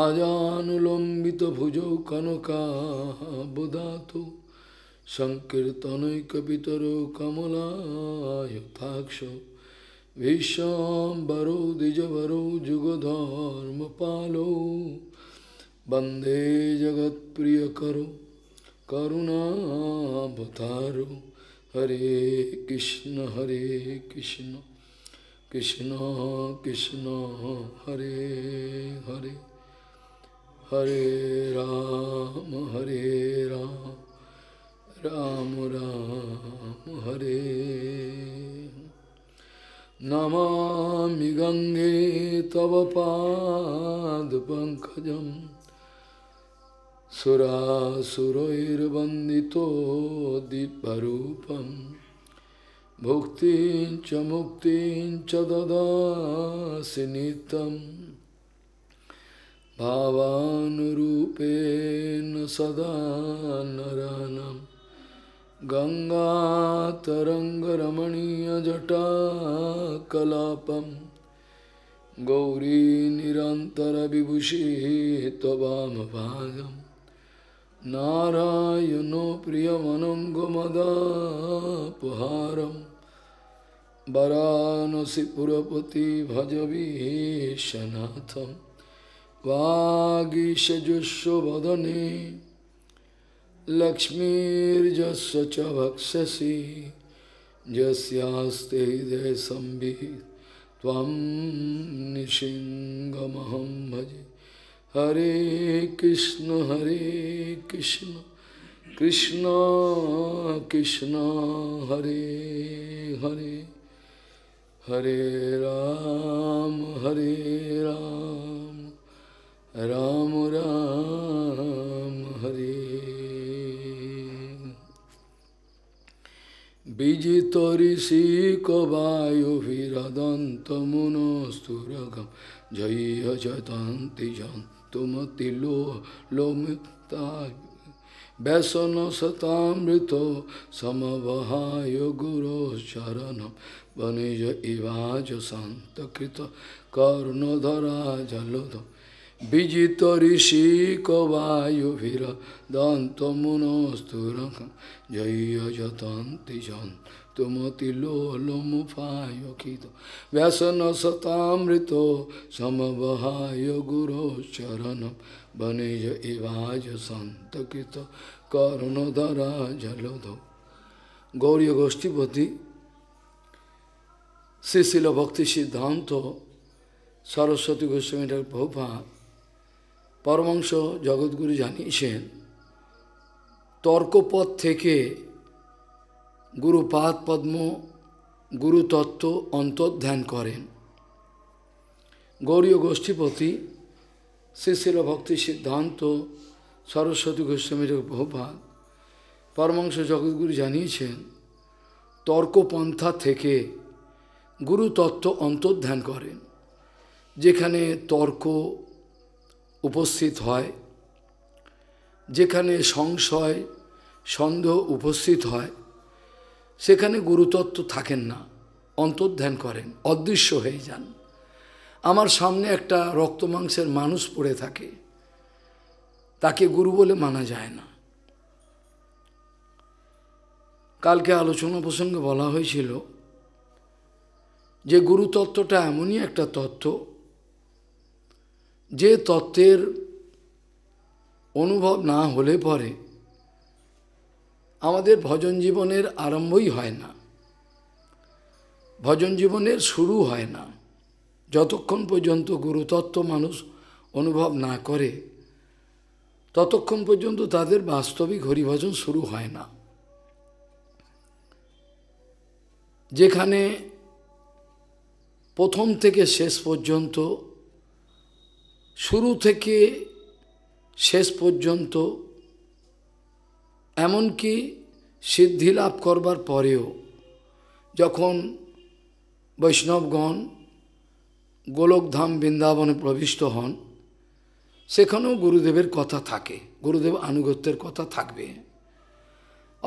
আজানুলম্বিত ভুজ ভুজৌ কনকাবুধাত সংকীর্তনৈকিতর কমলায়থাক্ষ ভীষ্মরো দ্বিজবরো যুগধর্ম পালো বন্দে জগৎপ্রিয় করো করুণাবতার হরে কৃষ্ণ হরে কৃষ্ণ কৃষ্ণ কৃষ্ণ হরে হরে हरे राम हरे राम राम राम हरे नमामि गंगे तव पाद सुरासुरैर्वन्दितो दिव्यरूपं भुक्तिं च मुक्तिं च ददासि नित्यम् भावानुरूपेण सदा नरानं गङ्गातरङ्गरमणीयजटा कलापं गौरीनिरन्तरविभूषिः त्ववामभागं नारायणो भज वरानसिपुरपति भजवीशनाथम् वागीशजुष्वदने लक्ष्मीर्जस्व च भक्षसी जस्यास्ते हृदय संबित निशिंगमहम भजे हरे कृष्ण हरे कृष्ण कृष्ण कृष्ण हरे हरे हरे राम हरे राम राम राम हरे विजित ऋषि कवायुभिदंत मुनस्तुरगम जय जतंति लो लोमता व्यसन शतामृत समवहाय गुरोचरण वनिज इवाज संतकृत कर्णधरा जलधम বিজিত ঋষি কবায়ুভির দন্তমুনস্তুর জয় যতন্তি জন্তুমতি লোলমুফায়কিত ব্যসন সতামৃত সমবহায় গুরোচরণ বনিজ ইবাজ সন্তকিত ধরা জলধ গৌরী গোষ্ঠীপতি শ্রী ভক্তি সিদ্ধান্ত সরস্বতী গোস্বামী ঠাকুর প্রভুপাত পরমাংশ জগৎগুরু জানিয়েছেন তর্কপথ থেকে গুরুপাদ পদ্ম গুরুতত্ত্ব অন্তর্ধ্যান করেন গৌরীয় গোষ্ঠীপতি শিশিল ভক্তি সিদ্ধান্ত সরস্বতী গোস্বামীর ভোপাল পরমাংশ জগৎগুরু জানিয়েছেন তর্কপন্থা থেকে গুরুতত্ত্ব অন্তর্ধান করেন যেখানে তর্ক উপস্থিত হয় যেখানে সংশয় সন্দেহ উপস্থিত হয় সেখানে গুরুতত্ত্ব থাকেন না অন্তর্ধ্যান করেন অদৃশ্য হয়ে যান আমার সামনে একটা রক্তমাংসের মানুষ পড়ে থাকে তাকে গুরু বলে মানা যায় না কালকে আলোচনা প্রসঙ্গে বলা হয়েছিল যে গুরুতত্ত্বটা এমনই একটা তত্ত্ব যে তত্ত্বের অনুভব না হলে পরে আমাদের ভজন জীবনের আরম্ভই হয় না ভজন জীবনের শুরু হয় না যতক্ষণ পর্যন্ত গুরুতত্ত্ব মানুষ অনুভব না করে ততক্ষণ পর্যন্ত তাদের বাস্তবিক হরিভজন শুরু হয় না যেখানে প্রথম থেকে শেষ পর্যন্ত শুরু থেকে শেষ পর্যন্ত এমনকি সিদ্ধি লাভ করবার পরেও যখন বৈষ্ণবগণ গোলকধাম বৃন্দাবনে প্রবিষ্ট হন সেখানেও গুরুদেবের কথা থাকে গুরুদেব আনুগত্যের কথা থাকবে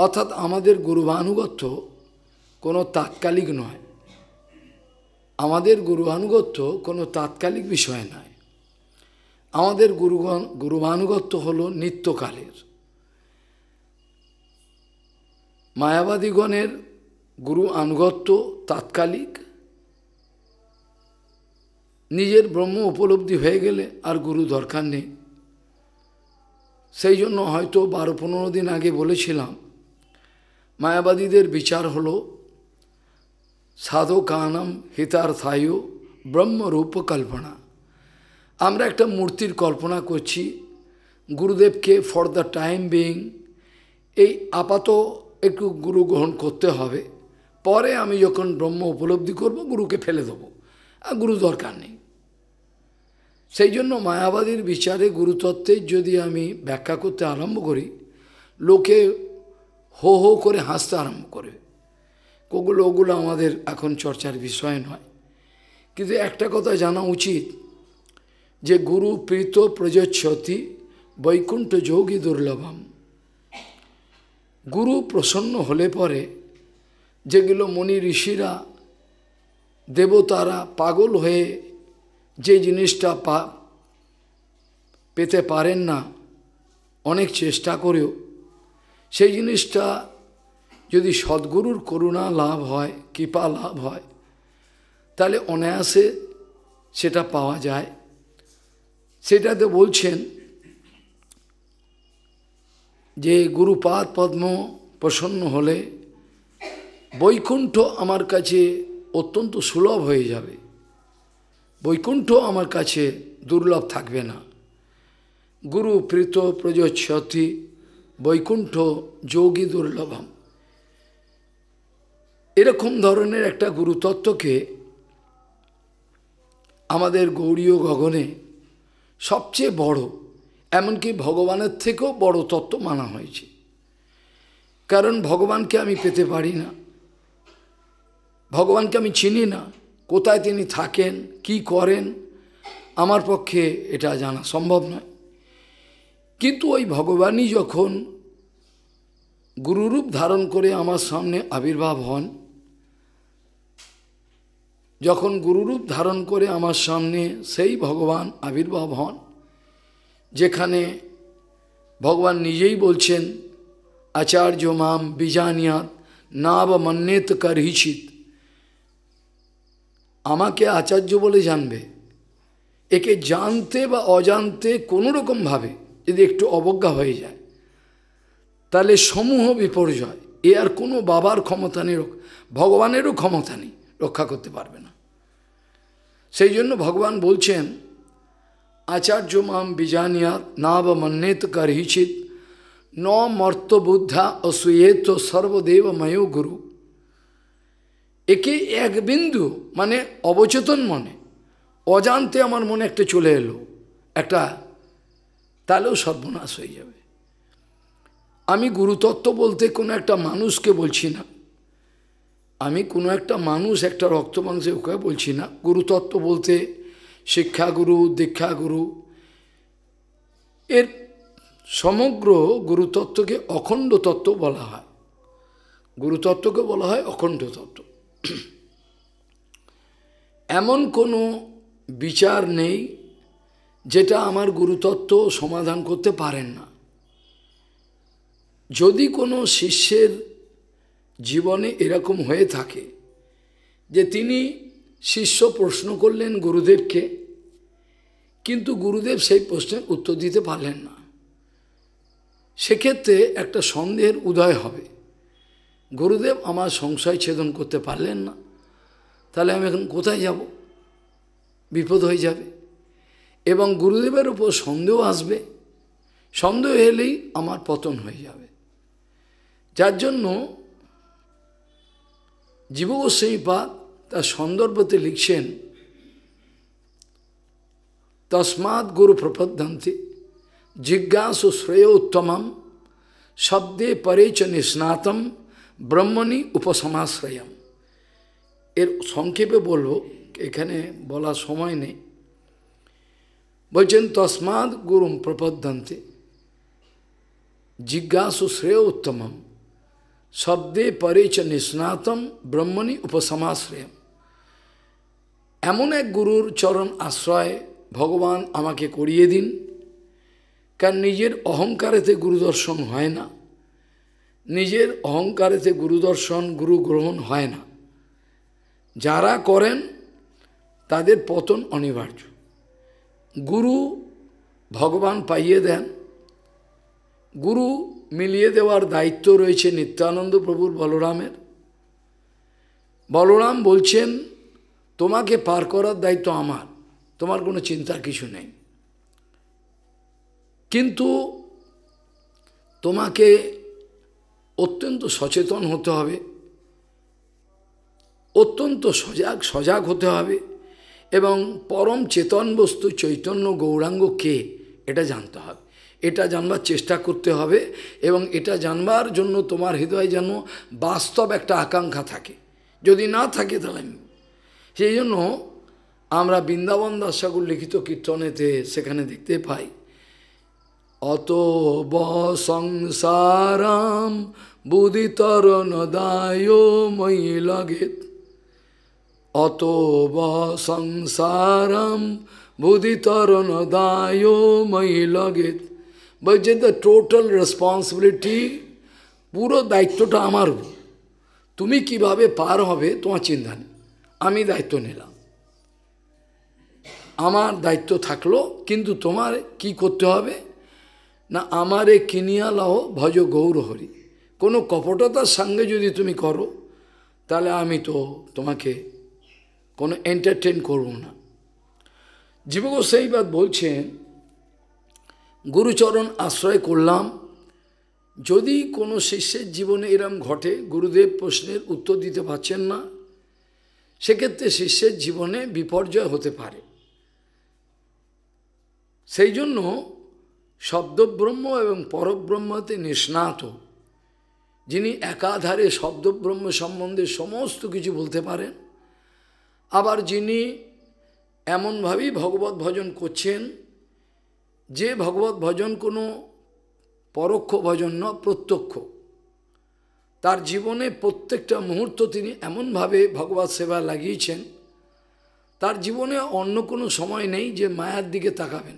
অর্থাৎ আমাদের আনুগত্য কোনো তাৎকালিক নয় আমাদের গুরু আনুগত্য কোনো তাৎকালিক বিষয় নয় আমাদের গুরুগণ গুরুমানুগত্য হল নিত্যকালের মায়াবাদীগণের গুরু আনুগত্য তাৎকালিক নিজের ব্রহ্ম উপলব্ধি হয়ে গেলে আর গুরু দরকার নেই সেই জন্য হয়তো বারো পনেরো দিন আগে বলেছিলাম মায়াবাদীদের বিচার হল সাধকানম হিতার্থায়ু ব্রহ্মরূপ কল্পনা আমরা একটা মূর্তির কল্পনা করছি গুরুদেবকে ফর দ্য টাইম বিং এই আপাত একটু গুরু গ্রহণ করতে হবে পরে আমি যখন ব্রহ্ম উপলব্ধি করব গুরুকে ফেলে দেব আর গুরু দরকার নেই সেই জন্য মায়াবাদীর বিচারে গুরুতত্ত্বের যদি আমি ব্যাখ্যা করতে আরম্ভ করি লোকে হো হো করে হাসতে আরম্ভ করে ওগুলো ওগুলো আমাদের এখন চর্চার বিষয় নয় কিন্তু একটা কথা জানা উচিত যে গুরু প্রীত প্রযোচ্ছতি বৈকুণ্ঠ যোগী দুর্লভম গুরু প্রসন্ন হলে পরে যেগুলো মনি ঋষিরা দেবতারা পাগল হয়ে যে জিনিসটা পা পেতে পারেন না অনেক চেষ্টা করেও সেই জিনিসটা যদি সদ্গুরুর করুণা লাভ হয় কৃপা লাভ হয় তাহলে অনায়াসে সেটা পাওয়া যায় সেটাতে বলছেন যে গুরুপাদ পদ্ম প্রসন্ন হলে বৈকুণ্ঠ আমার কাছে অত্যন্ত সুলভ হয়ে যাবে বৈকুণ্ঠ আমার কাছে দুর্লভ থাকবে না গুরু প্রীত প্রজচ্ছতি বৈকুণ্ঠ যোগী দুর্লভম এরকম ধরনের একটা গুরুতত্ত্বকে আমাদের গৌরীয় গগনে সবচেয়ে বড় এমনকি ভগবানের থেকেও বড় তত্ত্ব মানা হয়েছে কারণ ভগবানকে আমি পেতে পারি না ভগবানকে আমি চিনি না কোথায় তিনি থাকেন কি করেন আমার পক্ষে এটা জানা সম্ভব নয় কিন্তু ওই ভগবানই যখন গুরুরূপ ধারণ করে আমার সামনে আবির্ভাব হন যখন গুরুরূপ ধারণ করে আমার সামনে সেই ভগবান আবির্ভাব হন যেখানে ভগবান নিজেই বলছেন আচার্য মাম বিজানিয়াত নাব মন্নেত কারহিচিত আমাকে আচার্য বলে জানবে একে জানতে বা অজান্তে কোনো রকমভাবে যদি একটু অবজ্ঞা হয়ে যায় তাহলে সমূহ বিপর্যয় এ আর কোনো বাবার ক্ষমতা নেই ভগবানেরও ক্ষমতা নেই রক্ষা করতে পারবে না সেই জন্য ভগবান বলছেন আচার্য মাম বিজানিয়াত নাব মন্নেত কারহিচিত ন মর্তবুদ্ধা অসুয়েত সর্বদেবময় গুরু একে এক বিন্দু মানে অবচেতন মনে অজান্তে আমার মনে একটা চলে এলো একটা তাহলেও সর্বনাশ হয়ে যাবে আমি গুরুতত্ত্ব বলতে কোনো একটা মানুষকে বলছি না আমি কোনো একটা মানুষ একটা রক্ত মাংসে ওকে বলছি না গুরুতত্ত্ব বলতে শিক্ষাগুরু দীক্ষাগুরু এর সমগ্র গুরুতত্ত্বকে অখণ্ড তত্ত্ব বলা হয় গুরুতত্ত্বকে বলা হয় অখণ্ড তত্ত্ব এমন কোনো বিচার নেই যেটা আমার গুরুতত্ত্ব সমাধান করতে পারেন না যদি কোনো শিষ্যের জীবনে এরকম হয়ে থাকে যে তিনি শিষ্য প্রশ্ন করলেন গুরুদেবকে কিন্তু গুরুদেব সেই প্রশ্নের উত্তর দিতে পারলেন না সেক্ষেত্রে একটা সন্দেহের উদয় হবে গুরুদেব আমার সংশয় ছেদন করতে পারলেন না তাহলে আমি এখন কোথায় যাব বিপদ হয়ে যাবে এবং গুরুদেবের উপর সন্দেহ আসবে সন্দেহ এলেই আমার পতন হয়ে যাবে যার জন্য পা তার সন্দর্ভতে লিখছেন তসমাৎ গুরু প্রপদ্ধান্তি জিজ্ঞাসু শ্রেয় উত্তমম শব্দে পরে চ নিষ্ণাতম ব্রহ্মণী উপসমাশ্রয়ম এর সংক্ষেপে বলবো এখানে বলা সময় নেই বলছেন তসমাৎ গুরুম প্রপদ্ধান্তে জিজ্ঞাসু শ্রেয় উত্তমম শব্দে পরে চ নিষ্ণাতম ব্রহ্মণি উপসমাশ্রয় এমন এক গুরুর চরণ আশ্রয় ভগবান আমাকে করিয়ে দিন কারণ নিজের অহংকারেতে গুরুদর্শন হয় না নিজের অহংকারেতে গুরুদর্শন গুরু গ্রহণ হয় না যারা করেন তাদের পতন অনিবার্য গুরু ভগবান পাইয়ে দেন গুরু মিলিয়ে দেওয়ার দায়িত্ব রয়েছে নিত্যানন্দ প্রভুর বলরামের বলরাম বলছেন তোমাকে পার করার দায়িত্ব আমার তোমার কোনো চিন্তার কিছু নেই কিন্তু তোমাকে অত্যন্ত সচেতন হতে হবে অত্যন্ত সজাগ সজাগ হতে হবে এবং পরম চেতন বস্তু চৈতন্য গৌরাঙ্গ কে এটা জানতে হবে এটা জানবার চেষ্টা করতে হবে এবং এটা জানবার জন্য তোমার হৃদয় যেন বাস্তব একটা আকাঙ্ক্ষা থাকে যদি না থাকে তাহলে আমি সেই জন্য আমরা বৃন্দাবন দাসাগুর লিখিত কীর্তনেতে সেখানে দেখতে পাই অত ব বুদিতরণ দায় মই লগে অত বংসারাম বুদিতরণ দায় মই লগেত বলছে দ্য টোটাল রেসপন্সিবিলিটি পুরো দায়িত্বটা আমার তুমি কিভাবে পার হবে তোমার চিন্তা নেই আমি দায়িত্ব নিলাম আমার দায়িত্ব থাকলো কিন্তু তোমার কি করতে হবে না আমার এ কিনিয়া লাহ ভজ গৌর হরি কোনো কপটতার সঙ্গে যদি তুমি করো তাহলে আমি তো তোমাকে কোনো এন্টারটেন করব না বাদ বলছেন গুরুচরণ আশ্রয় করলাম যদি কোনো শিষ্যের জীবনে এরম ঘটে গুরুদেব প্রশ্নের উত্তর দিতে পারছেন না সেক্ষেত্রে শিষ্যের জীবনে বিপর্যয় হতে পারে সেই জন্য শব্দব্রহ্ম এবং পরব্রহ্মতে নিষ্ণাত যিনি একাধারে শব্দব্রহ্ম সম্বন্ধে সমস্ত কিছু বলতে পারেন আবার যিনি এমনভাবেই ভগবত ভজন করছেন যে ভগবত ভজন কোনো পরোক্ষ ভজন ন প্রত্যক্ষ তার জীবনে প্রত্যেকটা মুহূর্ত তিনি এমনভাবে ভগবত সেবা লাগিয়েছেন তার জীবনে অন্য কোনো সময় নেই যে মায়ার দিকে তাকাবেন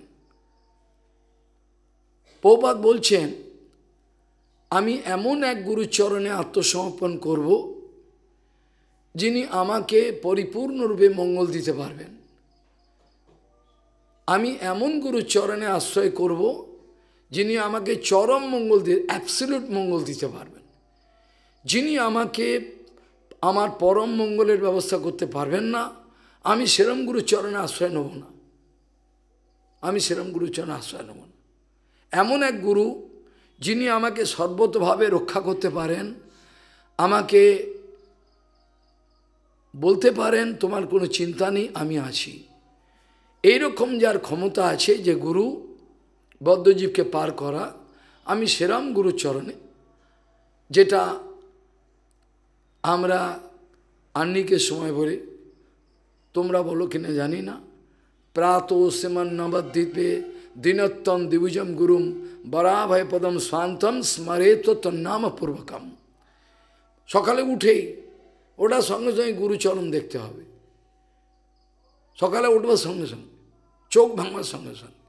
পৌপাত বলছেন আমি এমন এক গুরুচরণে আত্মসমর্পণ করব যিনি আমাকে পরিপূর্ণরূপে মঙ্গল দিতে পারবেন আমি এমন গুরু চরণে আশ্রয় করব যিনি আমাকে চরম মঙ্গল দিয়ে অ্যাবসলিউট মঙ্গল দিতে পারবেন যিনি আমাকে আমার পরম মঙ্গলের ব্যবস্থা করতে পারবেন না আমি সেরম গুরু চরণে আশ্রয় নেব না আমি সেরম গুরু চরণে আশ্রয় নেব না এমন এক গুরু যিনি আমাকে সর্বতভাবে রক্ষা করতে পারেন আমাকে বলতে পারেন তোমার কোনো চিন্তা নেই আমি আছি এইরকম যার ক্ষমতা আছে যে গুরু বদ্ধজীবকে পার করা আমি সেরাম গুরু চরণে যেটা আমরা আন্নিকের সময় বলি তোমরা বলো কিনা জানি না প্রাত সেমান নবদ্বীপে দিনোত্তম দিবুজম গুরুম বরাভয় পদম স্বান্তম স্মরে তো তন্নাম পূর্বকম সকালে উঠেই ওটা সঙ্গে সঙ্গে গুরুচরণ দেখতে হবে সকালে উঠবার সঙ্গে সঙ্গে চোখ ভাঙবার সঙ্গে সঙ্গে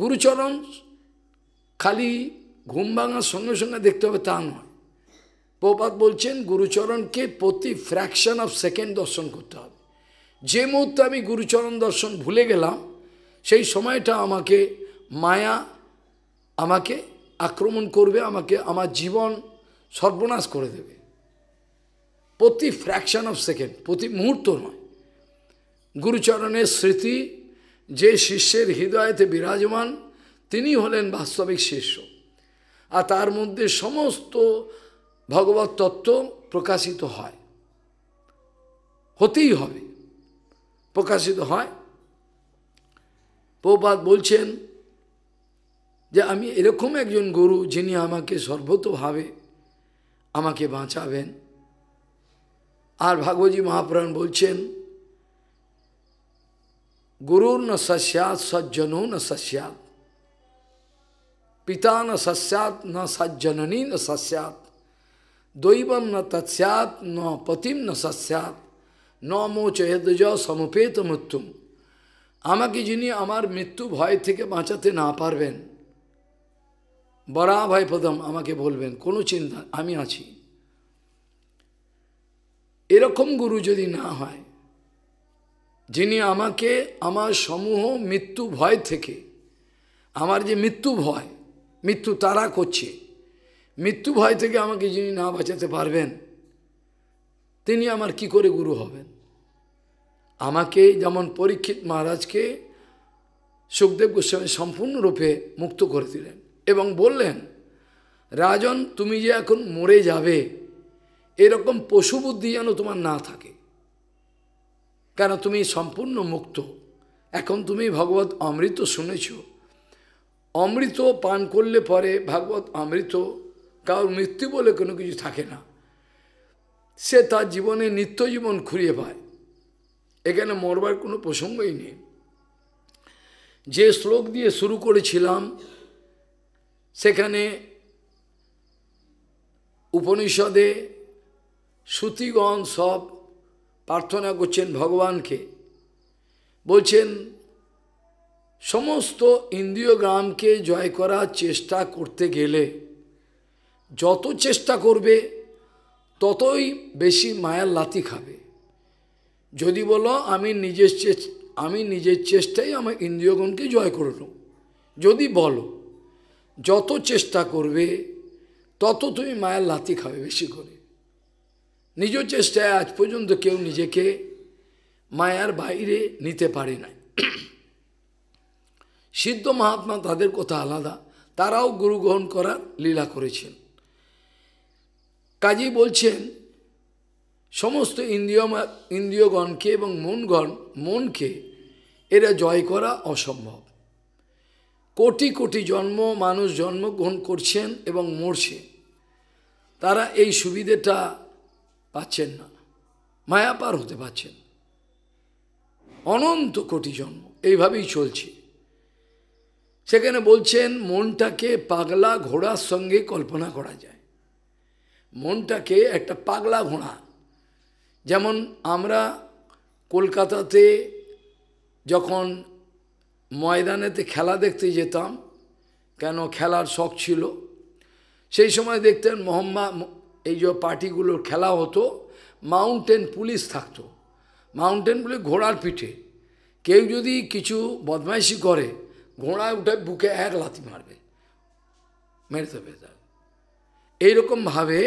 গুরুচরণ খালি ঘুম ভাঙার সঙ্গে সঙ্গে দেখতে হবে তা নয় প্রপাত বলছেন গুরুচরণকে প্রতি ফ্র্যাকশন অফ সেকেন্ড দর্শন করতে হবে যে মুহূর্তে আমি গুরুচরণ দর্শন ভুলে গেলাম সেই সময়টা আমাকে মায়া আমাকে আক্রমণ করবে আমাকে আমার জীবন সর্বনাশ করে দেবে প্রতি ফ্র্যাকশন অফ সেকেন্ড প্রতি মুহূর্ত নয় গুরুচরণের স্মৃতি যে শিষ্যের হৃদয়তে বিরাজমান তিনি হলেন বাস্তবিক শিষ্য আর তার মধ্যে সমস্ত ভগবত তত্ত্ব প্রকাশিত হয় হতেই হবে প্রকাশিত হয় প্রপাত বলছেন যে আমি এরকম একজন গুরু যিনি আমাকে সর্বতভাবে আমাকে বাঁচাবেন আর ভাগবতী মহাপ্রাণ বলছেন গুরু ন সস্যাৎ সজ্জনু ন সস্যাৎ পিতা ন সস্যাৎ ন সজ্জননী ন সস্যাৎ দৈবম ন তৎস্যাৎ ন পতিম ন সস্যাৎ ন মোচেদজ সমপেত মৃত্যুম আমাকে যিনি আমার মৃত্যু ভয় থেকে বাঁচাতে না পারবেন বরা ভয় পদম আমাকে বলবেন কোনো চিন্তা আমি আছি এরকম গুরু যদি না হয় যিনি আমাকে আমার সমূহ মৃত্যু ভয় থেকে আমার যে মৃত্যু ভয় মৃত্যু তারা করছে মৃত্যু ভয় থেকে আমাকে যিনি না বাঁচাতে পারবেন তিনি আমার কি করে গুরু হবেন আমাকে যেমন পরীক্ষিত মহারাজকে সুখদেব গোস্বামী সম্পূর্ণরূপে মুক্ত করে দিলেন এবং বললেন রাজন তুমি যে এখন মরে যাবে এরকম পশু বুদ্ধি যেন তোমার না থাকে কেন তুমি সম্পূর্ণ মুক্ত এখন তুমি ভগবত অমৃত শুনেছ অমৃত পান করলে পরে ভাগবত অমৃত কারোর মৃত্যু বলে কোনো কিছু থাকে না সে তার জীবনে নিত্য জীবন খুঁড়িয়ে পায় এখানে মরবার কোনো প্রসঙ্গই নেই যে শ্লোক দিয়ে শুরু করেছিলাম সেখানে উপনিষদে শ্রুতিগণ সব প্রার্থনা করছেন ভগবানকে বলছেন সমস্ত ইন্দ্রিয় গ্রামকে জয় করার চেষ্টা করতে গেলে যত চেষ্টা করবে ততই বেশি মায়ার লাতি খাবে যদি বলো আমি নিজের আমি নিজের চেষ্টাই আমার ইন্দ্রিয়গণকে জয় করে নেব যদি বলো যত চেষ্টা করবে তত তুমি মায়ের লাতি খাবে বেশি করে নিজ চেষ্টায় আজ পর্যন্ত কেউ নিজেকে মায়ার বাইরে নিতে পারে নাই সিদ্ধ মহাত্মা তাদের কথা আলাদা তারাও গুরু গ্রহণ করার লীলা করেছেন কাজী বলছেন সমস্ত ইন্দ্রিয় ইন্দ্রিয়গণকে এবং মনগণ মনকে এরা জয় করা অসম্ভব কোটি কোটি জন্ম মানুষ জন্মগ্রহণ করছেন এবং মরছে তারা এই সুবিধেটা পাচ্ছেন না মায়া পার হতে পাচ্ছেন অনন্ত কোটি জন্ম এইভাবেই চলছে সেখানে বলছেন মনটাকে পাগলা ঘোড়ার সঙ্গে কল্পনা করা যায় মনটাকে একটা পাগলা ঘোড়া যেমন আমরা কলকাতাতে যখন ময়দানেতে খেলা দেখতে যেতাম কেন খেলার শখ ছিল সেই সময় দেখতেন মোহাম্মদ এই যে পার্টিগুলোর খেলা হতো মাউন্টেন পুলিশ থাকতো মাউন্টেন পুলিশ ঘোড়ার পিঠে কেউ যদি কিছু বদমাইশি করে ঘোড়া উঠে বুকে এক লাথি মারবে মেরে দেবে তার এইরকমভাবে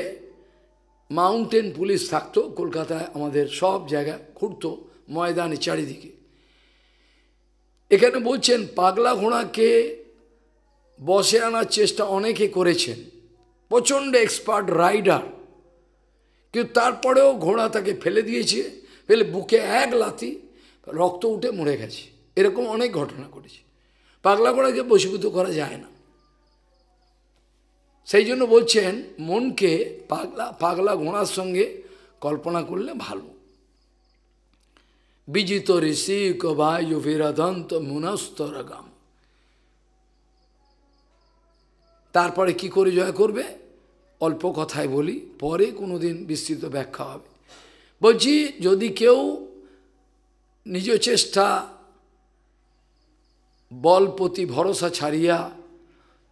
মাউন্টেন পুলিশ থাকতো কলকাতায় আমাদের সব জায়গা ঘুরতো ময়দানে চারিদিকে এখানে বলছেন পাগলা ঘোড়াকে বসে আনার চেষ্টা অনেকে করেছেন প্রচণ্ড এক্সপার্ট রাইডার কিন্তু তারপরেও ঘোড়া তাকে ফেলে দিয়েছে ফেলে বুকে এক লাথি রক্ত উঠে মরে গেছে এরকম অনেক ঘটনা ঘটেছে পাগলা ঘোড়াকে বসীভূত করা যায় না সেই জন্য বলছেন মনকে পাগলা পাগলা ঘোড়ার সঙ্গে কল্পনা করলে ভালো বিজিত ঋষি কবায়ু ফিরাদন্ত মুনস্তরগাম তারপরে কি করে জয় করবে অল্প কথায় বলি পরে কোনো দিন বিস্তৃত ব্যাখ্যা হবে বলছি যদি কেউ নিজ চেষ্টা বল প্রতি ভরসা ছাড়িয়া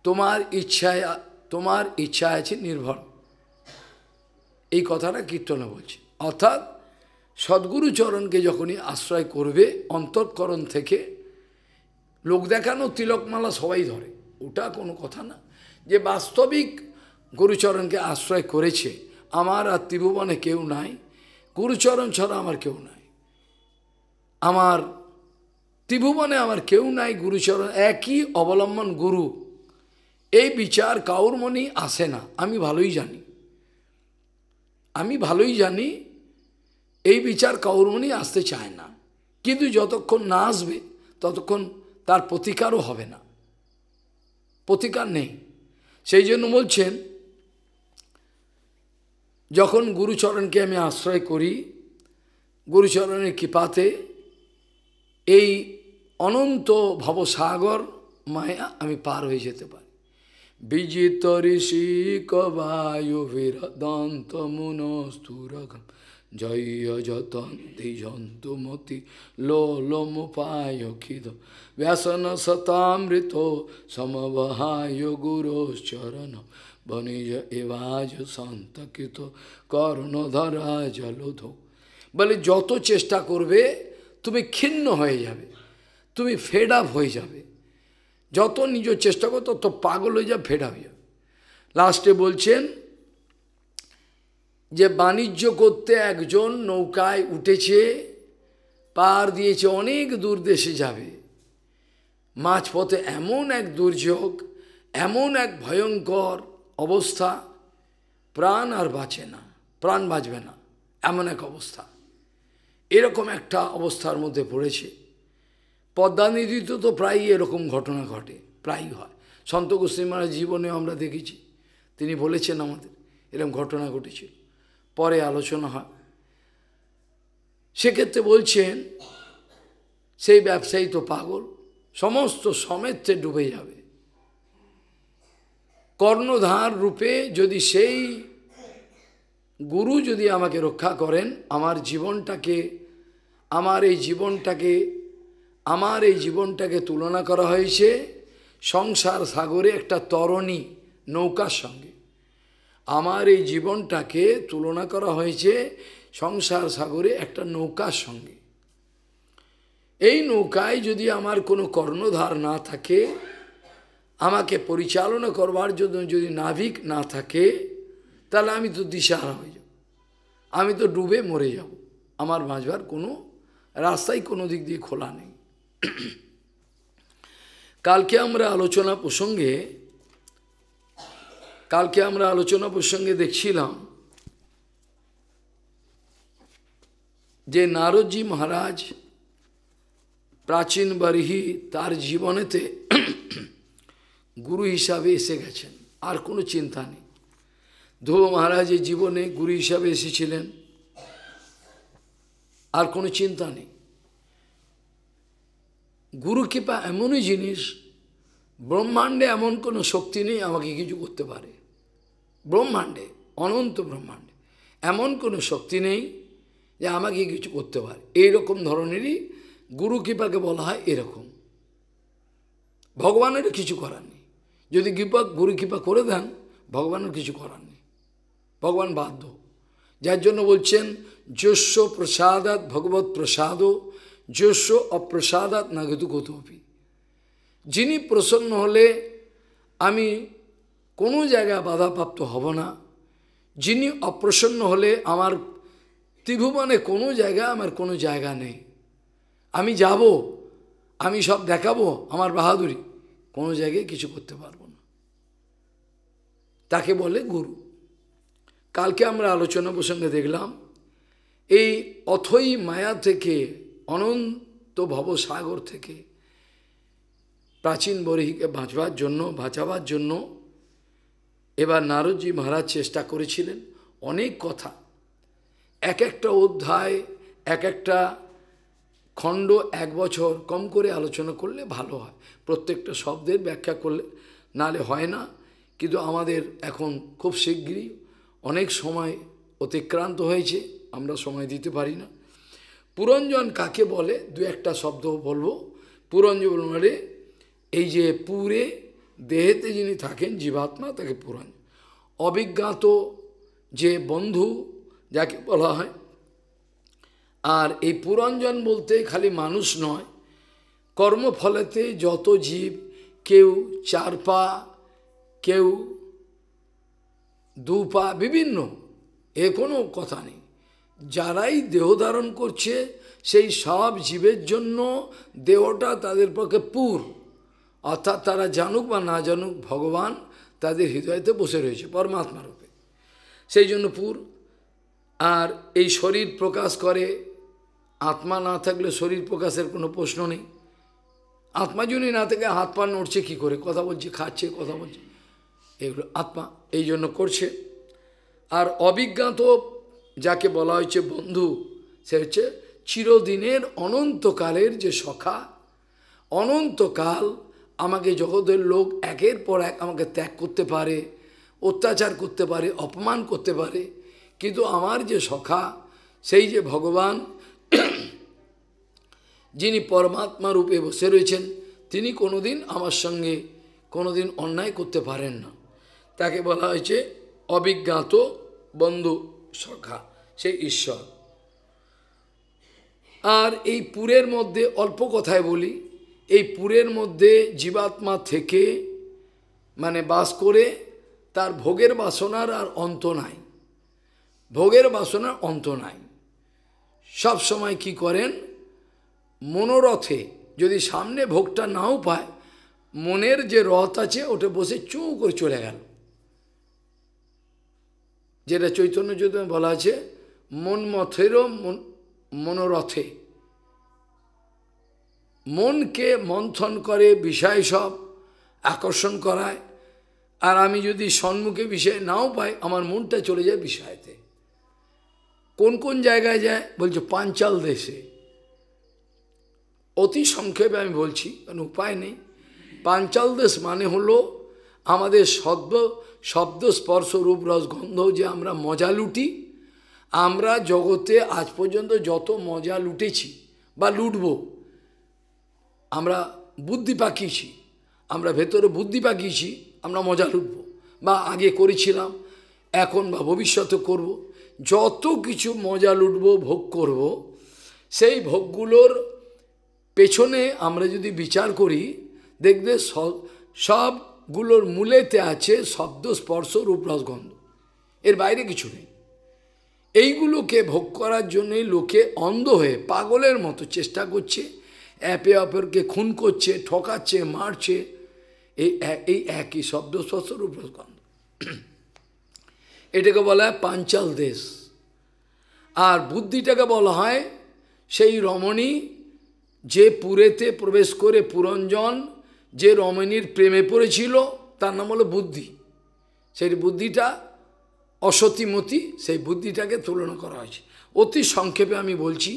তোমার ইচ্ছায় তোমার ইচ্ছা আছে নির্ভর এই কথাটা কীর্তনে বলছে অর্থাৎ সদ্গুরুচরণকে যখনই আশ্রয় করবে অন্তঃকরণ থেকে লোক দেখানো তিলকমালা সবাই ধরে ওটা কোনো কথা না যে বাস্তবিক গুরুচরণকে আশ্রয় করেছে আমার আর ত্রিভুবনে কেউ নাই গুরুচরণ ছাড়া আমার কেউ নাই আমার ত্রিভুবনে আমার কেউ নাই গুরুচরণ একই অবলম্বন গুরু এই বিচার কাউর মনেই আসে না আমি ভালোই জানি আমি ভালোই জানি এই বিচার কাউর মনেই আসতে চায় না কিন্তু যতক্ষণ না আসবে ততক্ষণ তার প্রতিকারও হবে না প্রতিকার নেই সেই জন্য বলছেন যখন গুরুচরণকে আমি আশ্রয় করি গুরুচরণের কৃপাতে এই অনন্ত ভবসাগর মায়া আমি পার হয়ে যেতে পারি বিজিত ঋষি দন্ত মুনস্তুরকম জয় যতন্তি জন্তুমতি লোলম পায়খিদ ব্যাসন শতামৃত সমবহায় গুরুচরণ বনিজ এবাজ সন্তকৃত কর্ণধরা জলধ বলে যত চেষ্টা করবে তুমি ক্ষিন্ন হয়ে যাবে তুমি ফেড আপ হয়ে যাবে যত নিজ চেষ্টা করো তত পাগল হয়ে যাবে ফেড আপ হয়ে যাবে লাস্টে বলছেন যে বাণিজ্য করতে একজন নৌকায় উঠেছে পার দিয়েছে অনেক দূর দেশে যাবে মাঝপথে এমন এক দুর্যোগ এমন এক ভয়ঙ্কর অবস্থা প্রাণ আর বাঁচে না প্রাণ বাঁচবে না এমন এক অবস্থা এরকম একটা অবস্থার মধ্যে পড়েছে পদ্মানিধিতে তো প্রায়ই এরকম ঘটনা ঘটে প্রায়ই হয় সন্ত গোস্বীমার জীবনে আমরা দেখেছি তিনি বলেছেন আমাদের এরকম ঘটনা ঘটেছিল পরে আলোচনা হয় সেক্ষেত্রে বলছেন সেই ব্যবসায়ী তো পাগল সমস্ত সমেত ডুবে যাবে কর্ণধার রূপে যদি সেই গুরু যদি আমাকে রক্ষা করেন আমার জীবনটাকে আমার এই জীবনটাকে আমার এই জীবনটাকে তুলনা করা হয়েছে সংসার সাগরে একটা তরণী নৌকার সঙ্গে আমার এই জীবনটাকে তুলনা করা হয়েছে সংসার সাগরে একটা নৌকার সঙ্গে এই নৌকায় যদি আমার কোনো কর্ণধার না থাকে আমাকে পরিচালনা করবার জন্য যদি নাভিক না থাকে তাহলে আমি তো দিশাহারা হয়ে যাব আমি তো ডুবে মরে যাব আমার বাঁচবার কোনো রাস্তাই কোনো দিক দিয়ে খোলা নেই কালকে আমরা আলোচনা প্রসঙ্গে কালকে আমরা আলোচনা প্রসঙ্গে দেখছিলাম যে নারদজি মহারাজ প্রাচীন বারিহি তার জীবনেতে গুরু হিসাবে এসে গেছেন আর কোনো চিন্তা নেই ধ্রুব মহারাজের জীবনে গুরু হিসাবে এসেছিলেন আর কোনো চিন্তা নেই গুরু কৃপা এমনই জিনিস ব্রহ্মাণ্ডে এমন কোনো শক্তি নেই আমাকে কিছু করতে পারে ব্রহ্মাণ্ডে অনন্ত ব্রহ্মাণ্ডে এমন কোনো শক্তি নেই যে আমাকে কিছু করতে পারে এই রকম ধরনেরই গুরু কৃপাকে বলা হয় এরকম ভগবানের কিছু করার নেই যদি কৃপা গুরু কৃপা করে দেন ভগবানের কিছু করার নেই ভগবান বাধ্য যার জন্য বলছেন যস্য প্রসাদাত ভগবত প্রসাদও যস্য অপ্রসাদাত নাগতু কতপি যিনি প্রসন্ন হলে আমি কোনো জায়গায় বাধাপ্রাপ্ত হব না যিনি অপ্রসন্ন হলে আমার ত্রিভুবনে কোনো জায়গা আমার কোনো জায়গা নেই আমি যাব আমি সব দেখাবো আমার বাহাদুরি কোনো জায়গায় কিছু করতে পারবো তাকে বলে গুরু কালকে আমরা আলোচনা প্রসঙ্গে দেখলাম এই অথই মায়া থেকে অনন্ত ভবসাগর থেকে প্রাচীন বরিহীকে বাঁচবার জন্য বাঁচাবার জন্য এবার নারদজি মহারাজ চেষ্টা করেছিলেন অনেক কথা এক একটা অধ্যায় এক একটা খণ্ড এক বছর কম করে আলোচনা করলে ভালো হয় প্রত্যেকটা শব্দের ব্যাখ্যা করলে নালে হয় না কিন্তু আমাদের এখন খুব শিগগিরই অনেক সময় অতিক্রান্ত হয়েছে আমরা সময় দিতে পারি না পুরঞ্জন কাকে বলে দু একটা শব্দ বলবো পুরঞ্জন মানে এই যে পুরে দেহেতে যিনি থাকেন জীবাত্মা তাকে পুরঞ্জন অবিজ্ঞাত যে বন্ধু যাকে বলা হয় আর এই পুরঞ্জন বলতে খালি মানুষ নয় কর্মফলেতে যত জীব কেউ চারপা পা কেউ দুপা বিভিন্ন এ কোনো কথা নেই যারাই দেহ ধারণ করছে সেই সব জীবের জন্য দেহটা তাদের পক্ষে পুর অর্থাৎ তারা জানুক বা না জানুক ভগবান তাদের হৃদয়তে বসে রয়েছে পরমাত্মা রূপে সেই জন্য পুর আর এই শরীর প্রকাশ করে আত্মা না থাকলে শরীর প্রকাশের কোনো প্রশ্ন নেই আত্মা যদি না থেকে হাত পা নড়ছে কী করে কথা বলছে খাচ্ছে কথা বলছে এগুলো আত্মা এই জন্য করছে আর অবিজ্ঞাত যাকে বলা হয়েছে বন্ধু সে হচ্ছে চিরদিনের অনন্তকালের যে সখা অনন্তকাল আমাকে জগতের লোক একের পর এক আমাকে ত্যাগ করতে পারে অত্যাচার করতে পারে অপমান করতে পারে কিন্তু আমার যে সখা সেই যে ভগবান যিনি পরমাত্মা রূপে বসে রয়েছেন তিনি কোনোদিন আমার সঙ্গে কোনোদিন অন্যায় করতে পারেন না তাকে বলা হয়েছে অবিজ্ঞাত বন্ধু সখা সে ঈশ্বর আর এই পুরের মধ্যে অল্প কথায় বলি এই পুরের মধ্যে জীবাত্মা থেকে মানে বাস করে তার ভোগের বাসনার আর অন্ত নাই ভোগের বাসনার অন্ত নাই সব সময় কি করেন মনোরথে যদি সামনে ভোগটা নাও পায় মনের যে রথ আছে ওটা বসে চুঁ করে চলে গেল যেটা চৈতন্য চৈতন্য বলা আছে মন মথেরও মনোরথে মনকে মন্থন করে বিষয় সব আকর্ষণ করায় আর আমি যদি সন্মুখে বিষয় নাও পাই আমার মনটা চলে যায় বিষয়তে কোন কোন জায়গায় যায় বলছে পাঞ্চাল দেশে অতি সংক্ষেপে আমি বলছি কারণ উপায় নেই পাঞ্চাল দেশ মানে হলো আমাদের সদ্য শব্দ স্পর্শ রূপ রস গন্ধ যে আমরা মজা লুটি আমরা জগতে আজ পর্যন্ত যত মজা লুটেছি বা লুটব আমরা বুদ্ধি পাকিয়েছি আমরা ভেতরে বুদ্ধি পাকিয়েছি আমরা মজা লুটব বা আগে করেছিলাম এখন বা ভবিষ্যতে করব। যত কিছু মজা লুটব ভোগ করব। সেই ভোগগুলোর পেছনে আমরা যদি বিচার করি দেখবে সব গুলোর মূলেতে আছে শব্দ স্পর্শ রূপরস এর বাইরে কিছু নেই এইগুলোকে ভোগ করার জন্যে লোকে অন্ধ হয়ে পাগলের মতো চেষ্টা করছে অ্যাপে অপরকে খুন করছে ঠকাচ্ছে মারছে এই এই একই শব্দ স্পর্শ রূপরস এটাকে বলা হয় পাঞ্চাল দেশ আর বুদ্ধিটাকে বলা হয় সেই রমণী যে পুরেতে প্রবেশ করে পুরঞ্জন যে রমণীর প্রেমে পড়েছিল তার নাম হলো বুদ্ধি সেই বুদ্ধিটা অসতিমতি সেই বুদ্ধিটাকে তুলনা করা হয়েছে অতি সংক্ষেপে আমি বলছি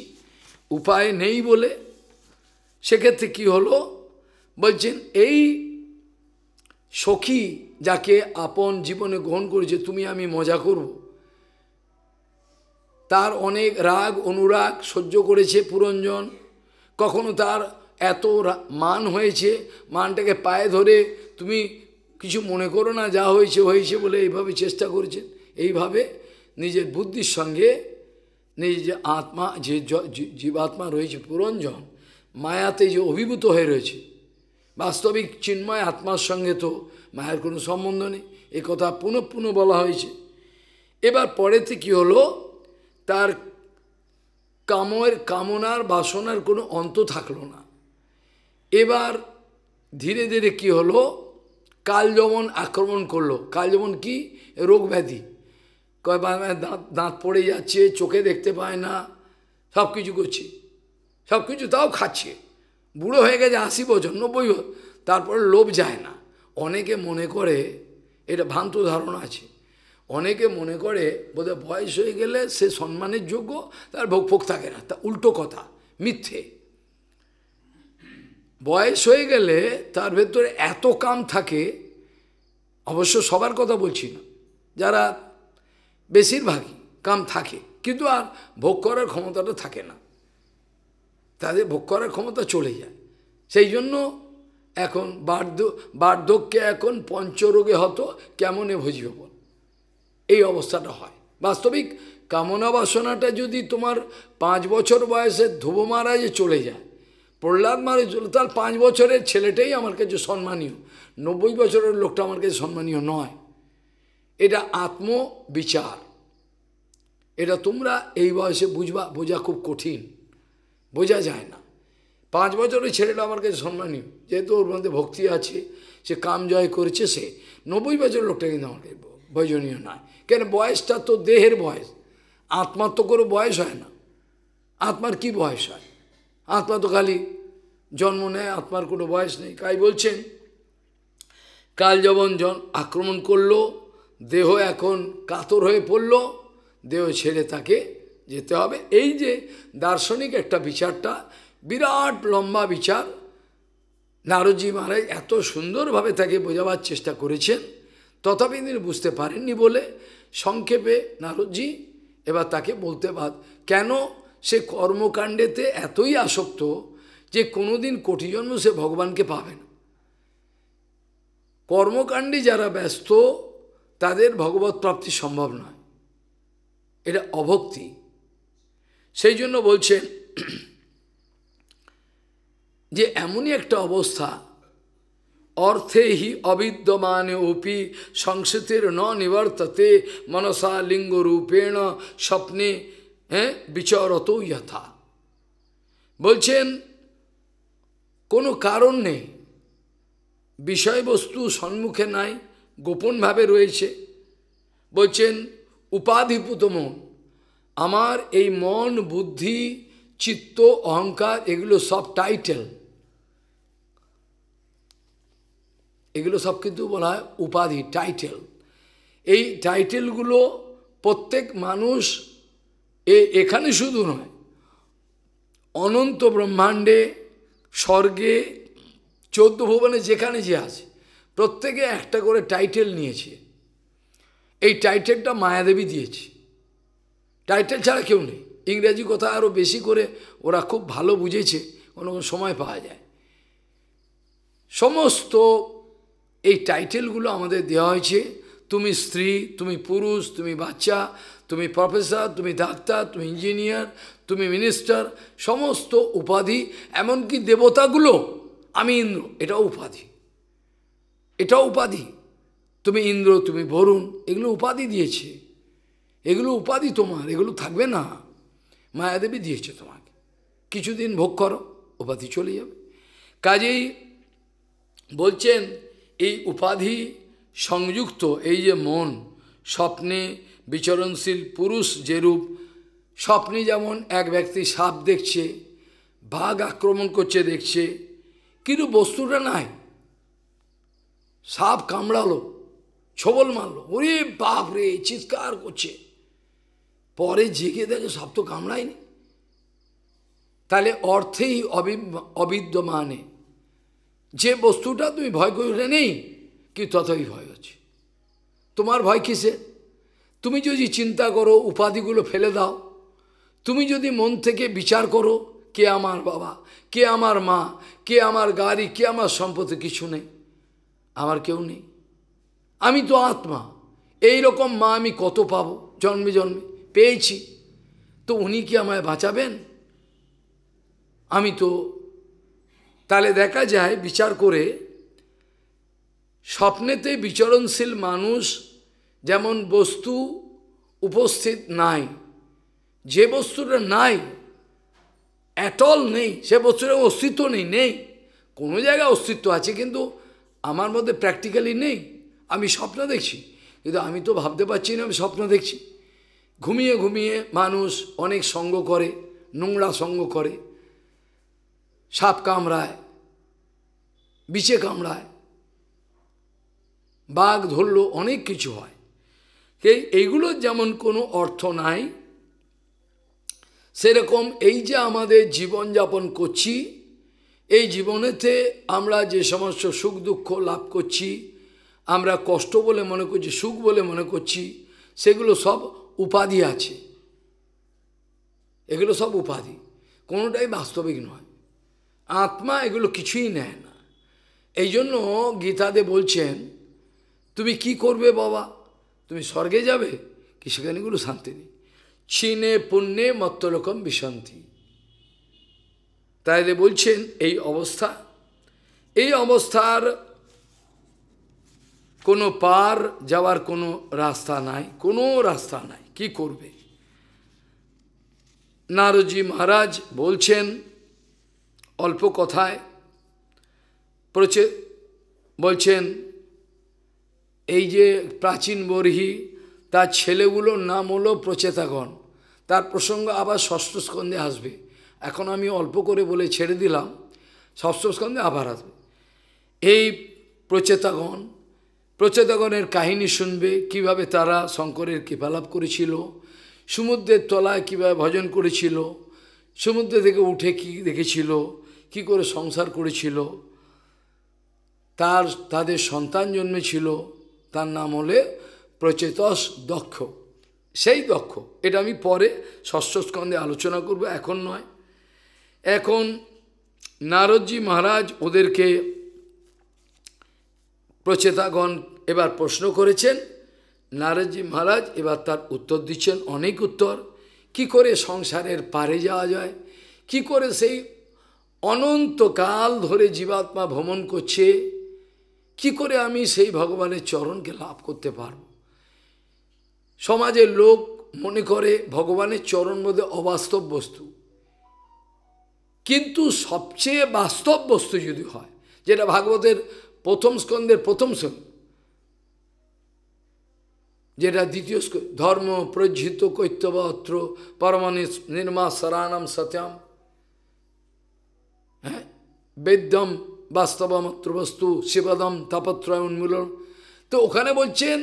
উপায় নেই বলে সেক্ষেত্রে কি হলো বলছেন এই সখী যাকে আপন জীবনে গ্রহণ করেছে তুমি আমি মজা করব তার অনেক রাগ অনুরাগ সহ্য করেছে পুরঞ্জন কখনো তার এত মান হয়েছে মানটাকে পায়ে ধরে তুমি কিছু মনে করো না যা হয়েছে হয়েছে বলে এইভাবে চেষ্টা করেছেন এইভাবে নিজের বুদ্ধির সঙ্গে নিজের যে আত্মা যে জীবাত্মা রয়েছে পুরঞ্জন মায়াতে যে অভিভূত হয়ে রয়েছে বাস্তবিক চিন্ময় আত্মার সঙ্গে তো মায়ের কোনো সম্বন্ধ নেই এ কথা পুনঃ পুনঃ বলা হয়েছে এবার পরেতে কি হলো তার কামের কামনার বাসনার কোনো অন্ত থাকলো না এবার ধীরে ধীরে কি হলো কাল যেমন আক্রমণ করলো কাল যেমন কি রোগ ব্যাধি বা দাঁত দাঁত পড়ে যাচ্ছে চোখে দেখতে পায় না সব কিছু করছে সব কিছু তাও খাচ্ছে বুড়ো হয়ে গেছে আশি বছর নব্বই বছর তারপরে লোভ যায় না অনেকে মনে করে এটা ভ্রান্ত ধারণা আছে অনেকে মনে করে বোধহয় বয়স হয়ে গেলে সে সম্মানের যোগ্য তার ভোগ ফোক থাকে না তা উল্টো কথা মিথ্যে বয়স হয়ে গেলে তার ভেতরে এত কাম থাকে অবশ্য সবার কথা বলছি না যারা বেশিরভাগই কাম থাকে কিন্তু আর ভোগ করার ক্ষমতাটা থাকে না তাদের ভোগ করার ক্ষমতা চলে যায় সেই জন্য এখন বার্ধ বার্ধক্যে এখন পঞ্চরোগে হতো কেমনে ভজিব এই অবস্থাটা হয় বাস্তবিক কামনা বাসনাটা যদি তোমার পাঁচ বছর বয়সে ধুবো মারা যে চলে যায় প্রহ্লাদ মারে তার পাঁচ বছরের ছেলেটাই আমার কাছে সম্মানীয় নব্বই বছরের লোকটা আমার কাছে সম্মানীয় নয় এটা আত্মবিচার এটা তোমরা এই বয়সে বুঝবা বোঝা খুব কঠিন বোঝা যায় না পাঁচ বছরের ছেলেটা আমার কাছে সম্মানীয় যেহেতু ওর মধ্যে ভক্তি আছে সে কাম জয় করেছে সে নব্বই বছরের লোকটা কিন্তু আমাকে প্রয়োজনীয় নয় কেন বয়সটা তো দেহের বয়স আত্মার তো কোনো বয়স হয় না আত্মার কি বয়স হয় আত্মা তো খালি জন্ম নেয় আত্মার কোনো বয়স নেই তাই বলছেন কাল যখন জন আক্রমণ করলো দেহ এখন কাতর হয়ে পড়লো দেহ ছেড়ে তাকে যেতে হবে এই যে দার্শনিক একটা বিচারটা বিরাট লম্বা বিচার নারজি মহারাজ এত সুন্দরভাবে তাকে বোঝাবার চেষ্টা করেছেন তথাপি তিনি বুঝতে পারেননি বলে সংক্ষেপে নারজি এবার তাকে বলতে পার কেন সে কর্মকাণ্ডেতে এতই আসক্ত যে কোনোদিন কোটি জন্ম সে ভগবানকে পাবে না কর্মকাণ্ডে যারা ব্যস্ত তাদের ভগবত প্রাপ্তি সম্ভব নয় এটা অভক্তি সেই জন্য বলছেন যে এমনই একটা অবস্থা অর্থে হি অবিদ্যমান অপি সংসতের ন নিবর্ততে মনসা লিঙ্গরূপেণ স্বপ্নে হ্যাঁ বিচারত ইয়থা বলছেন কোনো কারণ নেই বিষয়বস্তু সম্মুখে নাই গোপনভাবে রয়েছে বলছেন উপাধিপুত মন আমার এই মন বুদ্ধি চিত্ত অহংকার এগুলো সব টাইটেল এগুলো সব কিন্তু বলা হয় উপাধি টাইটেল এই টাইটেলগুলো প্রত্যেক মানুষ এ এখানে শুধু নয় অনন্ত ব্রহ্মাণ্ডে স্বর্গে চৌদ্দ ভবনে যেখানে যে আছে প্রত্যেকে একটা করে টাইটেল নিয়েছে এই টাইটেলটা মায়াদেবী দিয়েছে টাইটেল ছাড়া কেউ নেই ইংরেজি কথা আরও বেশি করে ওরা খুব ভালো বুঝেছে কোনো কোনো সময় পাওয়া যায় সমস্ত এই টাইটেলগুলো আমাদের দেওয়া হয়েছে তুমি স্ত্রী তুমি পুরুষ তুমি বাচ্চা তুমি প্রফেসর তুমি ডাক্তার তুমি ইঞ্জিনিয়ার তুমি মিনিস্টার সমস্ত উপাধি এমনকি দেবতাগুলো আমি ইন্দ্র এটাও উপাধি এটাও উপাধি তুমি ইন্দ্র তুমি বরুণ এগুলো উপাধি দিয়েছে এগুলো উপাধি তোমার এগুলো থাকবে না মায়াদেবী দিয়েছে তোমাকে কিছুদিন ভোগ করো উপাধি চলে যাবে কাজেই বলছেন এই উপাধি সংযুক্ত এই যে মন স্বপ্নে বিচরণশীল পুরুষ যেরূপ স্বপ্নে যেমন এক ব্যক্তি সাপ দেখছে বাঘ আক্রমণ করছে দেখছে কিন্তু বস্তুটা নাই সাপ কামড়ালো ছবল মারলো ওরে বাপ রে চিৎকার করছে পরে জেগে দেখে সাপ তো কামড়ায়নি তাহলে অর্থেই অবিদ্যমানে যে বস্তুটা তুমি ভয় করে নেই কি ততই ভয় হচ্ছে তোমার ভয় কিসের তুমি যদি চিন্তা করো উপাধিগুলো ফেলে দাও তুমি যদি মন থেকে বিচার করো কে আমার বাবা কে আমার মা কে আমার গাড়ি কে আমার সম্পত্তি কিছু নেই আমার কেউ নেই আমি তো আত্মা এই রকম মা আমি কত পাব জন্মে জন্মে পেয়েছি তো উনি কি আমায় বাঁচাবেন আমি তো তাহলে দেখা যায় বিচার করে স্বপ্নেতে বিচরণশীল মানুষ যেমন বস্তু উপস্থিত নাই যে বস্তুটা নাই অ্যাটল নেই সে বস্তুটা অস্তিত্ব নেই নেই কোনো জায়গায় অস্তিত্ব আছে কিন্তু আমার মধ্যে প্র্যাকটিক্যালি নেই আমি স্বপ্ন দেখছি কিন্তু আমি তো ভাবতে পারছি না আমি স্বপ্ন দেখছি ঘুমিয়ে ঘুমিয়ে মানুষ অনেক সঙ্গ করে নোংরা সঙ্গ করে সাপ কামড়ায় বিচে কামড়ায় বাঘ ধরল অনেক কিছু হয় এইগুলোর যেমন কোনো অর্থ নাই সেরকম এই যে আমাদের জীবনযাপন করছি এই জীবনেতে আমরা যে সমস্ত সুখ দুঃখ লাভ করছি আমরা কষ্ট বলে মনে করছি সুখ বলে মনে করছি সেগুলো সব উপাধি আছে এগুলো সব উপাধি কোনোটাই বাস্তবিক নয় আত্মা এগুলো কিছুই নেয় না এই জন্য গীতাদে বলছেন তুমি কি করবে বাবা তুমি স্বর্গে যাবে কি সেখানে কোনো শান্তি নেই চীনে পুণ্যে মত্তরকম বিশান্তি তাইলে বলছেন এই অবস্থা এই অবস্থার কোনো পার যাওয়ার কোনো রাস্তা নাই কোনো রাস্তা নাই কি করবে নারজি মহারাজ বলছেন অল্প কথায় প্রচে বলছেন এই যে প্রাচীন বর্হি তার ছেলেগুলোর নাম হলো প্রচেতাগণ তার প্রসঙ্গ আবার ষষ্ঠ স্কন্ধে আসবে এখন আমি অল্প করে বলে ছেড়ে দিলাম ষষ্ঠ স্কন্ধে আবার আসবে এই প্রচেতাগণ প্রচেতাগণের কাহিনী শুনবে কিভাবে তারা শঙ্করের কৃপালাভ করেছিল সমুদ্রের তলায় কীভাবে ভজন করেছিল সমুদ্র থেকে উঠে কি দেখেছিল কি করে সংসার করেছিল তার তাদের সন্তান জন্মেছিল তার নাম হলে প্রচেতস দক্ষ সেই দক্ষ এটা আমি পরে ষষ্ঠ স্কন্ধে আলোচনা করব এখন নয় এখন নারদজি মহারাজ ওদেরকে প্রচেতাগণ এবার প্রশ্ন করেছেন নারদজি মহারাজ এবার তার উত্তর দিচ্ছেন অনেক উত্তর কি করে সংসারের পারে যাওয়া যায় কি করে সেই অনন্তকাল ধরে জীবাত্মা ভ্রমণ করছে কি করে আমি সেই ভগবানের চরণকে লাভ করতে পারব সমাজের লোক মনে করে ভগবানের চরণ মধ্যে অবাস্তব বস্তু কিন্তু সবচেয়ে বাস্তব বস্তু যদি হয় যেটা ভাগবতের প্রথম স্কন্ধের প্রথম স্কন্ধ যেটা দ্বিতীয় স্ক ধর্ম প্রজ্জিত কৈত্যবত্র পরমাণু নির্মা সরানাম সত্যম হ্যাঁ বেদ্যম বাস্তবমাত্রবস্তু শিবাদম তাপত্রয় উন্মূলন তো ওখানে বলছেন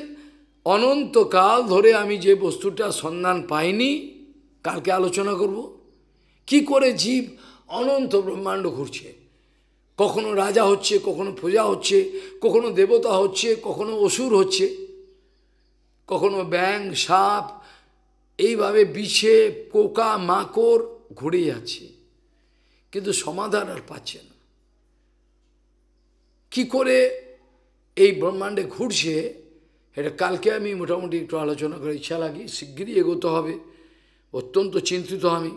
অনন্তকাল ধরে আমি যে বস্তুটা সন্ধান পাইনি কালকে আলোচনা করব কি করে জীব অনন্ত ব্রহ্মাণ্ড ঘুরছে কখনো রাজা হচ্ছে কখনো প্রজা হচ্ছে কখনো দেবতা হচ্ছে কখনো অসুর হচ্ছে কখনো ব্যাং সাপ এইভাবে বিছে পোকা মাকড় ঘুরে যাচ্ছে কিন্তু সমাধান আর পাচ্ছে না কি করে এই ব্রহ্মাণ্ডে ঘুরছে এটা কালকে আমি মোটামুটি একটু আলোচনা করে ইচ্ছা লাগি শিগগিরই এগোতে হবে অত্যন্ত চিন্তিত আমি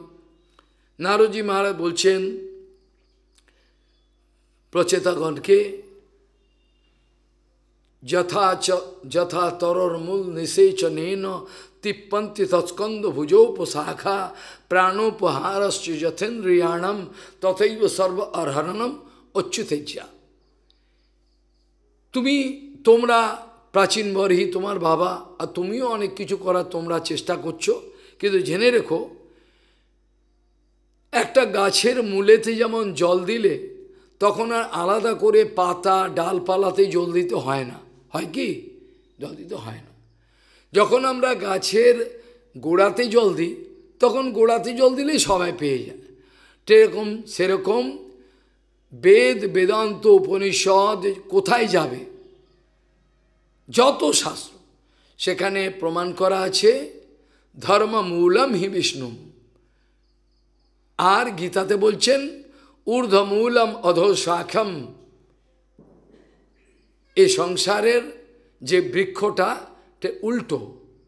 নারদজি মহারাজ বলছেন প্রচেতাগণকে যথা চ যথা তরর মূল নিষেচ নেন তিপ্পন্তি তৎস্কন্দ ভুজোপশাখা প্রাণোপহারশ্চ যথেন্দ্রিয়াণম তথৈব সর্ব অর্হরণম অচ্যুতেজ্যা তুমি তোমরা প্রাচীন বরহি তোমার বাবা আর তুমিও অনেক কিছু করার তোমরা চেষ্টা করছো কিন্তু জেনে রেখো একটা গাছের মূলেতে যেমন জল দিলে তখন আর আলাদা করে পাতা ডালপালাতে জল দিতে হয় না হয় কি জল দিতে হয় না যখন আমরা গাছের গোড়াতে জল দিই তখন গোড়াতে জল দিলেই সবাই পেয়ে যায় সেরকম সেরকম বেদ বেদান্ত উপনিষদ কোথায় যাবে যত শাস্ত্র সেখানে প্রমাণ করা আছে ধর্ম মূলম হি বিষ্ণু আর গীতাতে বলছেন ঊর্ধ্বমূলম শাখম এ সংসারের যে বৃক্ষটা উল্টো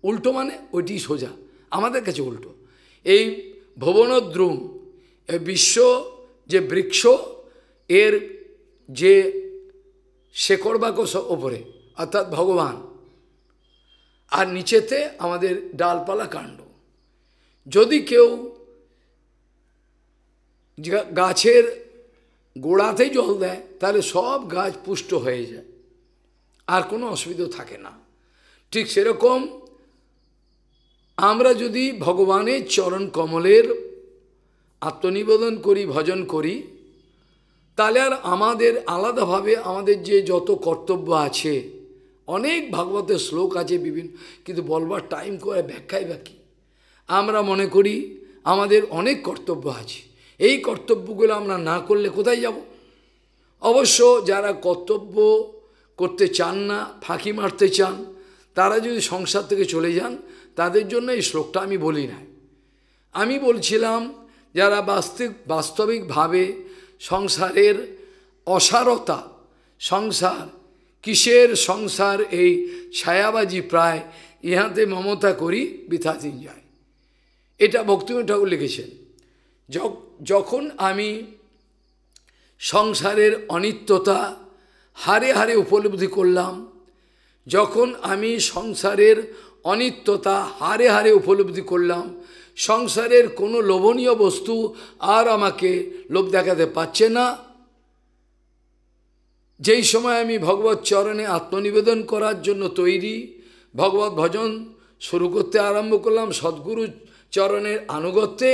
উল্টো মানে ওইটি সোজা আমাদের কাছে উল্টো এই ভুবনদ্রুম বিশ্ব যে বৃক্ষ এর যে শেকড় বাকস ওপরে অর্থাৎ ভগবান আর নিচেতে আমাদের ডালপালা কাণ্ড যদি কেউ গাছের গোড়াতে জল দেয় তাহলে সব গাছ পুষ্ট হয়ে যায় আর কোনো অসুবিধা থাকে না ঠিক সেরকম আমরা যদি ভগবানের চরণ কমলের আত্মনিবেদন করি ভজন করি তাহলে আর আমাদের আলাদাভাবে আমাদের যে যত কর্তব্য আছে অনেক ভাগবতের শ্লোক আছে বিভিন্ন কিন্তু বলবার টাইম করে ব্যাখ্যায় বাকি আমরা মনে করি আমাদের অনেক কর্তব্য আছে এই কর্তব্যগুলো আমরা না করলে কোথায় যাব অবশ্য যারা কর্তব্য করতে চান না ফাঁকি মারতে চান তারা যদি সংসার থেকে চলে যান তাদের জন্য এই শ্লোকটা আমি বলি না আমি বলছিলাম যারা বাস্তব বাস্তবিকভাবে সংসারের অসারতা সংসার কিসের সংসার এই ছায়াবাজি প্রায় ইহাতে মমতা করি বৃথাদিন যায় এটা ভক্তিম ঠাকুর লিখেছেন যখন আমি সংসারের অনিত্যতা হারে হারে উপলব্ধি করলাম যখন আমি সংসারের অনিত্যতা হারে হারে উপলব্ধি করলাম সংসারের কোনো লোভনীয় বস্তু আর আমাকে লোভ দেখাতে পারছে না যেই সময় আমি ভগবত চরণে আত্মনিবেদন করার জন্য তৈরি ভগবত ভজন শুরু করতে আরম্ভ করলাম সদ্গুরু চরণের আনুগত্যে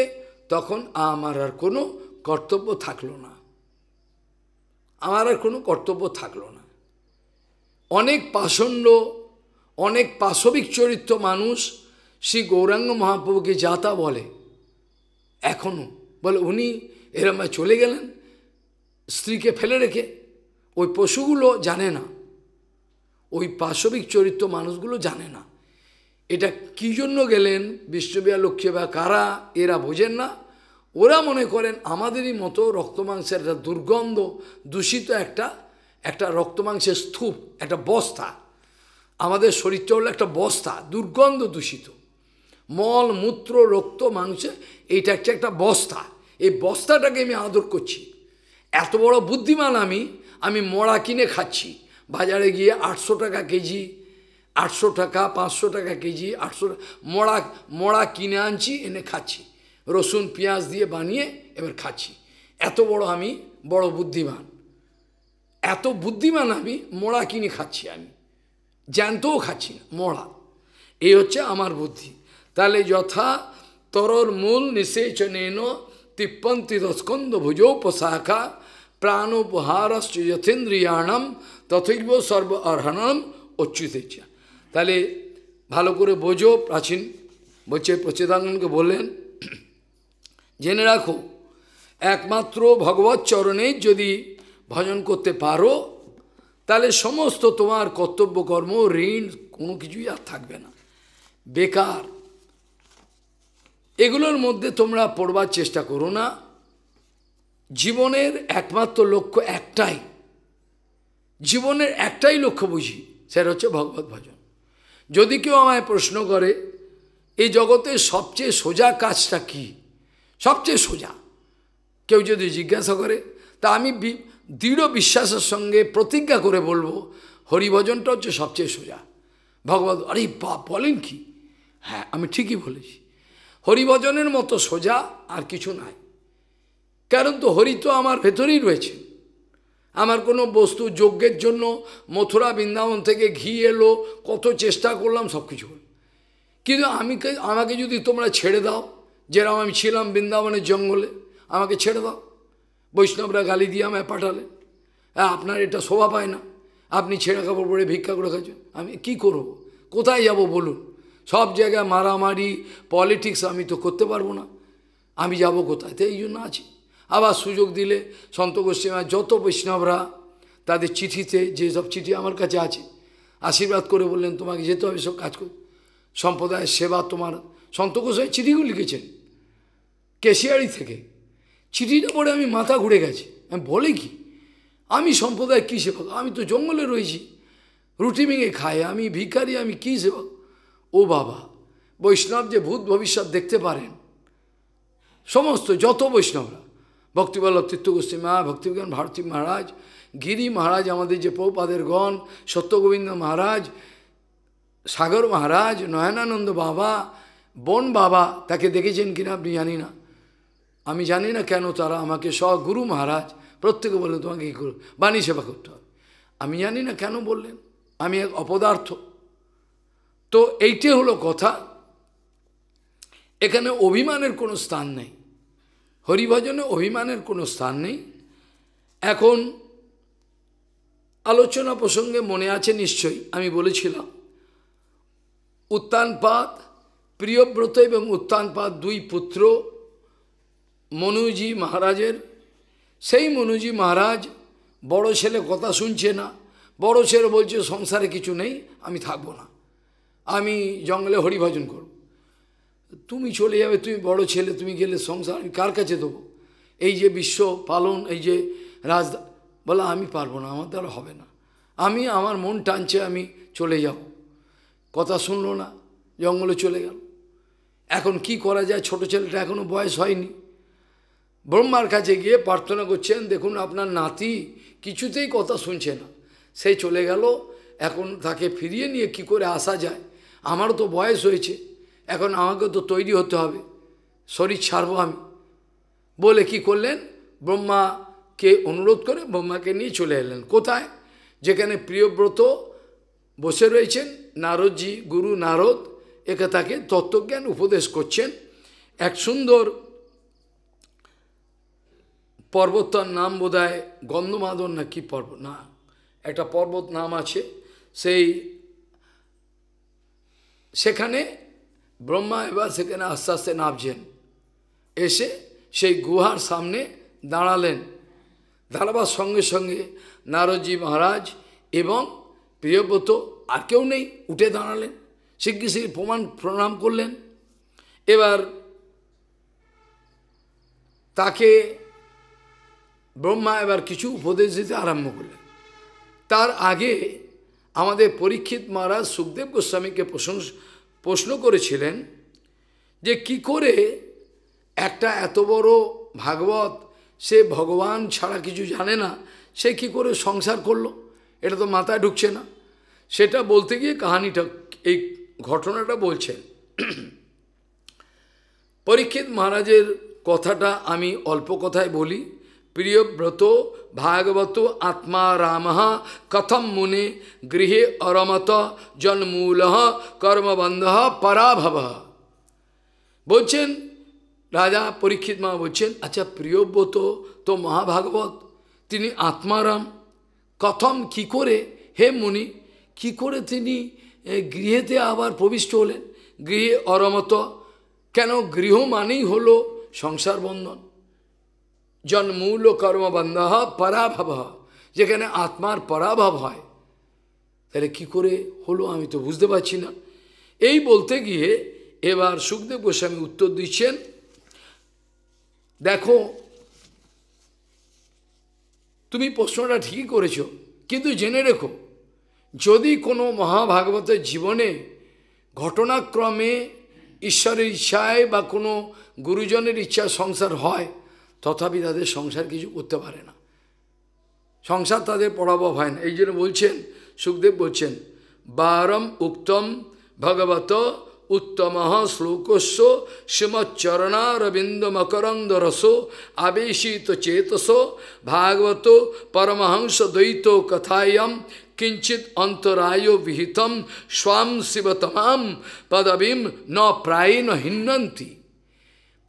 তখন আমার আর কোনো কর্তব্য থাকলো না আমার আর কোনো কর্তব্য থাকলো না অনেক পাষণ্ড অনেক পাশবিক চরিত্র মানুষ শ্রী গৌরাঙ্গ মহাপ্রভুকে যাতা বলে এখনও বলে উনি এরম চলে গেলেন স্ত্রীকে ফেলে রেখে ওই পশুগুলো জানে না ওই পাশবিক চরিত্র মানুষগুলো জানে না এটা কি জন্য গেলেন বিশ্ববিয়া লক্ষ্মী বা কারা এরা বোঝেন না ওরা মনে করেন আমাদেরই মতো রক্তমাংসের একটা দুর্গন্ধ দূষিত একটা একটা রক্তমাংসের স্তূপ একটা বস্তা আমাদের শরীরটা হলো একটা বস্তা দুর্গন্ধ দূষিত মল মূত্র রক্ত মাংসে এইটা হচ্ছে একটা বস্তা এই বস্তাটাকে আমি আদর করছি এত বড় বুদ্ধিমান আমি আমি মড়া কিনে খাচ্ছি বাজারে গিয়ে আটশো টাকা কেজি আটশো টাকা পাঁচশো টাকা কেজি আটশো মড়া মড়া কিনে আনছি এনে খাচ্ছি রসুন পেঁয়াজ দিয়ে বানিয়ে এবার খাচ্ছি এত বড় আমি বড় বুদ্ধিমান এত বুদ্ধিমান আমি মড়া কিনে খাচ্ছি আমি জ্যান্তও খাচ্ছি না মড়া এই হচ্ছে আমার বুদ্ধি তাহলে যথা তরর মূল নিষেচনেন তিপ্পন্তি দস্কন্দ ভুজোপশাখা প্রাণোপহারশ্চ যথেন্দ্রিয়াণম তথৈব সর্ব অর্হণম অচ্যুতেচা তাহলে ভালো করে বোঝো প্রাচীন বলছে প্রচেতাঙ্গনকে বললেন জেনে রাখো একমাত্র ভগবত চরণে যদি ভজন করতে পারো তাহলে সমস্ত তোমার কর্তব্য কর্ম ঋণ কোনো কিছুই আর থাকবে না বেকার এগুলোর মধ্যে তোমরা পড়বার চেষ্টা করো না জীবনের একমাত্র লক্ষ্য একটাই জীবনের একটাই লক্ষ্য বুঝি সেটা হচ্ছে ভগবত ভজন যদি কেউ আমায় প্রশ্ন করে এই জগতের সবচেয়ে সোজা কাজটা কি সবচেয়ে সোজা কেউ যদি জিজ্ঞাসা করে তা আমি দৃঢ় বিশ্বাসের সঙ্গে প্রতিজ্ঞা করে বলবো হরিভজনটা হচ্ছে সবচেয়ে সোজা ভগবত আরে বা বলেন কি হ্যাঁ আমি ঠিকই বলেছি হরিভজনের মতো সোজা আর কিছু নাই কারণ তো হরি তো আমার ভেতরেই রয়েছে আমার কোনো বস্তু যজ্ঞের জন্য মথুরা বৃন্দাবন থেকে ঘি এলো কত চেষ্টা করলাম সব কিছু কিন্তু আমি আমাকে যদি তোমরা ছেড়ে দাও যেরকম আমি ছিলাম বৃন্দাবনের জঙ্গলে আমাকে ছেড়ে দাও বৈষ্ণবরা গালি দিয়ে আমায় পাঠালে আপনার এটা শোভা পায় না আপনি ছেঁড়া কাপড় পরে ভিক্ষা করে খাচ্ছেন আমি কি করব কোথায় যাব বলুন সব জায়গায় মারামারি পলিটিক্স আমি তো করতে পারবো না আমি যাব কোথায় তো এই জন্য আছি আবার সুযোগ দিলে সন্ত গোস্বামী যত বৈষ্ণবরা তাদের চিঠিতে যেসব চিঠি আমার কাছে আছে আশীর্বাদ করে বললেন তোমাকে যেতে হবে সব কাজ কর সম্প্রদায়ের সেবা তোমার সন্ত গোস্বামী চিঠিগুলো লিখেছেন কেশিয়ারি থেকে চিঠিটা পড়ে আমি মাথা ঘুরে গেছি আমি বলে কি আমি সম্প্রদায় কী সেবা আমি তো জঙ্গলে রয়েছি রুটি ভেঙে খাই আমি ভিখারি আমি কী সেবা ও বাবা বৈষ্ণব যে ভূত ভবিষ্যৎ দেখতে পারেন সমস্ত যত বৈষ্ণবরা ভক্তিবল্লভ তীর্থ গোস্বী মা ভক্তিবিজ্ঞান ভারতী মহারাজ গিরি মহারাজ আমাদের যে পৌপাদের গণ সত্যগোবিন্দ মহারাজ সাগর মহারাজ নয়নানন্দ বাবা বোন বাবা তাকে দেখেছেন কিনা আপনি জানি না আমি জানি না কেন তারা আমাকে গুরু মহারাজ প্রত্যেকে বললেন তোমাকে কী করবে বাণী সেবা করতে হবে আমি জানি না কেন বললেন আমি এক অপদার্থ তো এইটি হলো কথা এখানে অভিমানের কোনো স্থান নেই হরিভজনে অভিমানের কোনো স্থান নেই এখন আলোচনা প্রসঙ্গে মনে আছে নিশ্চয়ই আমি বলেছিলাম উত্তানপাত প্রিয়ব্রত এবং উত্তানপাত দুই পুত্র মনুজি মহারাজের সেই মনুজি মহারাজ বড় ছেলে কথা শুনছে না বড় ছেলে বলছে সংসারে কিছু নেই আমি থাকবো না আমি জঙ্গলে হরিভজন করব তুমি চলে যাবে তুমি বড় ছেলে তুমি গেলে সংসার আমি কার কাছে দেবো এই যে বিশ্ব পালন এই যে রাজ বলে আমি পারবো না আমার দ্বারা হবে না আমি আমার মন টানছে আমি চলে যাব কথা শুনল না জঙ্গলে চলে গেল এখন কি করা যায় ছোট ছেলেটা এখনও বয়স হয়নি ব্রহ্মার কাছে গিয়ে প্রার্থনা করছেন দেখুন আপনার নাতি কিছুতেই কথা শুনছে না সে চলে গেল এখন তাকে ফিরিয়ে নিয়ে কি করে আসা যায় আমারও তো বয়স হয়েছে এখন আমাকে তো তৈরি হতে হবে শরীর ছাড়বো আমি বলে কি করলেন ব্রহ্মাকে অনুরোধ করে ব্রহ্মাকে নিয়ে চলে এলেন কোথায় যেখানে প্রিয়ব্রত বসে রয়েছেন নারদজি গুরু নারদ একে তাকে তত্ত্বজ্ঞান উপদেশ করছেন এক সুন্দর পর্বতার নাম বোধ হয় গন্ধমাদন না কি পর্বত না একটা পর্বত নাম আছে সেই সেখানে ব্রহ্মা এবার সেখানে আস্তে আস্তে নামছেন এসে সেই গুহার সামনে দাঁড়ালেন দাঁড়াবার সঙ্গে সঙ্গে নারদজি মহারাজ এবং প্রিয়ব্রত আর কেউ নেই উঠে দাঁড়ালেন শিগগির শ্রী প্রমাণ প্রণাম করলেন এবার তাকে ব্রহ্মা এবার কিছু উপদেশ দিতে আরম্ভ করলেন তার আগে আমাদের পরীক্ষিত মহারাজ সুখদেব গোস্বামীকে প্রশ্ন করেছিলেন যে কি করে একটা এত বড় ভাগবত সে ভগবান ছাড়া কিছু জানে না সে কি করে সংসার করলো এটা তো মাথায় ঢুকছে না সেটা বলতে গিয়ে কাহানিটা এই ঘটনাটা বলছেন পরীক্ষিত মহারাজের কথাটা আমি অল্প কথায় বলি প্রিয়ব্রত ভাগবত আত্মা রাম কথম মুনে গৃহে অরমত জন্মূল কর্মবন্ধ পরাভব বলছেন রাজা পরীক্ষিত মা বলছেন আচ্ছা প্রিয়ব্রত তো মহাভাগবত তিনি আত্মারাম কথম কি করে হে মুনি কি করে তিনি গৃহেতে আবার প্রবিষ্ট হলেন গৃহে অরমত কেন গৃহ মানেই হলো সংসার বন্ধন জন্মূল কর্মবন্ধ পরাভব যেখানে আত্মার পরাভব হয় তাহলে কি করে হলো আমি তো বুঝতে পারছি না এই বলতে গিয়ে এবার সুখদেব গোস্বামী উত্তর দিচ্ছেন দেখো তুমি প্রশ্নটা ঠিকই করেছ কিন্তু জেনে রেখো যদি কোনো মহাভাগবতের জীবনে ঘটনাক্রমে ঈশ্বরের ইচ্ছায় বা কোনো গুরুজনের ইচ্ছা সংসার হয় তথাপি তাদের সংসার কিছু করতে পারে না সংসার তাদের পরাভব হয় না এই জন্য বলছেন সুখদেব বলছেন বারম উক্তম ভগবত উত্তম শ্লোকস্ব শ্রীমচ্চরণারবিন্দ মকরন্দ রস আবেশিত চেতস ভাগবত পরমহংস দ্বৈত কথায়ম কিঞ্চিত অন্তরায় বিহিত স্বাম শিবতমাম পদবীম ন প্রায় ন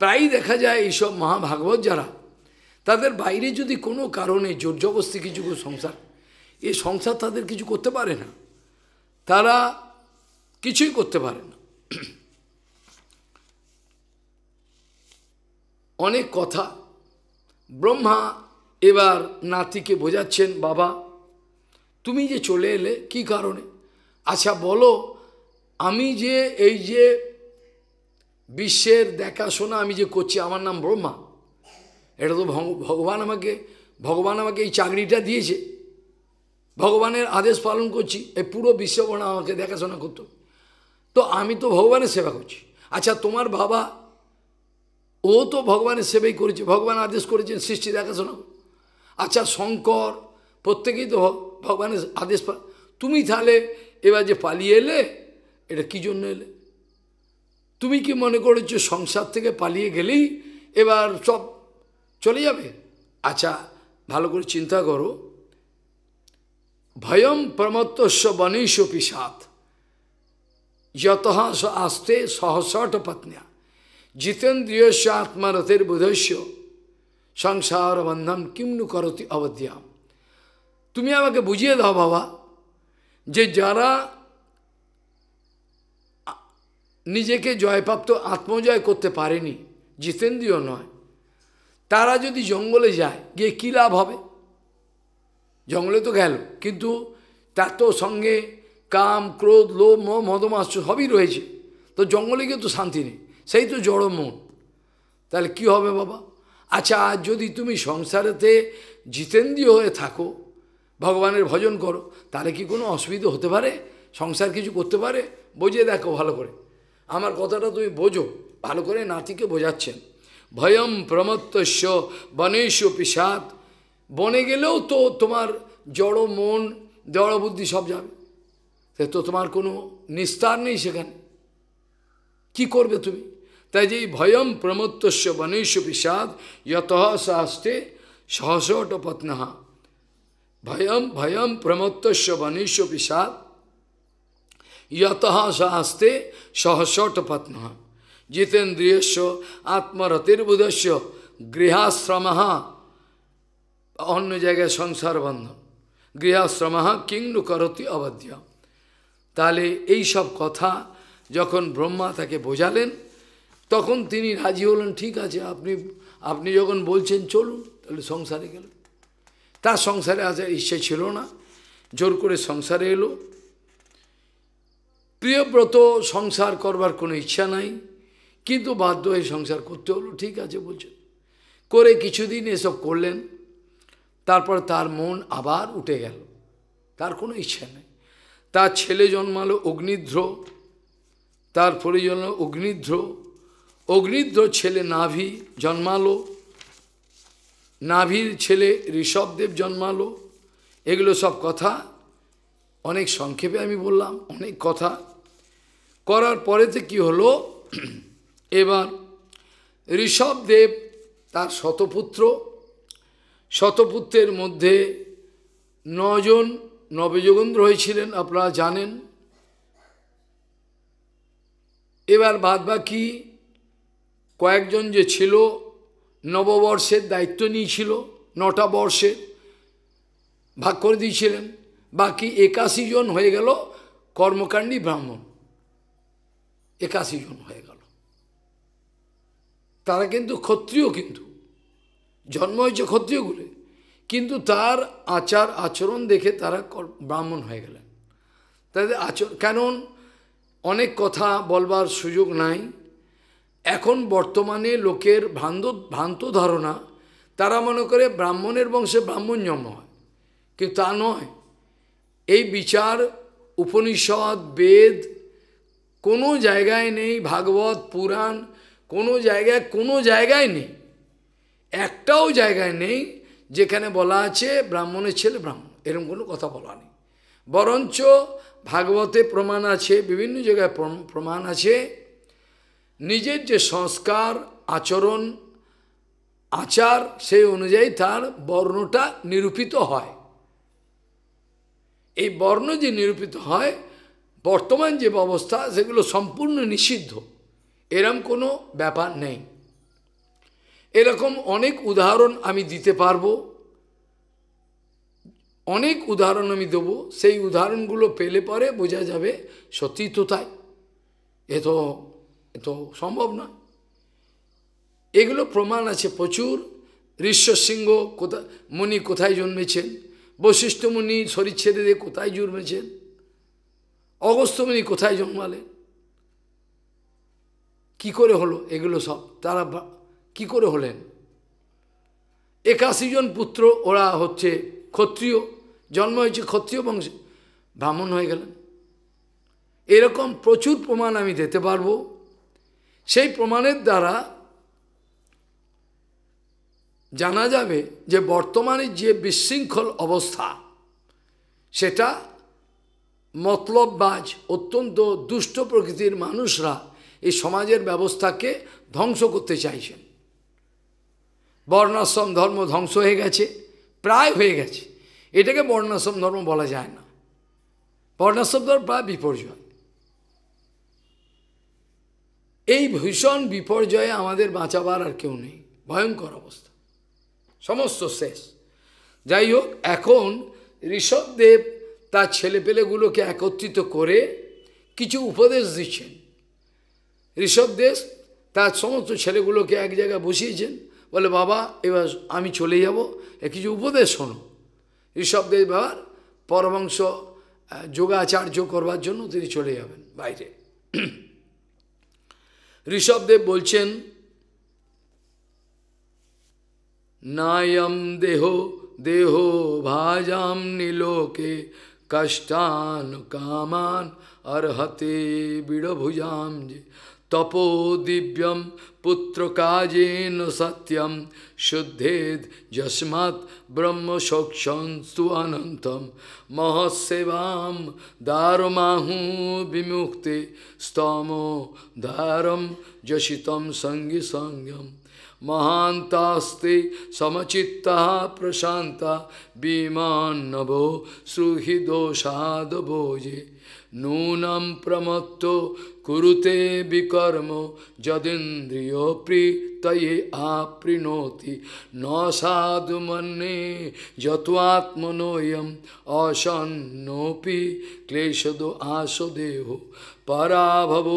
প্রায়ই দেখা যায় এইসব মহাভাগবত যারা তাদের বাইরে যদি কোনো কারণে জোর জবস্তি কিছু সংসার এ সংসার তাদের কিছু করতে পারে না তারা কিছুই করতে পারে না অনেক কথা ব্রহ্মা এবার নাতিকে বোঝাচ্ছেন বাবা তুমি যে চলে এলে কি কারণে আচ্ছা বলো আমি যে এই যে বিশ্বের দেখাশোনা আমি যে করছি আমার নাম ব্রহ্মা এটা তো ভগবান আমাকে ভগবান আমাকে এই চাকরিটা দিয়েছে ভগবানের আদেশ পালন করছি এই পুরো বিশ্ববর্ণা আমাকে দেখাশোনা করত তো আমি তো ভগবানের সেবা করছি আচ্ছা তোমার বাবা ও তো ভগবানের সেবাই করেছে ভগবান আদেশ করেছেন সৃষ্টি দেখাশোনা আচ্ছা শঙ্কর প্রত্যেকেই তো ভগবানের আদেশ তুমি তাহলে এবার যে পালিয়ে এলে এটা কী জন্য এলে তুমি কি মনে করেছো সংসার থেকে পালিয়ে গেলেই এবার সব চলে যাবে আচ্ছা ভালো করে চিন্তা করো ভয়ম প্রমত্তস্ব বনীশ পিসাত যত আস্তে সহসট পত্নিয়া জিতেন্দ্রিয়স্য আত্মারথের বোধস্য সংসার বন্ধন কিম্নু করতি অবধ্যাম তুমি আমাকে বুঝিয়ে দাও বাবা যে যারা নিজেকে জয়প্রাপ্ত আত্মজয় করতে পারেনি জিতেন্দ্রীয় নয় তারা যদি জঙ্গলে যায় গিয়ে কী লাভ হবে জঙ্গলে তো গেল কিন্তু তার তো সঙ্গে কাম ক্রোধ লোভ মোহ মধমাস সবই রয়েছে তো জঙ্গলে গিয়ে তো শান্তি নেই সেই তো জড় মন তাহলে কি হবে বাবা আচ্ছা আজ যদি তুমি সংসারেতে জিতেন্দ্রীয় হয়ে থাকো ভগবানের ভজন করো তাহলে কি কোনো অসুবিধা হতে পারে সংসার কিছু করতে পারে বুঝিয়ে দেখো ভালো করে আমার কথাটা তুমি বোঝো ভালো করে নাতিকে বোঝাচ্ছেন ভয়ম প্রমত্তস্য বনেশু পিসাদ বনে গেলেও তো তোমার জড় মন জড় বুদ্ধি সব যাবে সে তো তোমার কোনো নিস্তার নেই সেখানে কি করবে তুমি তাই যে ভয়ম প্রমত্তস্য বনেশু পিসাদ যত সাহস্তে সহসট পত্নহা ভয়ম ভয়ম প্রমত্তস্য বনেশু পিসাদ ইয়তহ সাহস্তে সহসট পত্ন জিতেন্দ্রিয়স্য আত্মরতির্বুদস্য গৃহাশ্রম অন্য জায়গায় সংসার বন্ধন গৃহাশ্রম কিংনু করতি অবাধ্য তাহলে সব কথা যখন ব্রহ্মা তাকে বোঝালেন তখন তিনি রাজি হলেন ঠিক আছে আপনি আপনি যখন বলছেন চলুন তাহলে সংসারে গেল তার সংসারে আসার ইচ্ছে ছিল না জোর করে সংসারে এলো প্রিয়ব্রত সংসার করবার কোনো ইচ্ছা নাই কিন্তু বাধ্য হয়ে সংসার করতে হলো ঠিক আছে বলছেন করে কিছুদিন এসব করলেন তারপর তার মন আবার উঠে গেল তার কোনো ইচ্ছা নেই তার ছেলে জন্মালো অগ্নিধ্র তার পরিজন অগ্নিধ্র অগ্নিধ্র ছেলে নাভি জন্মালো নাভির ছেলে ঋষভদেব জন্মালো এগুলো সব কথা অনেক সংক্ষেপে আমি বললাম অনেক কথা করার পরেতে কি হলো এবার ঋষভদেব তার শতপুত্র শতপুত্রের মধ্যে নজন নবযোগেন্দ্র হয়েছিলেন আপনারা জানেন এবার বাদবাকি কয়েকজন যে ছিল নববর্ষের দায়িত্ব নিয়েছিল নটা বর্ষে ভাগ করে দিয়েছিলেন বাকি একাশি জন হয়ে গেল কর্মকাণ্ডী ব্রাহ্মণ একাশি জন হয়ে গেল তারা কিন্তু ক্ষত্রিয় কিন্তু জন্ম হয়েছে ক্ষত্রিয়গুলি কিন্তু তার আচার আচরণ দেখে তারা ব্রাহ্মণ হয়ে গেলেন তাদের আচর কারণ অনেক কথা বলবার সুযোগ নাই এখন বর্তমানে লোকের ভ্রান্ত ভ্রান্ত ধারণা তারা মনে করে ব্রাহ্মণের বংশে ব্রাহ্মণ জন্ম হয় কিন্তু তা নয় এই বিচার উপনিষদ বেদ কোনো জায়গায় নেই ভাগবত পুরাণ কোনো জায়গায় কোনো জায়গায় নেই একটাও জায়গায় নেই যেখানে বলা আছে ব্রাহ্মণের ছেলে ব্রাহ্মণ এরকম কোনো কথা বলা নেই বরঞ্চ ভাগবতে প্রমাণ আছে বিভিন্ন জায়গায় প্রমাণ আছে নিজের যে সংস্কার আচরণ আচার সেই অনুযায়ী তার বর্ণটা নিরূপিত হয় এই বর্ণ যে নিরূপিত হয় বর্তমান যে ব্যবস্থা সেগুলো সম্পূর্ণ নিষিদ্ধ এরম কোনো ব্যাপার নেই এরকম অনেক উদাহরণ আমি দিতে পারবো অনেক উদাহরণ আমি দেব সেই উদাহরণগুলো পেলে পরে বোঝা যাবে সত্যি তো তাই এ তো এ তো সম্ভব না এগুলো প্রমাণ আছে প্রচুর ঋষ্বসিংহ কোথা মুনি কোথায় জন্মেছেন বশিষ্ঠ মুনি শরীর ছেড়ে দিয়ে কোথায় জন্মেছেন অগস্তমিনী কোথায় জন্মালেন কি করে হলো এগুলো সব তারা কি করে হলেন একাশি জন পুত্র ওরা হচ্ছে ক্ষত্রিয় জন্ম হয়েছে ক্ষত্রিয় বংশে ব্রাহ্মণ হয়ে গেলেন এরকম প্রচুর প্রমাণ আমি দিতে পারব সেই প্রমাণের দ্বারা জানা যাবে যে বর্তমানে যে বিশৃঙ্খল অবস্থা সেটা মতলববাজ অত্যন্ত দুষ্ট প্রকৃতির মানুষরা এই সমাজের ব্যবস্থাকে ধ্বংস করতে চাইছেন বর্ণাশ্রম ধর্ম ধ্বংস হয়ে গেছে প্রায় হয়ে গেছে এটাকে বর্ণাশ্রম ধর্ম বলা যায় না বর্ণাশ্রম ধর্ম প্রায় বিপর্যয় এই ভীষণ বিপর্যয়ে আমাদের বাঁচাবার আর কেউ নেই ভয়ঙ্কর অবস্থা সমস্ত শেষ যাই হোক এখন ঋষভদেব তার ছেলেপেলেগুলোকে একত্রিত করে কিছু উপদেশ দিচ্ছেন ঋষভ দেশ তার সমস্ত ছেলেগুলোকে এক জায়গায় বসিয়েছেন বলে বাবা এবার আমি চলে যাব কিছু উপদেশ শোনো ঋষভ দেশ বাবার পরমাংশ যোগাচার্য করবার জন্য তিনি চলে যাবেন বাইরে ঋষভদেব বলছেন নায়ম দেহ দেহ ভাজাম নিলোকে कष्टान कामान अर्हते बिड़भुजाम तपो दिव्यम पुत्र काजेन सत्यम शुद्धेद यस्मात् ब्रह्म सोक्षंस्तु महसेवाम दारमाहु विमुक्ति स्तमो दारम जशितम संगी संगम महांतास्ते समचित्ता प्रशांता बीमान नभो सुहि भोजे नूनम प्रमत्तो कुरुते विकर्म जदिंद्रियो प्रीत आपृणोति न साधु मन्ने जत्वात्मनोयम असन्नोपि क्लेशदो आसो देहो पराभवो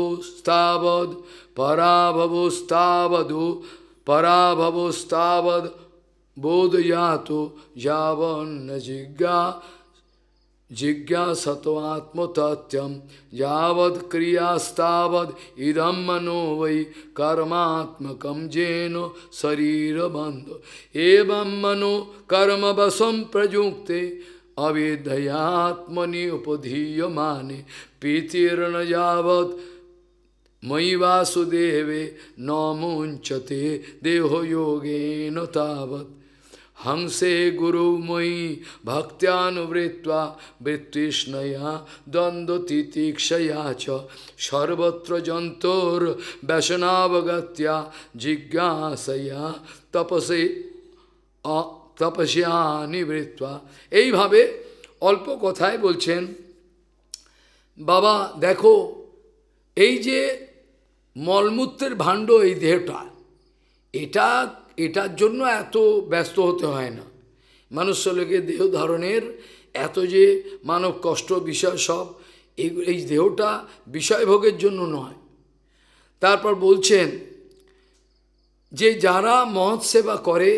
पराभवस्तावद बोध या तो यावन जिज्ञा जिज्ञासत्वात्मतत्यम यावद क्रियास्तावद इदम मनो वै कर्मात्मक जेन शरीर बंध एवं मनो कर्म वसम प्रयुक्ते अविधयात्मनि उपधीय माने पीतिर्न यावत ময়ি বাসুদেবে ন মুঞ্চতে দেহ যোগে নতাবত হংসে গুরু ময়ি ভক্তানুবৃত্তা বৃত্তৃষ্ণয়া দ্বন্দ্বতিতিক্ষয়া চ সর্বত্র যন্তোর ব্যসনাবগত্যা জিজ্ঞাসয়া তপসে তপস্যা নিবৃত্তা এইভাবে অল্প কথায় বলছেন বাবা দেখো এই যে মলমূত্রের ভাণ্ড এই দেহটা এটা এটার জন্য এত ব্যস্ত হতে হয় না মানুষ লোকের দেহ ধারণের এত যে মানব কষ্ট বিষয় সব এই দেহটা বিষয়ভোগের জন্য নয় তারপর বলছেন যে যারা মহৎ সেবা করে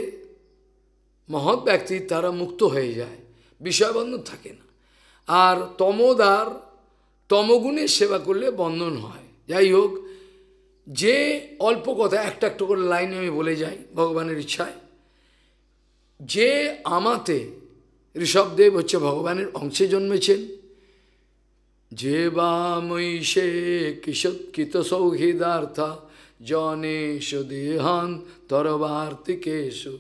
মহৎ ব্যক্তি তারা মুক্ত হয়ে যায় বিষয়বন্ধন থাকে না আর তমদার তমগুণের সেবা করলে বন্ধন হয় যাই হোক যে অল্প কথা একটা একটা করে লাইনে আমি বলে যাই ভগবানের ইচ্ছায় যে আমাতে ঋষভদেব হচ্ছে ভগবানের অংশে জন্মেছেন যে মৈষে কিশোৎকিত সৌহৃদার্থা জনেশ দেহান তরবার্তিকেশু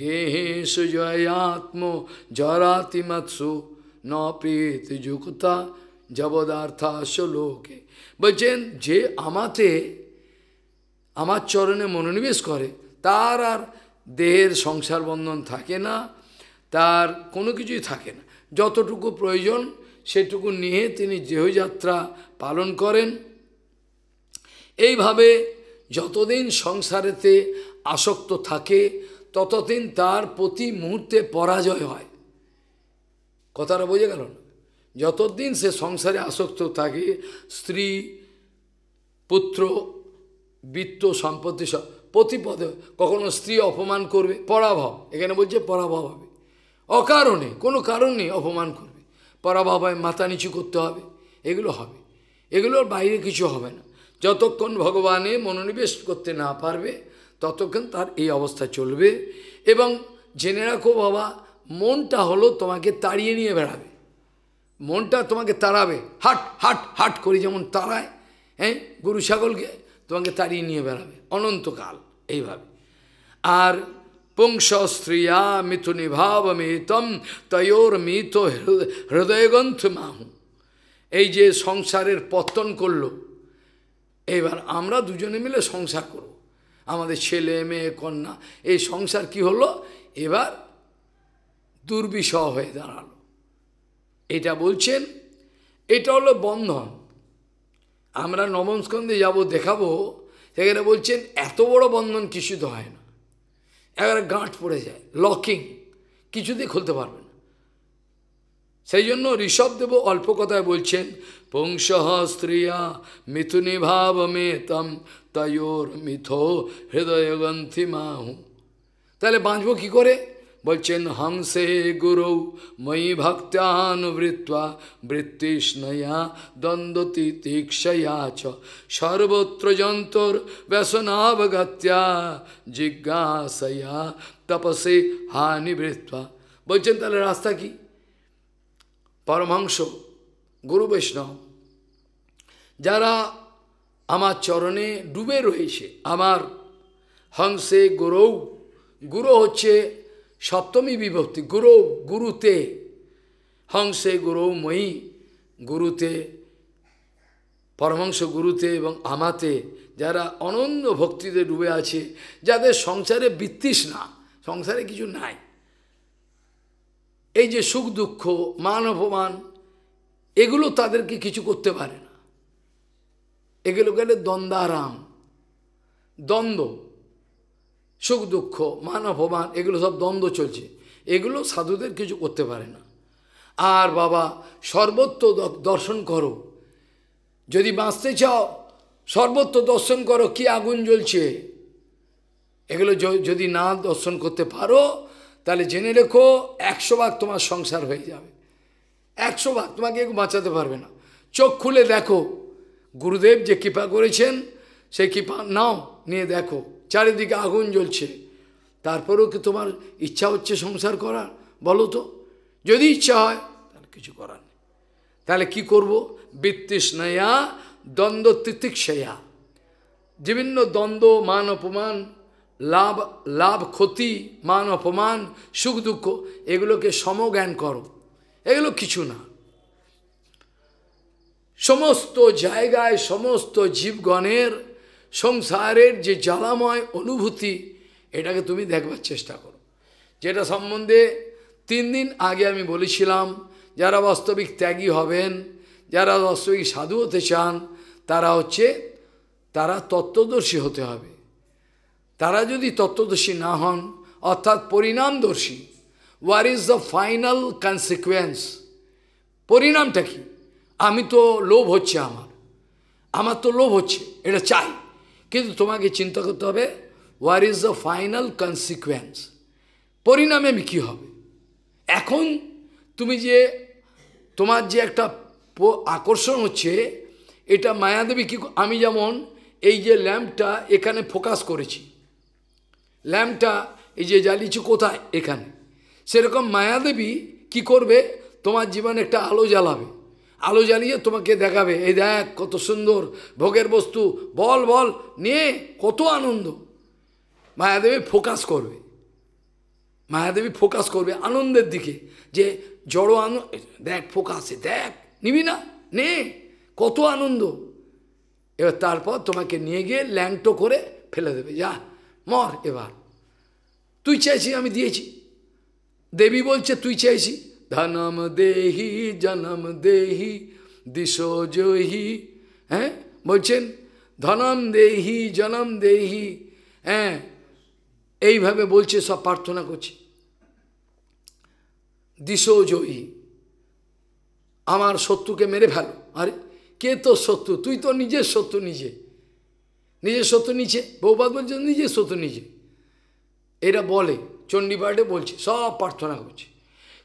গেহেশ জয়াত্ম জরাতিমৎসু ন যুক্তা জবদার্থাশ লোকে বলছেন যে আমাতে আমার চরণে মনোনিবেশ করে তার আর দেহের সংসার বন্ধন থাকে না তার কোনো কিছুই থাকে না যতটুকু প্রয়োজন সেটুকু নিয়ে তিনি যেহযাত্রা পালন করেন এইভাবে যতদিন সংসারেতে আসক্ত থাকে ততদিন তার প্রতি মুহূর্তে পরাজয় হয় কথাটা বোঝা গেল না যতদিন সে সংসারে আসক্ত থাকে স্ত্রী পুত্র বৃত্ত সম্পত্তি সব প্রতিপদে কখনো স্ত্রী অপমান করবে পরাভব এখানে বলছে পরাভব হবে অকারণে কোনো কারণ নেই অপমান করবে পরাভাব হয় মাথা নিচু করতে হবে এগুলো হবে এগুলোর বাইরে কিছু হবে না যতক্ষণ ভগবানে মনোনিবেশ করতে না পারবে ততক্ষণ তার এই অবস্থা চলবে এবং জেনে রাখো বাবা মনটা হলো তোমাকে তাড়িয়ে নিয়ে বেড়াবে মনটা তোমাকে তাড়াবে হাট হাট হাট করে যেমন তাড়ায় হ্যাঁ গরু ছাগলকে তোমাকে তাড়িয়ে নিয়ে বেড়াবে অনন্তকাল এইভাবে আর পুংস স্ত্রিয়া মিতম তয়োর মিত হৃদয়গ্রন্থ মাহু এই যে সংসারের পত্তন করলো এবার আমরা দুজনে মিলে সংসার করব আমাদের ছেলে মেয়ে কন্যা এই সংসার কি হলো এবার দুর্বিষহ হয়ে দাঁড়ালো এটা বলছেন এটা হলো বন্ধন আমরা নবম স্কন্ধে যাব দেখাবো সেখানে বলছেন এত বড় বন্ধন কিছু তো হয় না একবারে গাঁট পড়ে যায় লকিং কিছুতেই খুলতে পারবে না সেই জন্য ঋষভদেব অল্প কথায় বলছেন পুংস স্ত্রিয়া মিথুনি ভাব মেতম তয়োর মিথো গন্থি মাহু তাহলে বাঁচব কী করে বলছেন হংসে গুরৌ ময়ী ভক্তানুবৃত্তা বৃত্তিষ্ণয়া দ্বন্দ্বতি তীক্ষয়া চ সর্বত্র যন্তর ব্যসনাবগত্যা জিজ্ঞাসয়া তপসে হানিবৃত্তা বলছেন তাহলে রাস্তা কি পরমহংস গুরু বৈষ্ণব যারা আমার চরণে ডুবে রয়েছে আমার হংসে গুরৌ গুরু হচ্ছে সপ্তমী বিভক্তি গুরু গুরুতে হংসে গুরু মহি গুরুতে পরমাংশ গুরুতে এবং আমাতে যারা অনন্য ভক্তিতে ডুবে আছে যাদের সংসারে বৃত্তিস না সংসারে কিছু নাই এই যে সুখ দুঃখ মান অপমান এগুলো তাদেরকে কিছু করতে পারে না এগুলো গেলে দ্বন্দ্বারাম দ্বন্দ্ব সুখ দুঃখ মান অপমান এগুলো সব দ্বন্দ্ব চলছে এগুলো সাধুদের কিছু করতে পারে না আর বাবা সর্বত্র দর্শন করো যদি বাঁচতে চাও সর্বত্র দর্শন করো কি আগুন জ্বলছে এগুলো যদি না দর্শন করতে পারো তাহলে জেনে রেখো একশো ভাগ তোমার সংসার হয়ে যাবে একশো ভাগ তোমাকে বাঁচাতে পারবে না চোখ খুলে দেখো গুরুদেব যে কৃপা করেছেন সেই কৃপা নাও নিয়ে দেখো চারিদিকে আগুন জ্বলছে তারপরেও কি তোমার ইচ্ছা হচ্ছে সংসার করার বলো তো যদি ইচ্ছা হয় তাহলে কিছু করার নেই তাহলে কি করব বৃত্তিষ্ণয়া দ্বন্দ্ব তিতিক্ষয়া বিভিন্ন দ্বন্দ্ব মান অপমান লাভ লাভ ক্ষতি মান অপমান সুখ দুঃখ এগুলোকে সমজ্ঞান করো এগুলো কিছু না সমস্ত জায়গায় সমস্ত জীবগণের সংসারের যে জ্বালাময় অনুভূতি এটাকে তুমি দেখবার চেষ্টা করো যেটা সম্বন্ধে তিন দিন আগে আমি বলেছিলাম যারা বাস্তবিক ত্যাগী হবেন যারা বাস্তবিক সাধু হতে চান তারা হচ্ছে তারা তত্ত্বদর্শী হতে হবে তারা যদি তত্ত্বদর্শী না হন অর্থাৎ পরিণামদর্শী where is the final consequence পরিণামটা কি আমি তো লোভ হচ্ছে আমার আমার তো লোভ হচ্ছে এটা চাই কিন্তু তোমাকে চিন্তা করতে হবে where is the final consequence পরিণামে কী হবে এখন তুমি যে তোমার যে একটা আকর্ষণ হচ্ছে এটা মায়াদেবী কি আমি যেমন এই যে ল্যাম্পটা এখানে ফোকাস করেছি ল্যাম্পটা এই যে জ্বালিয়েছি কোথায় এখানে সেরকম মায়াদেবী কি করবে তোমার জীবনে একটা আলো জ্বালাবে আলো জ্বালিয়ে তোমাকে দেখাবে এই দেখ কত সুন্দর ভোগের বস্তু বল বল নিয়ে কত আনন্দ মায়াদেবী ফোকাস করবে মায়াদেবী ফোকাস করবে আনন্দের দিকে যে জড়ো আনন্দ দেখ ফোকাসে দেখ নিবি না নে কত আনন্দ এবার তারপর তোমাকে নিয়ে গিয়ে ল্যাংটো করে ফেলে দেবে যা মর এবার তুই চাইছি আমি দিয়েছি দেবী বলছে তুই চাইছি ধনম দেহি জনম দেহি দিশো জহি হ্যাঁ বলছেন ধনম দেহি জনম দেহি হ্যাঁ এইভাবে বলছে সব প্রার্থনা করছে দিশো জহি আমার শত্রুকে মেরে ফেলো আরে কে তোর শত্রু তুই তো নিজের শত্রু নিজে নিজের শত্রু নিচে বৌবাদ বলছে নিজের শত্রু নিজে এটা বলে চণ্ডীপাঠে বলছে সব প্রার্থনা করছে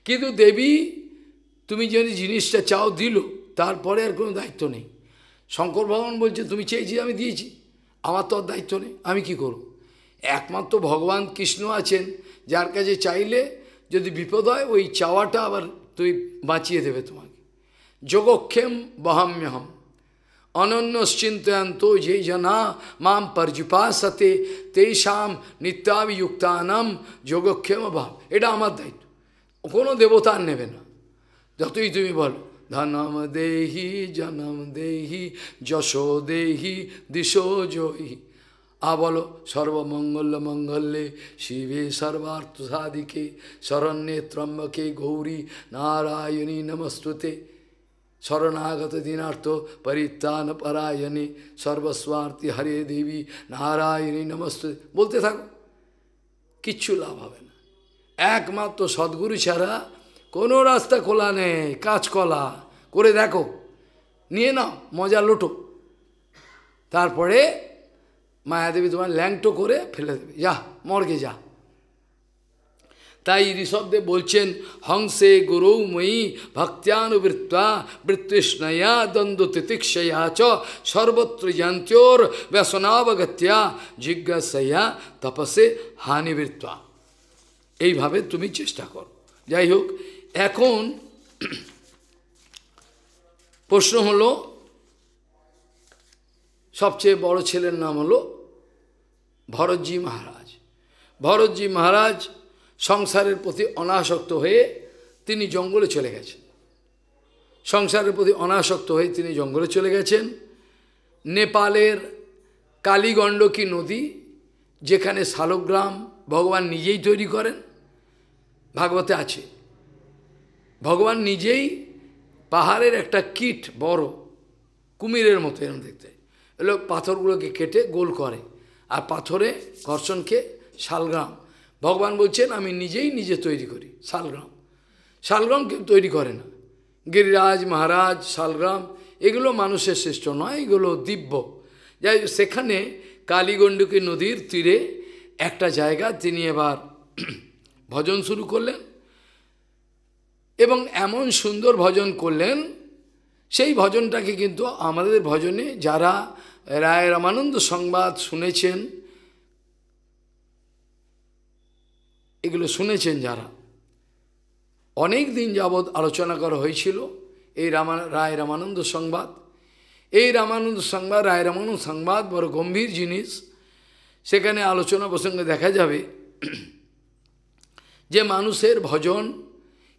কিন্তু দেবী তুমি যদি জিনিসটা চাও দিল তারপরে আর কোনো দায়িত্ব নেই শঙ্কর ভগবান বলছে তুমি চেয়েছি আমি দিয়েছি আমার তো আর দায়িত্ব নেই আমি কি করব একমাত্র ভগবান কৃষ্ণ আছেন যার কাছে চাইলে যদি বিপদ হয় ওই চাওয়াটা আবার তুই বাঁচিয়ে দেবে তোমাকে যোগক্ষেম বহাম্যহম অনন্য চিন্তায়ন্ত যে জনা মাম পর্যুপাসতে তেষাম নিত্যাভিযুক্তানাম যোগক্ষেম ভাব এটা আমার দায়িত্ব কোনো দেবতা নেবে না যতই তুমি বলো ধনম দেহি জনম দেহি যশো দেহি দিশো জয়ী আ বলো সর্বমঙ্গল মঙ্গলে শিবে সর্বার্থ সাধিকে শরণ্যে ত্রম্বকে গৌরী নারায়ণী নমস্তুতে শরণাগত দিনার্থ পরিত্রাণ পরায়ণে সর্বস্বার্থী হরে দেবী নারায়ণী নমস্তুতে বলতে থাকো কিচ্ছু লাভ হবে না একমাত্র সদ্গুরু ছাড়া কোনো রাস্তা খোলা নেই কাজকলা করে দেখো নিয়ে নাও মজা লোটো তারপরে মায়াদেবী তোমার ল্যাংটো করে ফেলে দেবে যা মর্গে যা তাই ঋষব্দে বলছেন হংসে গুরৌ ভক্তানুবৃত্তা ভক্ত্যানুবৃত্তা বৃত্তৃষ্ণয়া দ্বন্দ্ব তিতিক্ষয়া চ সর্বত্র জ্যান্তর ব্যসনাবগত্যা জিজ্ঞাসা তপসে হানিবৃত্তা এইভাবে তুমি চেষ্টা করো যাই হোক এখন প্রশ্ন হলো সবচেয়ে বড় ছেলের নাম হলো ভরতজি মহারাজ ভরতজি মহারাজ সংসারের প্রতি অনাসক্ত হয়ে তিনি জঙ্গলে চলে গেছেন সংসারের প্রতি অনাসক্ত হয়ে তিনি জঙ্গলে চলে গেছেন নেপালের কালীগণ্ডকী নদী যেখানে শালগ্রাম ভগবান নিজেই তৈরি করেন ভাগবতে আছে ভগবান নিজেই পাহাড়ের একটা কিট বড় কুমিরের মতো এরকম দেখতে এলো পাথরগুলোকে কেটে গোল করে আর পাথরে ঘর্ষণকে শালগ্রাম ভগবান বলছেন আমি নিজেই নিজে তৈরি করি শালগ্রাম শালগ্রাম কেউ তৈরি করে না গিরিরাজ মহারাজ শালগ্রাম এগুলো মানুষের শ্রেষ্ঠ নয় এগুলো দিব্য যাই সেখানে কালীগণ্ডকী নদীর তীরে একটা জায়গা তিনি এবার ভজন শুরু করলেন এবং এমন সুন্দর ভজন করলেন সেই ভজনটাকে কিন্তু আমাদের ভজনে যারা রায় রামানন্দ সংবাদ শুনেছেন এগুলো শুনেছেন যারা অনেক দিন যাবৎ আলোচনা করা হয়েছিল এই রামা রায় রামানন্দ সংবাদ এই রামানন্দ সংবাদ রায় রামানন্দ সংবাদ বড় গম্ভীর জিনিস সেখানে আলোচনা প্রসঙ্গে দেখা যাবে যে মানুষের ভজন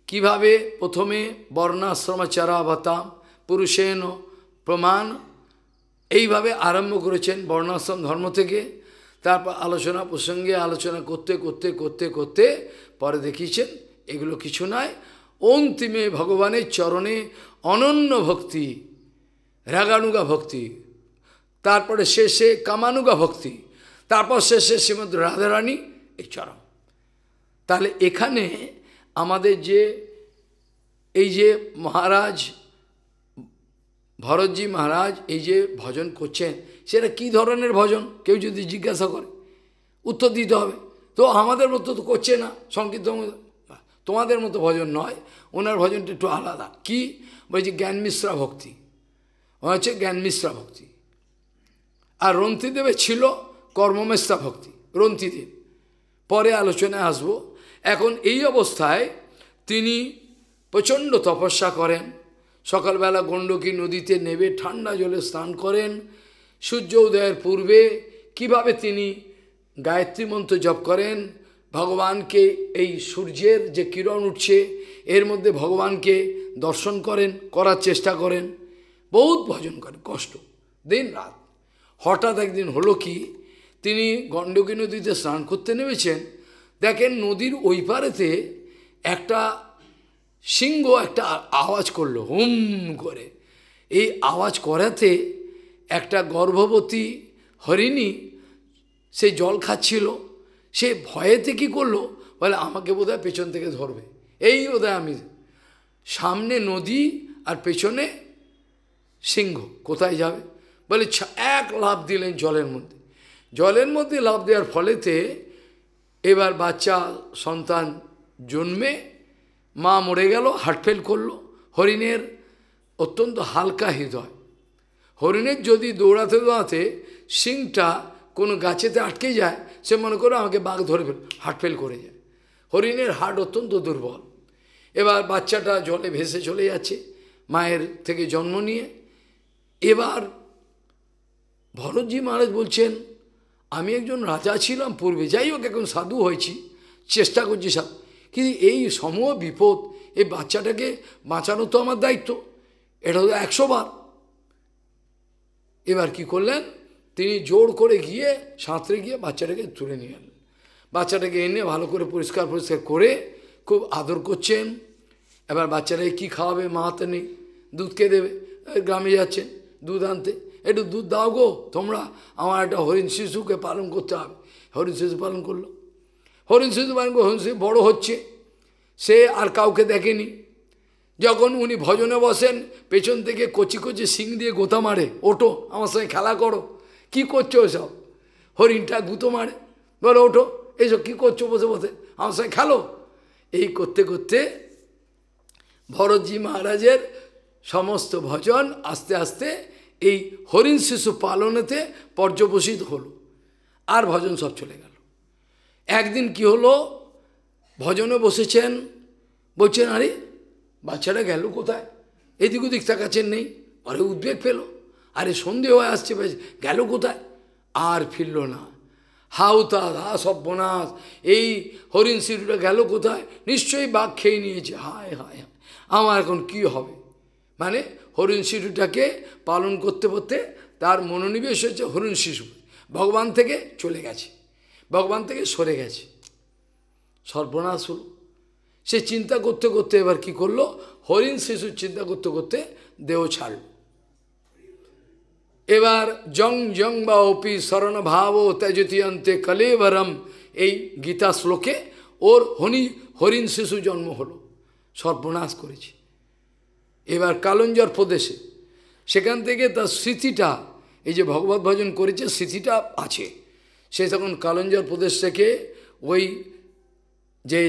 কিভাবে প্রথমে বর্ণাশ্রমাচারা ভাতাম পুরুষেন প্রমাণ এইভাবে আরম্ভ করেছেন বর্ণাশ্রম ধর্ম থেকে তারপর আলোচনা প্রসঙ্গে আলোচনা করতে করতে করতে করতে পরে দেখিয়েছেন এগুলো কিছু নয় অন্তিমে ভগবানের চরণে অনন্য ভক্তি রাগানুগা ভক্তি তারপরে শেষে কামানুগা ভক্তি তারপর শেষে শ্রীমদ রাধারানী এই চরম তাহলে এখানে আমাদের যে এই যে মহারাজ ভরতজি মহারাজ এই যে ভজন করছেন সেটা কি ধরনের ভজন কেউ যদি জিজ্ঞাসা করে উত্তর দিতে হবে তো আমাদের মতো তো করছে না সংকীর্ত তোমাদের মতো ভজন নয় ওনার ভজনটা একটু আলাদা কি বলছে জ্ঞান মিশ্রা ভক্তি ওনার হচ্ছে জ্ঞান মিশ্রা ভক্তি আর রন্তিদেবের ছিল কর্মমেশ্রা ভক্তি রন্তিদেব পরে আলোচনায় আসবো এখন এই অবস্থায় তিনি প্রচণ্ড তপস্যা করেন সকালবেলা গণ্ডকী নদীতে নেবে ঠান্ডা জলে স্নান করেন সূর্য উদয়ের পূর্বে কিভাবে তিনি গায়ত্রী মন্ত্র জপ করেন ভগবানকে এই সূর্যের যে কিরণ উঠছে এর মধ্যে ভগবানকে দর্শন করেন করার চেষ্টা করেন বহুত ভজন করেন কষ্ট দিন রাত হঠাৎ একদিন হলো কি তিনি গণ্ডকী নদীতে স্নান করতে নেমেছেন দেখেন নদীর ওই পারেতে একটা সিংহ একটা আওয়াজ করলো হুম করে এই আওয়াজ করাতে একটা গর্ভবতী হরিণী সে জল খাচ্ছিল সে ভয়েতে কি করলো বলে আমাকে বোধহয় পেছন থেকে ধরবে এই বোধহয় আমি সামনে নদী আর পেছনে সিংহ কোথায় যাবে বলে এক লাভ দিলেন জলের মধ্যে জলের মধ্যে লাভ দেওয়ার ফলেতে এবার বাচ্চা সন্তান জন্মে মা মরে গেল হার্টফেল করলো হরিণের অত্যন্ত হালকা হৃদয় হরিণের যদি দৌড়াতে দৌড়াতে সিংটা কোনো গাছেতে আটকে যায় সে মনে করে আমাকে বাঘ ধরে ফেল হার্টফেল করে যায় হরিণের হাট অত্যন্ত দুর্বল এবার বাচ্চাটা জলে ভেসে চলে যাচ্ছে মায়ের থেকে জন্ম নিয়ে এবার ভরতজি মহারাজ বলছেন আমি একজন রাজা ছিলাম পূর্বে যাই হোক এখন সাধু হয়েছি চেষ্টা করছি সাধু কিন্তু এই সম বিপদ এই বাচ্চাটাকে বাঁচানো তো আমার দায়িত্ব এটা তো একশো বার এবার কি করলেন তিনি জোর করে গিয়ে সাঁতরে গিয়ে বাচ্চাটাকে তুলে নিয়ে এলেন বাচ্চাটাকে এনে ভালো করে পরিষ্কার পরিষ্কার করে খুব আদর করছেন এবার বাচ্চাটাকে কি খাওয়াবে মা হাতে নেই দুধকে দেবে গ্রামে যাচ্ছেন দুধ আনতে একটু দুধ দাও গো তোমরা আমার একটা হরিণ শিশুকে পালন করতে হবে হরিণ শিশু পালন করলো হরিণ শিশু পালন করলো হরিণ শিশু বড়ো হচ্ছে সে আর কাউকে দেখেনি যখন উনি ভজনে বসেন পেছন থেকে কচি কচি সিং দিয়ে গোতা মারে ওটো আমার সঙ্গে খেলা করো কি করছো ওসব হরিণটা গুঁতো মারে বলো ওঠো এইসব কী করছো বসে বসে আমার সঙ্গে খেলো এই করতে করতে ভরতজি মহারাজের সমস্ত ভজন আস্তে আস্তে এই হরিণ শিশু পালনেতে পর্যবসিত হলো আর ভজন সব চলে গেল একদিন কি হলো ভজনে বসেছেন বলছেন আরে বাচ্চাটা গেল কোথায় এদিক ওদিক তাকাচ্ছেন নেই আরে উদ্বেগ পেল আরে সন্ধে হয়ে আসছে গেল কোথায় আর ফিরল না হাউতা হা সব্যনাশ এই হরিণ শিশুটা গেল কোথায় নিশ্চয়ই বাঘ খেয়ে নিয়েছে হায় হায় হায় আমার এখন কি হবে মানে হরিণ শিশুটাকে পালন করতে করতে তার মনোনিবেশ হয়েছে হরিণ শিশু ভগবান থেকে চলে গেছে ভগবান থেকে সরে গেছে সর্বনাশ হলো সে চিন্তা করতে করতে এবার কি করলো হরিণ শিশুর চিন্তা করতে করতে দেহ ছাড়ল এবার জং জং বা অপি শরণ ভাব তেজতি অন্তে কলেভরম এই গীতা শ্লোকে ওর হনি হরিণ শিশু জন্ম হলো সর্বনাশ করেছে এবার কালঞ্জর প্রদেশে সেখান থেকে তার স্মৃতিটা এই যে ভগবত ভজন করেছে স্মৃতিটা আছে সে তখন কালঞ্জর প্রদেশ থেকে ওই যে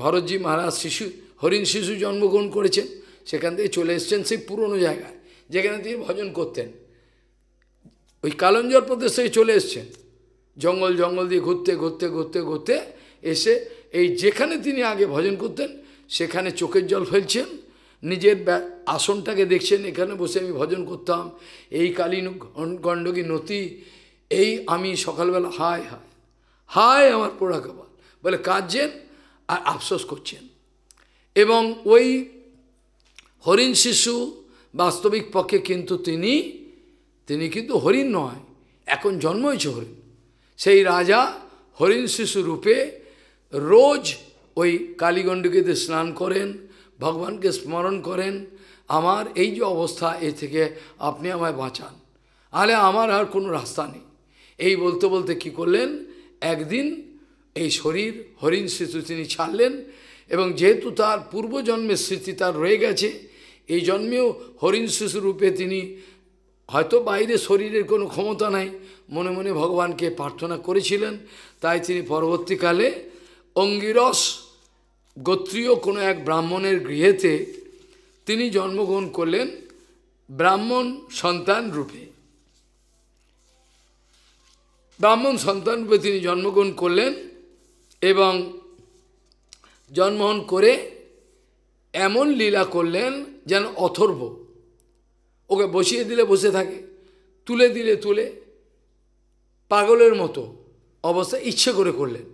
ভরতজি মহারাজ শিশু হরিণ শিশু জন্মগ্রহণ করেছেন সেখান থেকে চলে এসছেন সেই পুরনো জায়গায় যেখানে তিনি ভজন করতেন ওই কালঞ্জর প্রদেশ থেকে চলে এসছেন জঙ্গল জঙ্গল দিয়ে ঘুরতে ঘুরতে ঘুরতে ঘুরতে এসে এই যেখানে তিনি আগে ভজন করতেন সেখানে চোখের জল ফেলছেন নিজের আসনটাকে দেখছেন এখানে বসে আমি ভজন করতাম এই কালী গণ্ডকী নতি এই আমি সকালবেলা হায় হায় হায় আমার পোড়া কপাল বলে কাঁদছেন আর আফসোস করছেন এবং ওই হরিণ শিশু বাস্তবিক পক্ষে কিন্তু তিনি তিনি কিন্তু হরিণ নয় এখন জন্ম হয়েছে হরিণ সেই রাজা হরিণ শিশু রূপে রোজ ওই কালীগণ্ডকীতে স্নান করেন ভগবানকে স্মরণ করেন আমার এই যে অবস্থা এ থেকে আপনি আমায় বাঁচান আলে আমার আর কোনো রাস্তা নেই এই বলতে বলতে কি করলেন একদিন এই শরীর হরিণ শিশু তিনি ছাড়লেন এবং যেহেতু তার পূর্বজন্মের স্মৃতি তার রয়ে গেছে এই জন্মেও হরিণ শিশু রূপে তিনি হয়তো বাইরে শরীরের কোনো ক্ষমতা নাই মনে মনে ভগবানকে প্রার্থনা করেছিলেন তাই তিনি পরবর্তীকালে অঙ্গিরস গোত্রীয় কোনো এক ব্রাহ্মণের গৃহেতে তিনি জন্মগ্রহণ করলেন ব্রাহ্মণ সন্তান রূপে ব্রাহ্মণ সন্তান রূপে তিনি জন্মগ্রহণ করলেন এবং জন্মগ্রহণ করে এমন লীলা করলেন যেন অথর্ব ওকে বসিয়ে দিলে বসে থাকে তুলে দিলে তুলে পাগলের মতো অবস্থা ইচ্ছে করে করলেন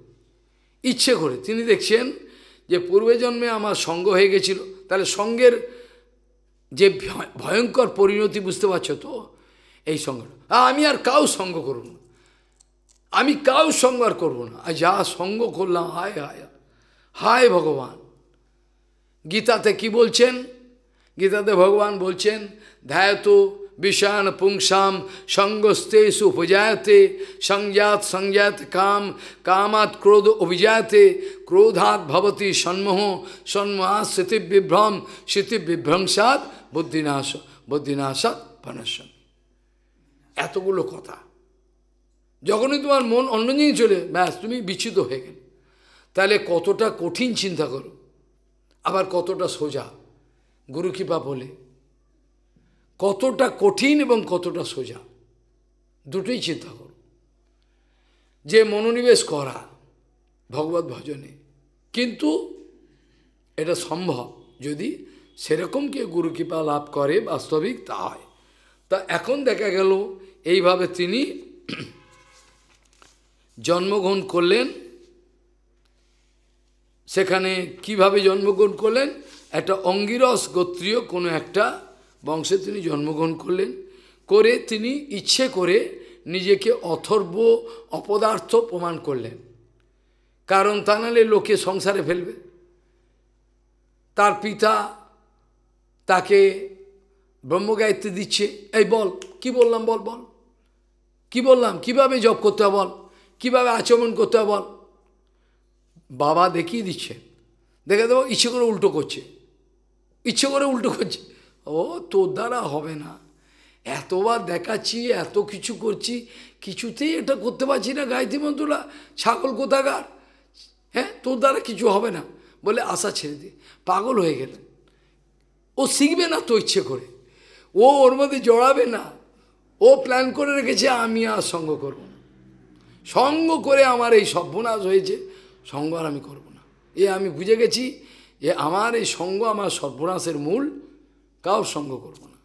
ইচ্ছে করে তিনি দেখছেন যে পূর্বজন্মে আমার সঙ্গ হয়ে গেছিল তাহলে সঙ্গের যে ভয়ঙ্কর পরিণতি বুঝতে পারছো তো এই সঙ্গটা আমি আর কাউ সঙ্গ করব না আমি কাউ সঙ্গ আর করবো না আর যা সঙ্গ করলাম হায় হায় হায় ভগবান গীতাতে কি বলছেন গীতাতে ভগবান বলছেন ধ্যায়ত বিষাণ পুংসাম সঙ্গস্তে সুপজায়তে সংজাত সংজাত কাম কামাত ক্রোধ অভিজায়তে ক্রোধাত ভবতি সন্মোহ বিভ্রম স্মৃতিবিভ্রম স্মৃতিবিভ্রংসাত বুদ্ধিনাশ বুদ্ধিনাশাত পানাশন এতগুলো কথা যখনই তোমার মন অন্য জিনিস চলে ব্যাস তুমি বিচ্ছিত হয়ে গেলে তাহলে কতটা কঠিন চিন্তা করো আবার কতটা সোজা গুরু কৃপা বলে কতটা কঠিন এবং কতটা সোজা দুটোই চিন্তা করো যে মনোনিবেশ করা ভগবত ভজনে কিন্তু এটা সম্ভব যদি সেরকম কেউ গুরুকৃপা লাভ করে বাস্তবিক তা হয় তা এখন দেখা গেল এইভাবে তিনি জন্মগ্রহণ করলেন সেখানে কিভাবে জন্মগ্রহণ করলেন একটা অঙ্গিরস গোত্রীয় কোনো একটা বংশে তিনি জন্মগ্রহণ করলেন করে তিনি ইচ্ছে করে নিজেকে অথর্ব অপদার্থ প্রমাণ করলেন কারণ তা নালে লোকে সংসারে ফেলবে তার পিতা তাকে ব্রহ্মগায়ত্রী দিচ্ছে এই বল কি বললাম বল বল কি বললাম কিভাবে জব করতে হবে বল কীভাবে আচমন করতে হবে বল বাবা দেখিয়ে দিচ্ছে দেখে দেবো ইচ্ছে করে উল্টো করছে ইচ্ছে করে উল্টো করছে ও তোর দ্বারা হবে না এতবার দেখাচ্ছি এত কিছু করছি কিছুতেই এটা করতে পারছি না গায়ত্রী মন্ত্রটা ছাগল কোথাকার হ্যাঁ তোর দ্বারা কিছু হবে না বলে আশা ছেড়ে দিয়ে পাগল হয়ে গেলেন ও শিখবে না তো ইচ্ছে করে ও ওর মধ্যে জড়াবে না ও প্ল্যান করে রেখেছে আমি আর সঙ্গ করব না সঙ্গ করে আমার এই সর্বনাশ হয়েছে সঙ্গ আর আমি করব না এ আমি বুঝে গেছি যে আমার এই সঙ্গ আমার সর্বনাশের মূল কাউ সঙ্গ করব না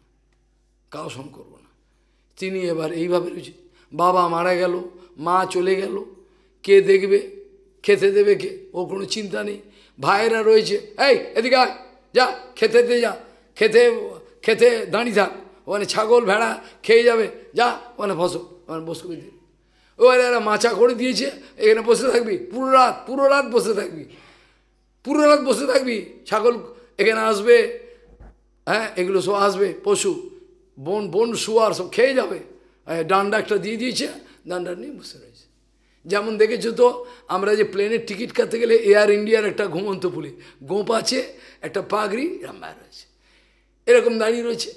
কাউ সঙ্গ করব না তিনি এবার এইভাবে রয়েছে বাবা মারা গেল মা চলে গেল কে দেখবে খেতে দেবে কে ও কোনো চিন্তা নেই ভাইয়েরা রয়েছে এই এদিকে আয় যা খেতে দে যা খেতে খেতে দাঁড়িয়ে থাক ওখানে ছাগল ভেড়া খেয়ে যাবে যা ওখানে ফসো ওখানে বসে করে ওখানে এরা মাচা করে দিয়েছে এখানে বসে থাকবি পুরো রাত পুরো রাত বসে থাকবি পুরো রাত বসে থাকবি ছাগল এখানে আসবে হ্যাঁ এগুলো সব আসবে পশু বন বন শুয়ার সব খেয়ে যাবে হ্যাঁ, ডান্ডা একটা দিয়ে দিয়েছে ডান্ডা নিয়ে বসে রয়েছে যেমন দেখেছো তো আমরা যে প্লেনের টিকিট কাটতে গেলে এয়ার ইন্ডিয়ার একটা ঘুমন্ত পুলি গোপ আছে একটা পাগড়ি রাম্বায় রয়েছে এরকম দাঁড়িয়ে রয়েছে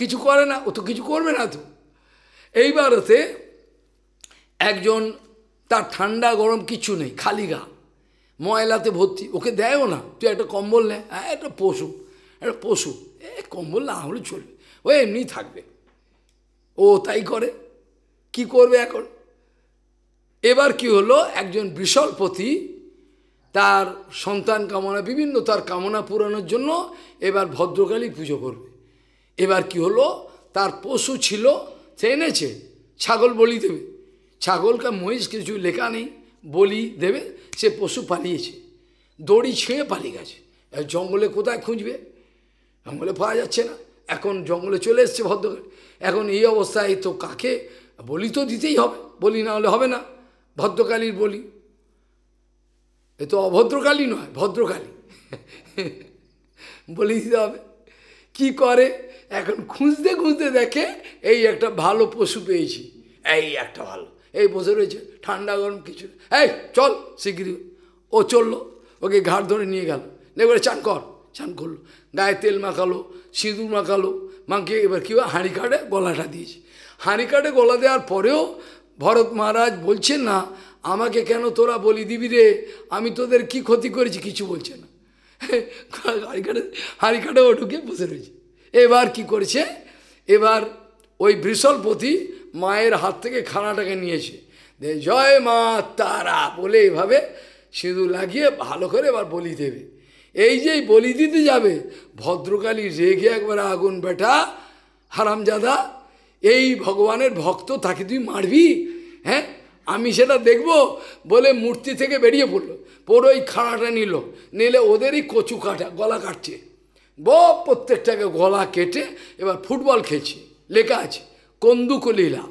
কিছু করে না ও তো কিছু করবে না তো এইবারতে একজন তার ঠান্ডা গরম কিছু নেই খালি গা ময়লাতে ভর্তি ওকে দেয়ও না তুই একটা কম্বল নে হ্যাঁ একটা পশু একটা পশু এ কম্বল না হলে চলবে ও এমনি থাকবে ও তাই করে কি করবে এখন এবার কি হলো একজন বিশলপতি তার সন্তান কামনা বিভিন্ন তার কামনা পূরণের জন্য এবার ভদ্রকালী পুজো করবে এবার কি হলো তার পশু ছিল সে এনেছে ছাগল বলি দেবে ছাগলকে মহিষ কিছু লেখা নেই বলি দেবে সে পশু পালিয়েছে দড়ি ছেঁয়ে পালিয়ে গেছে জঙ্গলে কোথায় খুঁজবে জঙ্গলে পাওয়া যাচ্ছে না এখন জঙ্গলে চলে এসছে ভদ্র এখন এই অবস্থায় তো কাকে বলি তো দিতেই হবে বলি না হলে হবে না ভদ্রকালীর বলি এ তো অভদ্রকালী নয় ভদ্রকালী বলি দিতে হবে কী করে এখন খুঁজতে খুঁজতে দেখে এই একটা ভালো পশু পেয়েছি এই একটা ভালো এই বসে রয়েছে ঠান্ডা গরম কিছু এই চল শিগগিরি ও চললো ওকে ঘাড় ধরে নিয়ে গেল করে চান কর চান করলো গায়ে তেল মাখালো সিঁদুর মাখালো মাখিয়ে এবার কী হাঁড়ি কাটে গলাটা দিয়েছে হাঁড়ি কাটে গলা দেওয়ার পরেও ভরত মহারাজ বলছেন না আমাকে কেন তোরা বলি দিবি রে আমি তোদের কি ক্ষতি করেছি কিছু বলছে না হাঁড়ি কাটে হাঁড়ি কাটে ও ঢুকে বসে রয়েছে এবার কি করেছে এবার ওই বৃষলপতি মায়ের হাত থেকে খানাটাকে নিয়েছে জয় মা তারা বলে এভাবে সিঁদুর লাগিয়ে ভালো করে এবার বলি দেবে এই যেই বলি দিতে যাবে ভদ্রকালী রেগে একবার আগুন বেটা হারামজাদা এই ভগবানের ভক্ত তাকে তুই মারবি হ্যাঁ আমি সেটা দেখব বলে মূর্তি থেকে বেরিয়ে পড়লো ওই খাড়াটা নিল নিলে ওদেরই কচু কাটা গলা কাটছে ব প্রত্যেকটাকে গলা কেটে এবার ফুটবল খেলছে লেখা আছে কন্দুক লীলা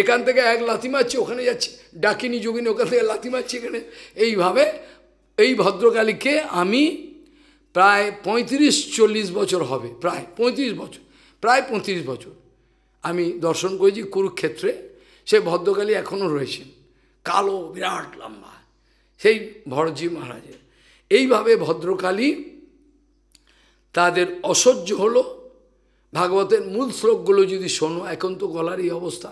এখান থেকে এক লাথি মারছে ওখানে যাচ্ছে ডাকিনি যোগিনী ওখান থেকে লাথি মারছে এখানে এইভাবে এই ভদ্রকালীকে আমি প্রায় পঁয়ত্রিশ চল্লিশ বছর হবে প্রায় পঁয়ত্রিশ বছর প্রায় পঁয়ত্রিশ বছর আমি দর্শন করেছি কুরুক্ষেত্রে সে ভদ্রকালী এখনও রয়েছেন কালো বিরাট লম্বা সেই ভরজি মহারাজের এইভাবে ভদ্রকালী তাদের অসহ্য হলো ভাগবতের মূল শ্লোকগুলো যদি শোনো এখন তো গলার এই অবস্থা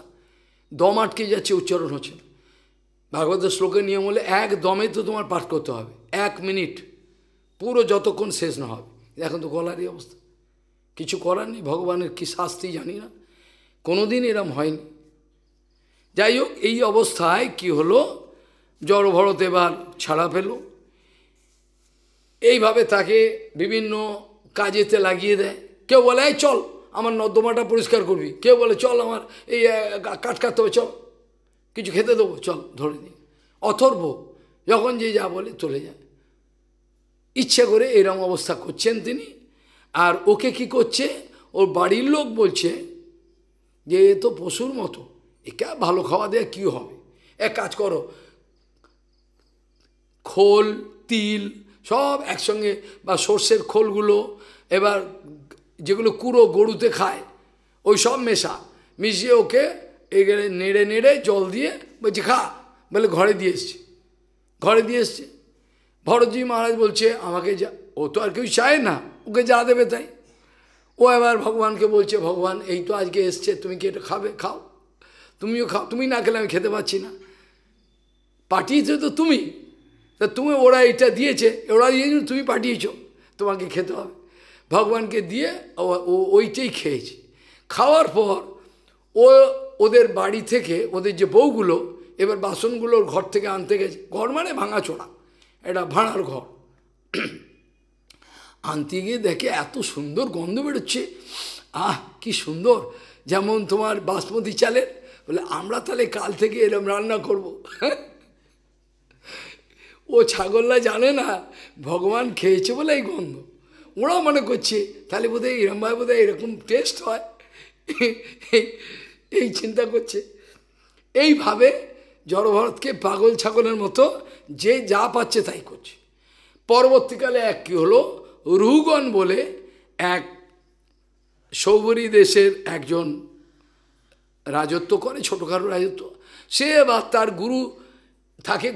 দম আটকে যাচ্ছে উচ্চারণ হচ্ছে ভাগবতের শ্লোকের নিয়ম হলে এক দমে তো তোমার পাঠ করতে হবে এক মিনিট পুরো যতক্ষণ শেষ না হবে এখন তো গলারই অবস্থা কিছু করার নেই ভগবানের কী শাস্তি জানি না কোনোদিন এরম হয়নি যাই হোক এই অবস্থায় কি হলো জড় ভরত এবার ছাড়া পেল এইভাবে তাকে বিভিন্ন কাজেতে লাগিয়ে দেয় কেউ বলে এই চল আমার নর্দমাটা পরিষ্কার করবি কেউ বলে চল আমার এই কাট কাটতে হবে চল কিছু খেতে দেবো চল ধরে নিই অথর্ব যখন যে যা বলে চলে যায় ইচ্ছে করে এরম অবস্থা করছেন তিনি আর ওকে কি করছে ওর বাড়ির লোক বলছে যে এ তো পশুর মতো একে ভালো খাওয়া দেয়া কী হবে এক কাজ করো খোল তিল সব একসঙ্গে বা সর্ষের খোলগুলো এবার যেগুলো কুড়ো গরুতে খায় ওই সব মেশা মিশিয়ে ওকে এগুলো নেড়ে নেড়ে জল দিয়ে বলছি খা বলে ঘরে দিয়ে এসছি ঘরে দিয়ে এসছে ভরতজি মহারাজ বলছে আমাকে যা ও তো আর কেউ চায় না ওকে যা দেবে তাই ও এবার ভগবানকে বলছে ভগবান এই তো আজকে এসছে তুমি কি এটা খাবে খাও তুমিও খাও তুমি না খেলে আমি খেতে পাচ্ছি না পাঠিয়েছো তো তুমি তা তুমি ওরা এটা দিয়েছে ওরা দিয়ে তুমি পাঠিয়েছো তোমাকে খেতে হবে ভগবানকে দিয়ে ও ওইটাই খেয়েছে খাওয়ার পর ও ওদের বাড়ি থেকে ওদের যে বউগুলো এবার বাসনগুলোর ঘর থেকে আনতে গেছে ঘর মানে ভাঙাচোড়া এটা ভাঙার ঘর আনতে গিয়ে দেখে এত সুন্দর গন্ধ বেরোচ্ছে আহ কি সুন্দর যেমন তোমার বাসমতি চালের বলে আমরা তাহলে কাল থেকে এরম রান্না করব ও ছাগলরা জানে না ভগবান খেয়েছে বলে এই গন্ধ ওরাও মনে করছে তাহলে বোধহয় এরমভাবে বোধহয় এরকম টেস্ট হয় এই চিন্তা করছে এইভাবে জড়ভরতকে পাগল ছাগলের মতো যে যা পাচ্ছে তাই করছে পরবর্তীকালে এক কী হলো রুগণ বলে এক সৌবরী দেশের একজন রাজত্ব করে ছোটোখাটো রাজত্ব সে এবার তার গুরু থাকে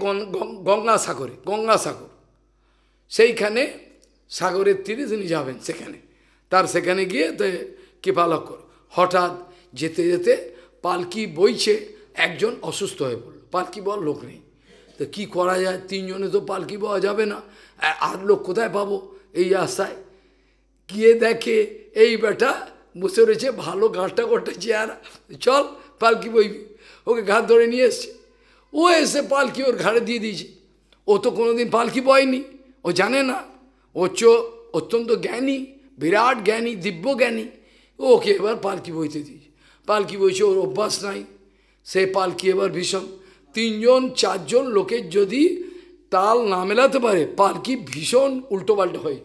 গঙ্গা সাগরে গঙ্গা সাগর সেইখানে সাগরের তীরে তিনি যাবেন সেখানে তার সেখানে গিয়ে কৃপালক হঠাৎ যেতে যেতে পালকি বইছে একজন অসুস্থ হয়ে পড়ল পালকি বল লোক নেই তো কী করা যায় তিনজনে তো পালকি পাওয়া যাবে না আর লোক কোথায় পাবো এই আশায় গিয়ে দেখে এই বেটা বসে রয়েছে ভালো ঘাটটা গোটা চেয়ারা চল পালকি বইবি ওকে ঘাট ধরে নিয়ে এসছে ও এসে পালকি ওর ঘাড়ে দিয়ে দিয়েছে ও তো কোনো দিন পালকি বয়নি ও জানে না ও চো অত্যন্ত জ্ঞানী বিরাট জ্ঞানী দিব্য জ্ঞানী ওকে এবার পালকি বইতে দিয়েছে পালকি বইছে ওর অভ্যাস নাই সে পালকি এবার ভীষণ তিনজন চারজন লোকের যদি তাল না মেলাতে পারে পালকি ভীষণ উল্টোপাল্টো হয়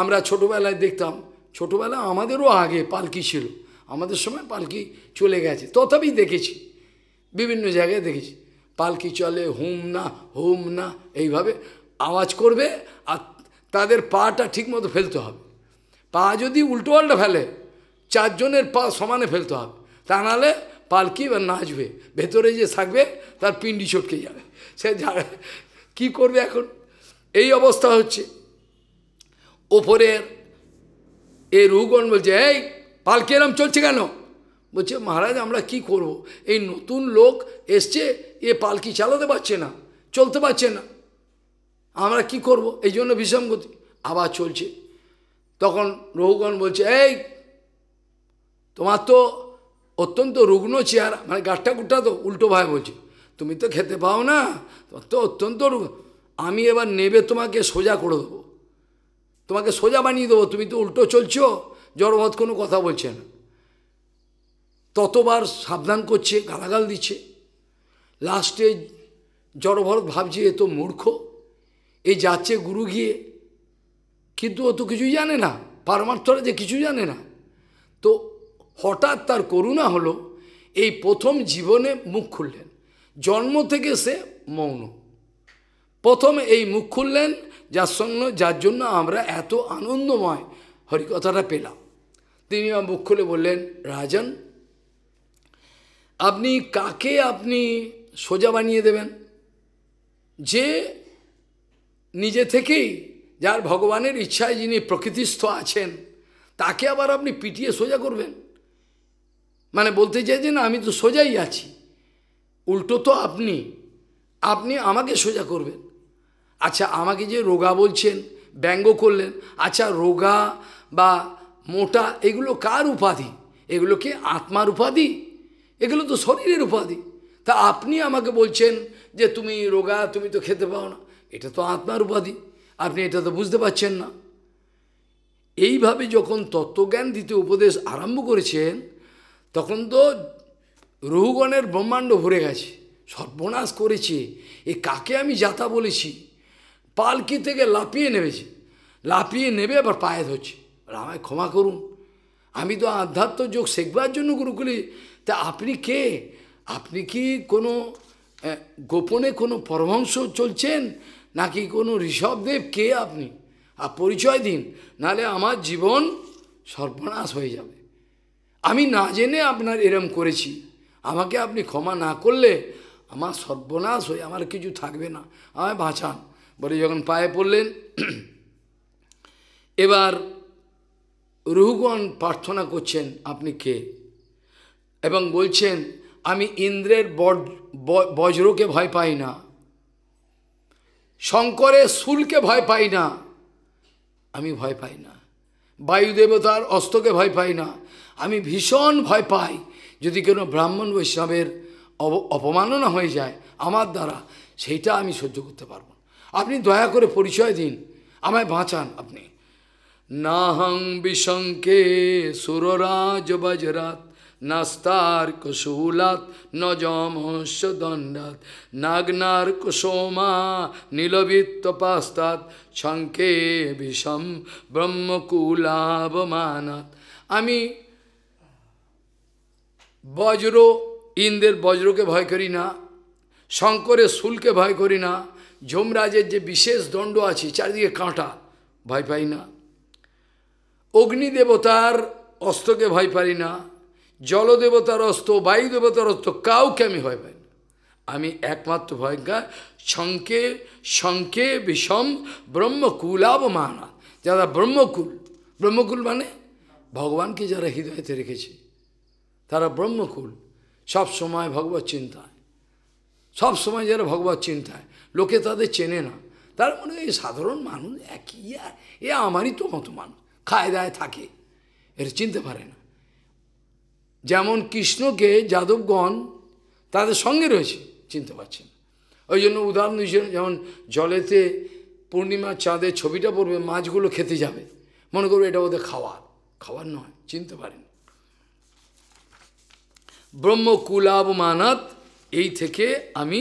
আমরা ছোটোবেলায় দেখতাম ছোটোবেলা আমাদেরও আগে পালকি ছিল আমাদের সময় পালকি চলে গেছে তথাপি দেখেছি বিভিন্ন জায়গায় দেখেছি পালকি চলে হুম না হুম না এইভাবে আওয়াজ করবে আর তাদের পাটা ঠিকমতো ফেলতে হবে পা যদি উল্টোপাল্টা ফেলে চারজনের পা সমানে ফেলতে হবে তা নাহলে পালকি এবার নাচবে ভেতরে যে থাকবে তার পিন্ডি ছটকে যাবে সে কি করবে এখন এই অবস্থা হচ্ছে ওপরের এ রুগণ বলছে এই পালকি এরম চলছে কেন বলছে মহারাজ আমরা কি করব। এই নতুন লোক এসছে এ পালকি চালাতে পারছে না চলতে পারছে না আমরা কি করব। এই জন্য বিষম গতি আবার চলছে তখন রহুগণ বলছে এই তোমার তো অত্যন্ত রুগ্ন চেহারা মানে গাছটা গুট্টা তো উল্টো ভাই বলছে তুমি তো খেতে পাও না তত অত্যন্ত রুগ্ন আমি এবার নেবে তোমাকে সোজা করে দেবো তোমাকে সোজা বানিয়ে দেবো তুমি তো উল্টো চলছো জড়বধ কোনো কথা বলছে না ততবার সাবধান করছে গালাগাল দিচ্ছে লাস্টে জড়ভরত ভাবছে এ তো মূর্খ এ যাচ্ছে গুরু গিয়ে কিন্তু ও তো কিছুই জানে না পারমার্থরা যে কিছু জানে না তো হঠাৎ তার করুণা হলো এই প্রথম জীবনে মুখ খুললেন জন্ম থেকে সে মৌন প্রথম এই মুখ খুললেন যার সঙ্গে যার জন্য আমরা এত আনন্দময় হরিকথাটা পেলাম তিনি মুখ খুলে বললেন রাজন আপনি কাকে আপনি সোজা বানিয়ে দেবেন যে নিজে থেকেই যার ভগবানের ইচ্ছায় যিনি প্রকৃতিস্থ আছেন তাকে আবার আপনি পিটিয়ে সোজা করবেন মানে বলতে চাইছেন আমি তো সোজাই আছি উল্টো তো আপনি আপনি আমাকে সোজা করবেন আচ্ছা আমাকে যে রোগা বলছেন ব্যঙ্গ করলেন আচ্ছা রোগা বা মোটা এগুলো কার উপাধি এগুলো কি আত্মার উপাধি এগুলো তো শরীরের উপাধি তা আপনি আমাকে বলছেন যে তুমি রোগা তুমি তো খেতে পাও না এটা তো আত্মার উপাধি আপনি এটা তো বুঝতে পারছেন না এইভাবে যখন তত্ত্বজ্ঞান দিতে উপদেশ আরম্ভ করেছেন তখন তো রহুগণের ব্রহ্মাণ্ড ভরে গেছে সর্বনাশ করেছে এ কাকে আমি যাতা বলেছি পালকি থেকে লাপিয়ে নেমেছে লাপিয়ে নেবে আবার পায়ে ধরছে আমায় ক্ষমা করুন আমি তো আধ্যাত্ম যোগ শেখবার জন্য গুরুকুলি তা আপনি কে আপনি কি কোনো গোপনে কোনো পরমংশ চলছেন নাকি কোনো ঋষভদেব কে আপনি আর পরিচয় দিন নালে আমার জীবন সর্বনাশ হয়ে যাবে আমি না জেনে আপনার এরম করেছি আমাকে আপনি ক্ষমা না করলে আমার সর্বনাশ হয়ে আমার কিছু থাকবে না আমায় বাঁচান বলে যখন পায়ে পড়লেন এবার রুহুগণ প্রার্থনা করছেন আপনি কে এবং বলছেন আমি ইন্দ্রের বজ্রকে ভয় পাই না শঙ্করের শুলকে ভয় পাই না আমি ভয় পাই না বায়ু দেবতার অস্তকে ভয় পাই না আমি ভীষণ ভয় পাই যদি কোনো ব্রাহ্মণ বৈষ্ণবের অপমাননা হয়ে যায় আমার দ্বারা সেইটা আমি সহ্য করতে পারব আপনি দয়া করে পরিচয় দিন আমায় বাঁচান আপনি নাহং বিশঙ্কে সুররাজ বজরাত নাস্তার কুশূলাত নজমস দণ্ডাত নাগনার কুসোমা নীলবিত্ত পাস্তাত ছঙ্কে বিষম ব্রহ্মকুলাবমানাত আমি বজ্র ইন্দ্রের বজ্রকে ভয় করি না শঙ্করের শুলকে ভয় করি না যমরাজের যে বিশেষ দণ্ড আছে চারিদিকে কাঁটা ভয় পাই না অগ্নি দেবতার অস্ত্রকে ভয় পারি না জলদেবতার অস্ত্র বায়ু দেবতার অস্ত্র কাউকে আমি ভয় পাই না আমি একমাত্র ভয়ঙ্কা শঙ্কে শঙ্কে বিষম ব্রহ্মকুলাবমানা যারা ব্রহ্মকুল ব্রহ্মকুল মানে ভগবানকে যারা হৃদয়তে রেখেছে তারা ব্রহ্মকুল সব সময় ভগবত চিন্তায় সব সময় যারা ভগবত চিন্তায় লোকে তাদের চেনে না তার মনে এই সাধারণ মানুষ একই এ আমারই তো মতো মানুষ খায় দায় থাকে এটা চিনতে পারে না যেমন কৃষ্ণকে যাদবগণ তাদের সঙ্গে রয়েছে চিনতে পারছেন ওই জন্য উদাহরণ দিয়েছিল যেমন জলেতে পূর্ণিমার চাঁদের ছবিটা পড়বে মাছগুলো খেতে যাবে মনে করবে এটা ওদের খাওয়ার খাওয়ার নয় চিনতে পারেন ব্রহ্মকুলাবমানত এই থেকে আমি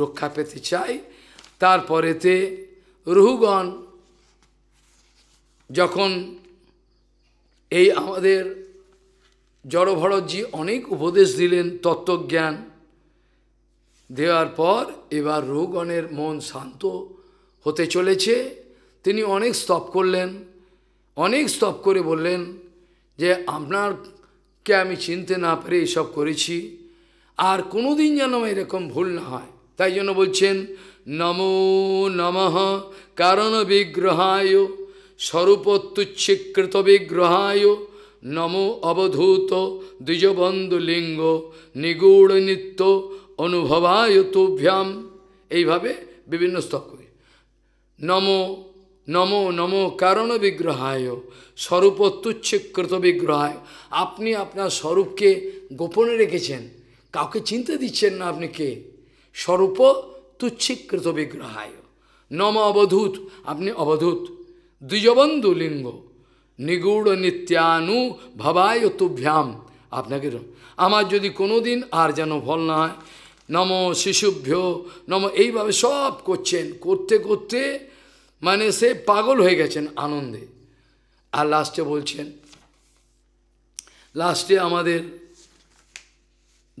রক্ষা পেতে চাই তারপরেতে রহুগণ যখন এই আমাদের জড়ভরতজি অনেক উপদেশ দিলেন তত্ত্বজ্ঞান দেওয়ার পর এবার রহুগণের মন শান্ত হতে চলেছে তিনি অনেক স্তব করলেন অনেক স্তব করে বললেন যে আপনার কে আমি চিনতে না পেরে এসব করেছি আর কোনো দিন যেন এরকম ভুল না হয় তাই জন্য বলছেন নমো নমঃ কারণ বিগ্রহায় স্বরূপত্যুচ্ছিকৃত বিগ্রহায় নমো অবধূত দ্বিজবন্ধু লিঙ্গ নিগূঢ় নিত্য অনুভবায় তুভ্যাম এইভাবে বিভিন্ন স্তক করি নমো নমো নমো কারণ বিগ্রহায় স্বরূপত্যুচ্ছকৃত বিগ্রহায় আপনি আপনার স্বরূপকে গোপনে রেখেছেন কাউকে চিনতে দিচ্ছেন না আপনি কে স্বরূপ তুচ্ছীকৃত বিগ্রহায় নম অবধূত আপনি অবধূত দ্বিজবন্ধু লিঙ্গ নিগুড় নিত্যানু ভবায় তুভ্যাম আপনাকে আমার যদি কোনো দিন আর যেন ফল না হয় নম শিশুভ্য নম এইভাবে সব করছেন করতে করতে মানে সে পাগল হয়ে গেছেন আনন্দে আর লাস্টে বলছেন লাস্টে আমাদের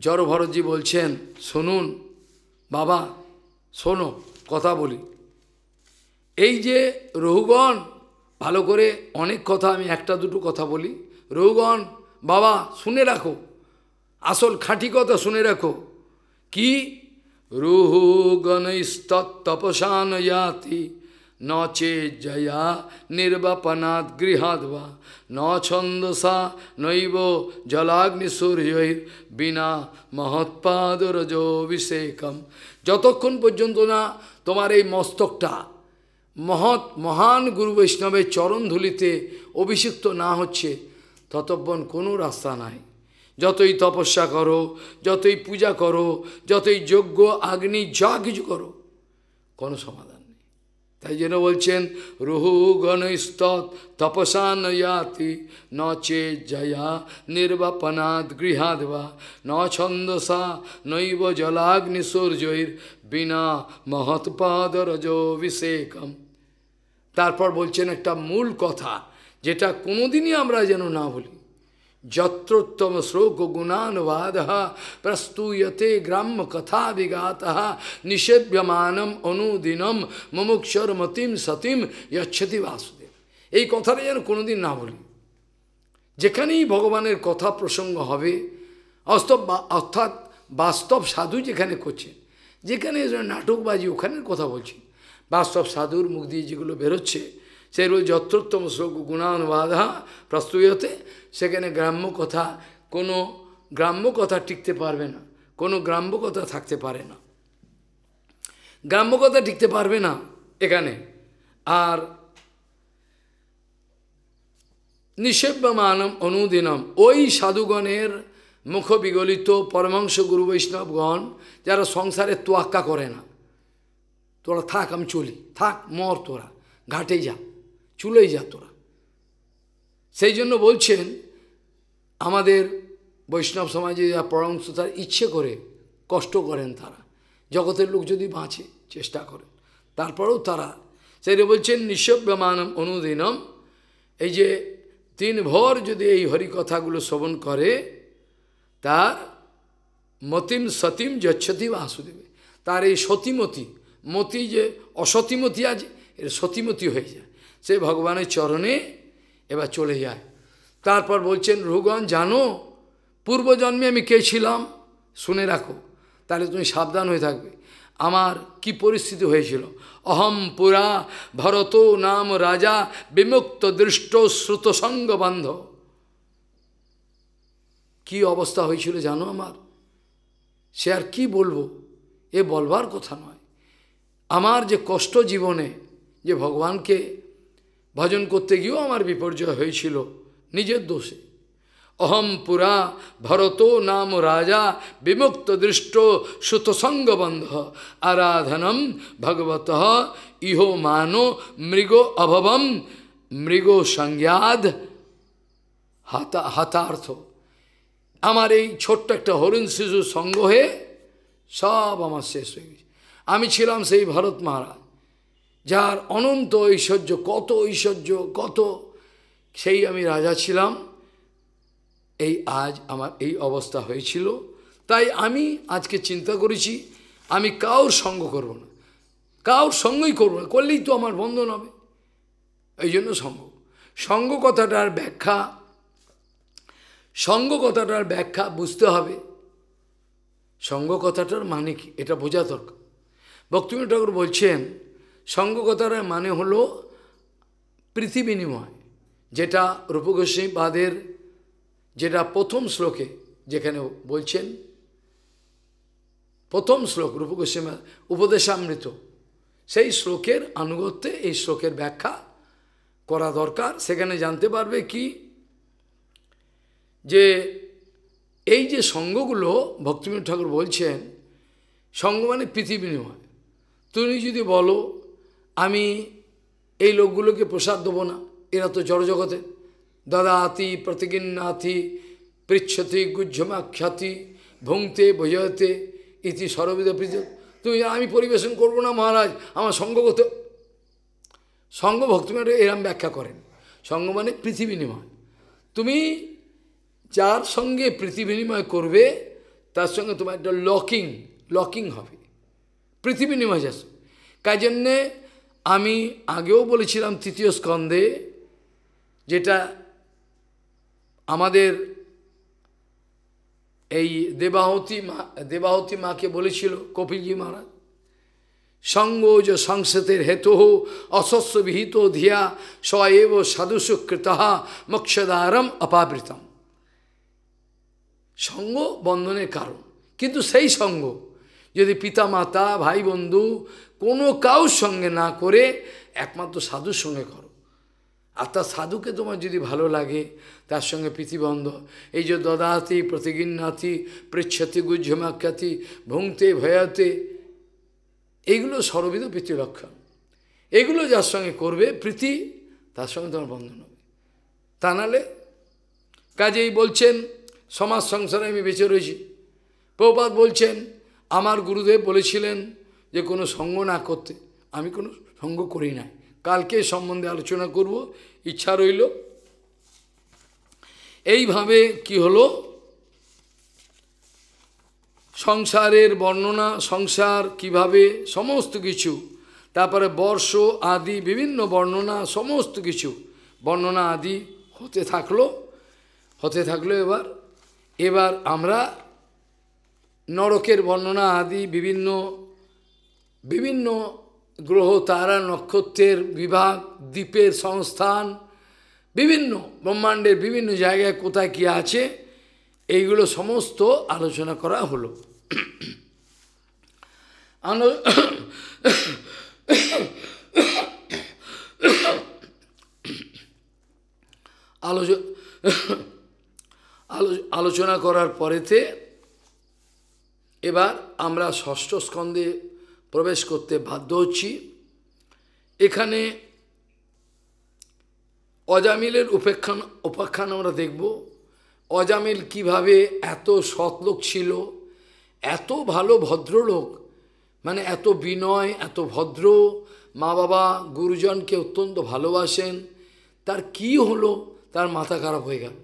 জড়ভরতজি বলছেন শুনুন বাবা শোনো কথা বলি এই যে রহুগণ ভালো করে অনেক কথা আমি একটা দুটো কথা বলি রহুগণ বাবা শুনে রাখো আসল খাঁটি কথা শুনে রাখো কি রুহু গণস্তৎ তপসান জাতি ন জয়া নির্বাপনাদ গৃহাদবা ন ছন্দসা নৈব জলাগ্নি সূর্যৈর বিনা মহৎপাদ রজোভিষেকম যতক্ষণ পর্যন্ত না তোমার এই মস্তকটা মহৎ মহান গুরু বৈষ্ণবের চরণধুলিতে অভিষিক্ত না হচ্ছে ততব্বন কোনো রাস্তা নাই যতই তপস্যা করো যতই পূজা করো যতই যজ্ঞ আগ্নি যা কিছু করো কোনো সমাধান তাই জন্য বলছেন রুহু গণস্তৎ তপসা নয়াতি ন চে জয়া নির্বাপনাদ গৃহাদবা ন ছন্দসা নৈব জলাগ্নি সূর্যৈর বিনা মহৎপাদ রজ অভিষেকম তারপর বলছেন একটা মূল কথা যেটা কোনোদিনই আমরা যেন না ভুলি যত্রোত্তম শ্লোক গুণানুবাদ প্রস্তুয়তে ग्राम কথা विगात निषेव्यमानम अनुदिनम मुमुक्षर মতিম সতিম ইচ্ছতি বাসুদেব এই কথাটা যেন কোনোদিন না বলি যেখানেই ভগবানের কথা প্রসঙ্গ হবে অস্তব অর্থাৎ বাস্তব সাধু যেখানে করছেন যেখানে নাটকবাজি ওখানের কথা বলছি বাস্তব সাধুর মুখ দিয়ে যেগুলো বেরোচ্ছে সেই রয়েছে যত্রোত্তম শ্লোক গুণানুবাধা প্রস্তুয়তে সেখানে গ্রাম্য কথা কোনো গ্রাম্য কথা টিকতে পারবে না কোনো গ্রাম্য কথা থাকতে পারে না গ্রাম্য কথা টিকতে পারবে না এখানে আর মানম অনুদিনম ওই সাধুগণের মুখ বিগলিত পরমাংশ গুরু বৈষ্ণবগণ যারা সংসারে তোয়াক্কা করে না তোরা থাক আমি চলি থাক মর তোরা ঘাটে যা চুলোই যেত না সেই জন্য বলছেন আমাদের বৈষ্ণব সমাজে যা পরামর্শ তার ইচ্ছে করে কষ্ট করেন তারা জগতের লোক যদি বাঁচে চেষ্টা করেন তারপরেও তারা সেটা বলছেন নিঃসব্যমানম অনুদিনম এই যে তিন ভর যদি এই হরিকথাগুলো শ্রবণ করে তার মতিম সতীম যচ্ছতি বাসুদেবে তার এই সতীমতি মতি যে অসতীমতি আছে এর সতীমতি হয়ে যায় সেই ভগবানের চরণে এবার চলে যায় তারপর বলছেন রঘুগণ জানো পূর্বজন্মে আমি কে ছিলাম শুনে রাখো তাহলে তুমি সাবধান হয়ে থাকবে আমার কি পরিস্থিতি হয়েছিল অহম পুরা ভরত নাম রাজা বিমুক্ত দৃষ্ট শ্রুতসঙ্গ বান্ধ কি অবস্থা হয়েছিল জানো আমার সে আর কি বলবো এ বলবার কথা নয় আমার যে কষ্ট জীবনে যে ভগবানকে ভজন করতে গিয়েও আমার বিপর্যয় হয়েছিল নিজের দোষে অহম পুরা ভরত নাম রাজা বিমুক্ত দৃষ্ট সুতসঙ্গবন্ধ আরাধনম ভগবত ইহ মানো মৃগ অভবম মৃগ সংজ্ঞাদ হাতা হতার্থ আমার এই ছোট্ট একটা হরিণ শিশু সঙ্গ হয়ে সব আমার শেষ হয়ে গেছে আমি ছিলাম সেই ভরত মহারাজ যার অনন্ত ঐশ্বর্য কত ঐশ্বর্য কত সেই আমি রাজা ছিলাম এই আজ আমার এই অবস্থা হয়েছিল তাই আমি আজকে চিন্তা করেছি আমি কাউর সঙ্গ করব না কাউর সঙ্গই করব না করলেই তো আমার বন্ধন হবে এই জন্য সঙ্গ সঙ্গ কথাটার ব্যাখ্যা সঙ্গ কথাটার ব্যাখ্যা বুঝতে হবে সঙ্গ কথাটার মানে কি এটা বোঝা দরকার ভক্তিম ঠাকুর বলছেন সঙ্গকতার মানে হলো পৃথিবিনিময় যেটা রূপগোস্বামীবাদের যেটা প্রথম শ্লোকে যেখানে বলছেন প্রথম শ্লোক রূপগোস্বামী উপদেশামৃত সেই শ্লোকের আনুগত্যে এই শ্লোকের ব্যাখ্যা করা দরকার সেখানে জানতে পারবে কি যে এই যে সঙ্গগুলো ভক্তিবিনোদ ঠাকুর বলছেন সঙ্গ মানে পৃথিবী নিময় তুমি যদি বলো আমি এই লোকগুলোকে প্রসাদ দেবো না এরা তো জড়জগতে দাদা আতি প্রতিগিন্নাথি পৃচ্ছতি খ্যাতি ভুংতে ভজয়তে ইতি সর্ববিধ প্রীত তুমি আমি পরিবেশন করব না মহারাজ আমার সঙ্গগত সঙ্গ ভক্তিমারে এরম ব্যাখ্যা করেন সঙ্গ মানে পৃথিবী তুমি যার সঙ্গে পৃথিবিনিময় বিনিময় করবে তার সঙ্গে তোমার একটা লকিং লকিং হবে পৃথিবী যাস যাচ্ছে জন্যে আমি আগেও বলেছিলাম তৃতীয় স্কন্ধে যেটা আমাদের এই দেবাহতী মা দেবাহতী মাকে বলেছিল কপিলজি মহারাজ সঙ্গোজ সংসতের হেতু অশস্য বিহিত ধিয়া স্বয়েব সাধুসুকৃত মোক্ষদারম অপাবৃতম সঙ্গ বন্ধনের কারণ কিন্তু সেই সঙ্গ যদি পিতা মাতা ভাই বন্ধু কোনো কাউর সঙ্গে না করে একমাত্র সাধুর সঙ্গে করো আর তার সাধুকে তোমার যদি ভালো লাগে তার সঙ্গে প্রীতিবন্ধ এই যে দদাতি প্রতিগিন্নাতি পৃচ্ছতি গুজ্জমাখ্যাতি ভুংতে ভয়াতে এইগুলো সর্ববিধ প্রীতিলক্ষণ এগুলো যার সঙ্গে করবে প্রীতি তার সঙ্গে তোমার বন্ধন হবে তা নালে কাজেই বলছেন সমাজ সংসারে আমি বেঁচে রয়েছি প্রপাত বলছেন আমার গুরুদেব বলেছিলেন যে কোনো সঙ্গ না করতে আমি কোনো সঙ্গ করি না কালকে সম্বন্ধে আলোচনা করব ইচ্ছা রইল এইভাবে কি হলো সংসারের বর্ণনা সংসার কিভাবে সমস্ত কিছু তারপরে বর্ষ আদি বিভিন্ন বর্ণনা সমস্ত কিছু বর্ণনা আদি হতে থাকলো হতে থাকলো এবার এবার আমরা নরকের বর্ণনা আদি বিভিন্ন বিভিন্ন গ্রহ তারা নক্ষত্রের বিভাগ দ্বীপের সংস্থান বিভিন্ন ব্রহ্মাণ্ডের বিভিন্ন জায়গায় কোথায় কী আছে এইগুলো সমস্ত আলোচনা করা হলো আলোচনা করার পরেতে এবার আমরা ষষ্ঠ স্কন্ধে প্রবেশ করতে বাধ্য হচ্ছি এখানে অজামিলের উপেক্ষান উপাখ্যান আমরা দেখব অজামিল কিভাবে এত সৎ লোক ছিল এত ভালো ভদ্রলোক মানে এত বিনয় এত ভদ্র মা বাবা গুরুজনকে অত্যন্ত ভালোবাসেন তার কি হলো তার মাথা খারাপ হয়ে গেল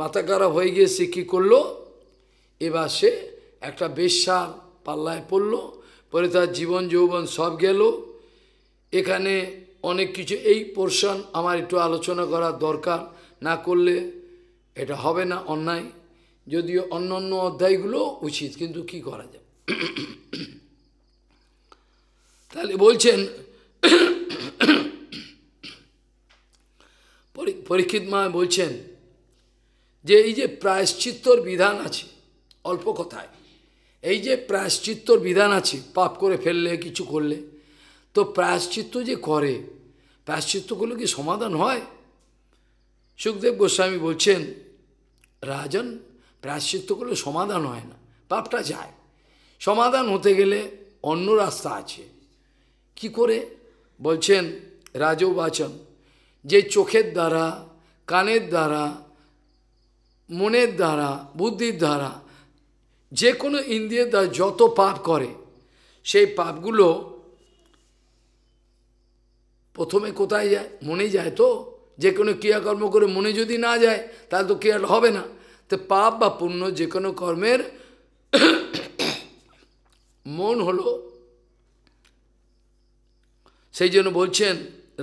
মাথা খারাপ হয়ে গিয়ে সে কী করলো এবার সে একটা বেশাল পাল্লায় পড়ল পরে তার জীবন যৌবন সব গেল এখানে অনেক কিছু এই পোর্শন আমার একটু আলোচনা করা দরকার না করলে এটা হবে না অন্যায় যদিও অন্য অন্য অধ্যায়গুলো উচিত কিন্তু কি করা যায় তাহলে বলছেন পরীক্ষিত মা বলছেন যে এই যে প্রায়শ্চিত্তর বিধান আছে অল্প কথায় এই যে প্রায়শ্চিত্তর বিধান আছে পাপ করে ফেললে কিছু করলে তো প্রায়শ্চিত্ত যে করে প্রায়শ্চিত্ত করলে কি সমাধান হয় সুখদেব গোস্বামী বলছেন রাজন প্রায়শ্চিত্ত করলে সমাধান হয় না পাপটা যায় সমাধান হতে গেলে অন্য রাস্তা আছে কি করে বলছেন রাজবাচন যে চোখের দ্বারা কানের দ্বারা মনের দ্বারা বুদ্ধির দ্বারা যে কোনো ইন্দ্রিয় যত পাপ করে সেই পাপগুলো প্রথমে কোথায় যায় মনে যায় তো যে কোনো ক্রিয়াকর্ম করে মনে যদি না যায় তাহলে তো ক্রিয়াটা হবে না তো পাপ বা পুণ্য যে কোনো কর্মের মন হলো সেই জন্য বলছেন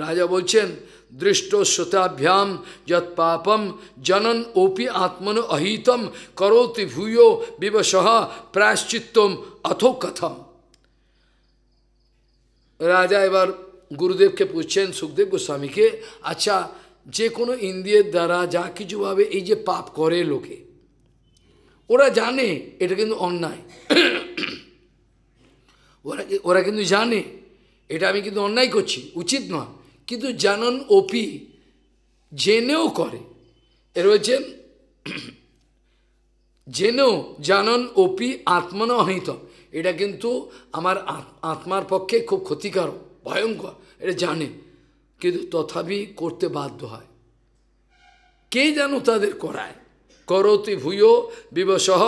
রাজা বলছেন দৃষ্ট শ্রোতাভ্যাম যৎ পাপম জনন ওপি আত্মন অহিতম करोति ভূয় বিবশ प्रायश्चित्तम अथो কথম রাজা এবার গুরুদেবকে পুজছেন সুখদেব গোস্বামীকে আচ্ছা যে কোনো ইন্দ্রিয়ের দ্বারা যা কিছুভাবে এই যে পাপ করে লোকে ওরা জানে এটা কিন্তু অন্যায় ওরা ওরা কিন্তু জানে এটা আমি কিন্তু অন্যায় করছি উচিত নয় কিন্তু জানন ওপি জেনেও করে এর হচ্ছেন জেনেও জানন ওপি আত্মন অহিত এটা কিন্তু আমার আত্মার পক্ষে খুব ক্ষতিকারক ভয়ঙ্কর এটা জানে কিন্তু তথাপি করতে বাধ্য হয় কে যেন তাদের করায় করতি ভূয় বিবসহ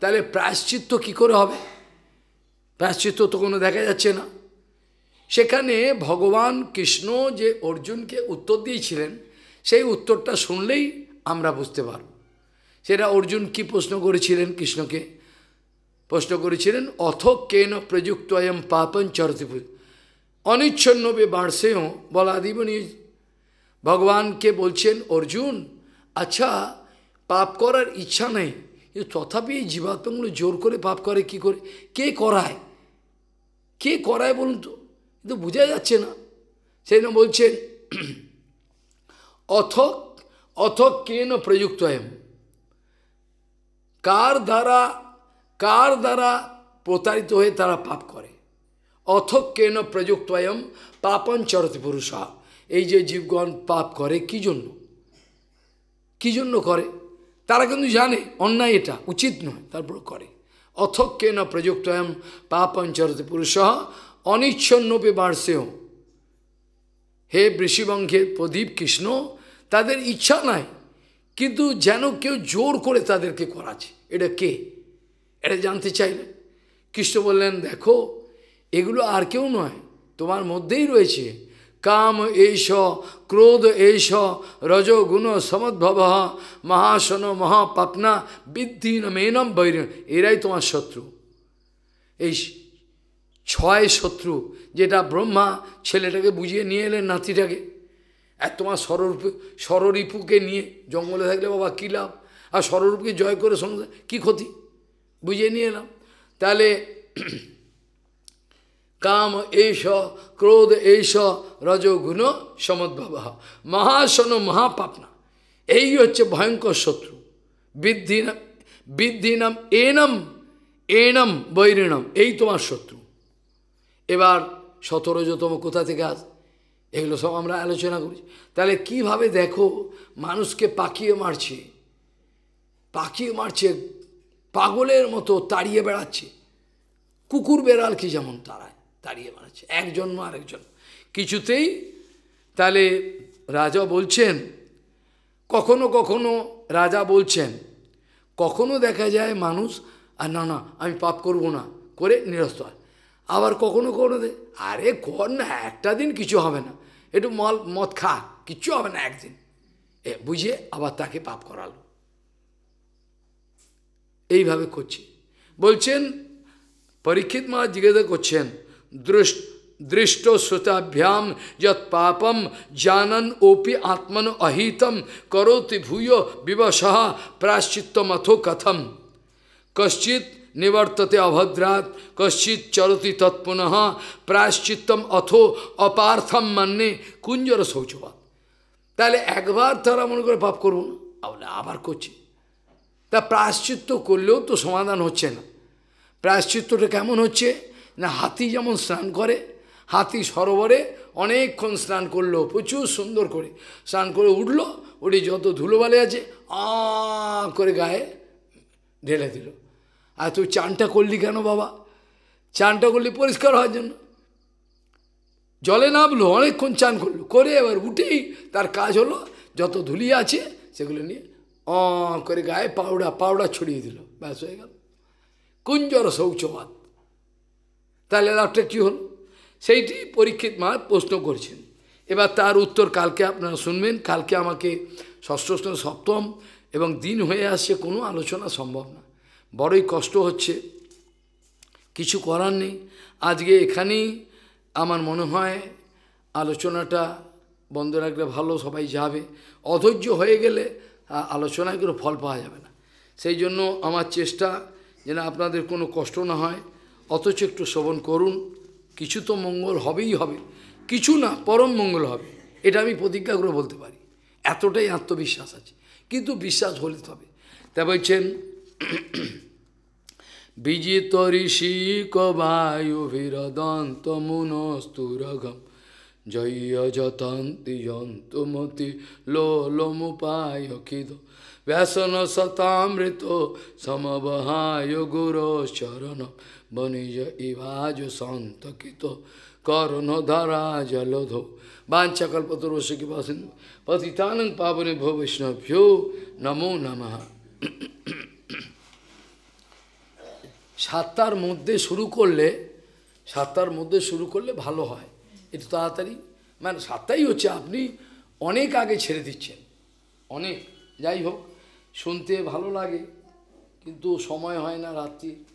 তাহলে প্রায়শ্চিত্ত কি করে হবে প্রায়শ্চিত্ত তো কোনো দেখা যাচ্ছে না সেখানে ভগবান কৃষ্ণ যে অর্জুনকে উত্তর দিয়েছিলেন সেই উত্তরটা শুনলেই আমরা বুঝতে পারব সেটা অর্জুন কি প্রশ্ন করেছিলেন কৃষ্ণকে প্রশ্ন করেছিলেন অথ কেন প্রযুক্ত এম পাপন চরতিপু বে বাড়সেও বলা দিবনি ভগবানকে বলছেন অর্জুন আচ্ছা পাপ করার ইচ্ছা নেই কিন্তু তথাপি জীবাত্মগুলো জোর করে পাপ করে কি করে কে করায় কে করায় বলুন তো কিন্তু বোঝা যাচ্ছে না সেই জন্য বলছেন অথক অথক কেন প্রযুক্ত এম কার দ্বারা কার দ্বারা প্রতারিত হয়ে তারা পাপ করে অথক কেন প্রযুক্ত এম পাপন চরত পুরুষা এই যে জীবগণ পাপ করে কি জন্য কি জন্য করে তারা কিন্তু জানে অন্যায় এটা উচিত নয় তারপর করে অথক কেন প্রযুক্ত এম পাপন চরত পুরুষ পে বাড়ছেও হে বৃষিবংশের প্রদীপ কৃষ্ণ তাদের ইচ্ছা নাই কিন্তু যেন কেউ জোর করে তাদেরকে করাছে এটা কে এটা জানতে চাইলেন কৃষ্ণ বললেন দেখো এগুলো আর কেউ নয় তোমার মধ্যেই রয়েছে কাম এইস ক্রোধ এইস রজগুণ সমদ্ভব মহাসন মহাপাপনা বৃদ্ধি মেনম বৈর এরাই তোমার শত্রু এই ছয় শত্রু যেটা ব্রহ্মা ছেলেটাকে বুঝিয়ে নিয়ে এলেন নাতিটাকে আর তোমার সররূপ সররিপুকে নিয়ে জঙ্গলে থাকলে বাবা কী লাভ আর সররূপকে জয় করে সংসার কী ক্ষতি বুঝিয়ে নিয়ে এলাম তাহলে কাম এষ ক্রোধ এষ রজগুণ সমদ্ভাবা মহাসন মহাপাপনা এই হচ্ছে ভয়ঙ্কর শত্রু বৃদ্ধি নাম এনম এনম বৈরিণম এই তোমার শত্রু এবার সতেরোজতম কোথা থেকে আস এগুলো সব আমরা আলোচনা করি তাহলে কিভাবে দেখো মানুষকে পাকিয়ে মারছে পাকিয়ে মারছে পাগলের মতো তাড়িয়ে বেড়াচ্ছে কুকুর বেড়াল কি যেমন তারা তাড়িয়ে বেড়াচ্ছে একজন আরেকজন কিছুতেই তাহলে রাজা বলছেন কখনো কখনো রাজা বলছেন কখনো দেখা যায় মানুষ আর না না আমি পাপ করব না করে নিরস্ত হয় আবার কখনো কখনো দে আরে কর না একটা দিন কিছু হবে না একটু মল মদ খা কিচ্ছু হবে না একদিন এ বুঝে আবার তাকে পাপ করালো এইভাবে করছে বলছেন পরীক্ষিত মা জিজ্ঞাসা করছেন দৃষ্ট দৃষ্ট শ্রোতাভ্যাম যৎ পাপম জানন ওপি আত্মন অহিতম করোতি ভূয় বিবশ প্রাশ্চিত্তমথো কথম কশ্চিত নিবর্ততে অভদ্রাত কশ্চিৎ চরতি তৎপুনঃ প্রায়শ্চিত্তম অথ অপার্থম মান্যে কুঞ্জর শৌচবাদ তাহলে একবার তারা মনে করে পাপ করুন না আবার করছে তা প্রায়শ্চিত্ত করলেও তো সমাধান হচ্ছে না প্রায়শ্চিত্তটা কেমন হচ্ছে না হাতি যেমন স্নান করে হাতি সরোবরে অনেকক্ষণ স্নান করলো প্রচুর সুন্দর করে স্নান করে উঠলো ওটি যত ধুলোবালি আছে আ করে গায়ে ঢেলে দিল আর তুই চানটা করলি কেন বাবা চানটা করলি পরিষ্কার হওয়ার জন্য জলে নামলো অনেকক্ষণ চান করলো করে এবার উঠেই তার কাজ হলো যত ধুলি আছে সেগুলো নিয়ে অ করে গায়ে পাউডার পাউডার ছড়িয়ে দিল ব্যাস হয়ে গেল কুঞ্জর শৌচবাদ তাহলে লাভটা কী হলো সেইটি পরীক্ষিত মা প্রশ্ন করছেন এবার তার উত্তর কালকে আপনারা শুনবেন কালকে আমাকে ষষ্ঠ সপ্তম এবং দিন হয়ে আসছে কোনো আলোচনা সম্ভব না বড়ই কষ্ট হচ্ছে কিছু করার নেই আজকে এখানেই আমার মনে হয় আলোচনাটা বন্ধ রাখলে ভালো সবাই যাবে অধৈর্য হয়ে গেলে আলোচনায় কোনো ফল পাওয়া যাবে না সেই জন্য আমার চেষ্টা যেন আপনাদের কোনো কষ্ট না হয় অথচ একটু শ্রবণ করুন কিছু তো মঙ্গল হবেই হবে কিছু না পরম মঙ্গল হবে এটা আমি প্রতিজ্ঞা করে বলতে পারি এতটাই আত্মবিশ্বাস আছে কিন্তু বিশ্বাস হলে তবে তা বলছেন বিজিত ঋষি কবায়ু ভীরদন্ত মুনস্তুরঘম জয়যতন্তি যন্তমতি লোলমুপায় খিদ ব্যাসন শতামৃত সমবহায় গুরচরণ বনিজ ইভাজ সন্তকিত করণ ধরা জলধ বাঞ্ছাকল্পত রসিক পতিতানন্দ পাবনে ভো বৈষ্ণভ্যো নমো নমঃ সাতটার মধ্যে শুরু করলে সাতটার মধ্যে শুরু করলে ভালো হয় একটু তাড়াতাড়ি মানে সাতটাই হচ্ছে আপনি অনেক আগে ছেড়ে দিচ্ছেন অনেক যাই হোক শুনতে ভালো লাগে কিন্তু সময় হয় না রাত্রির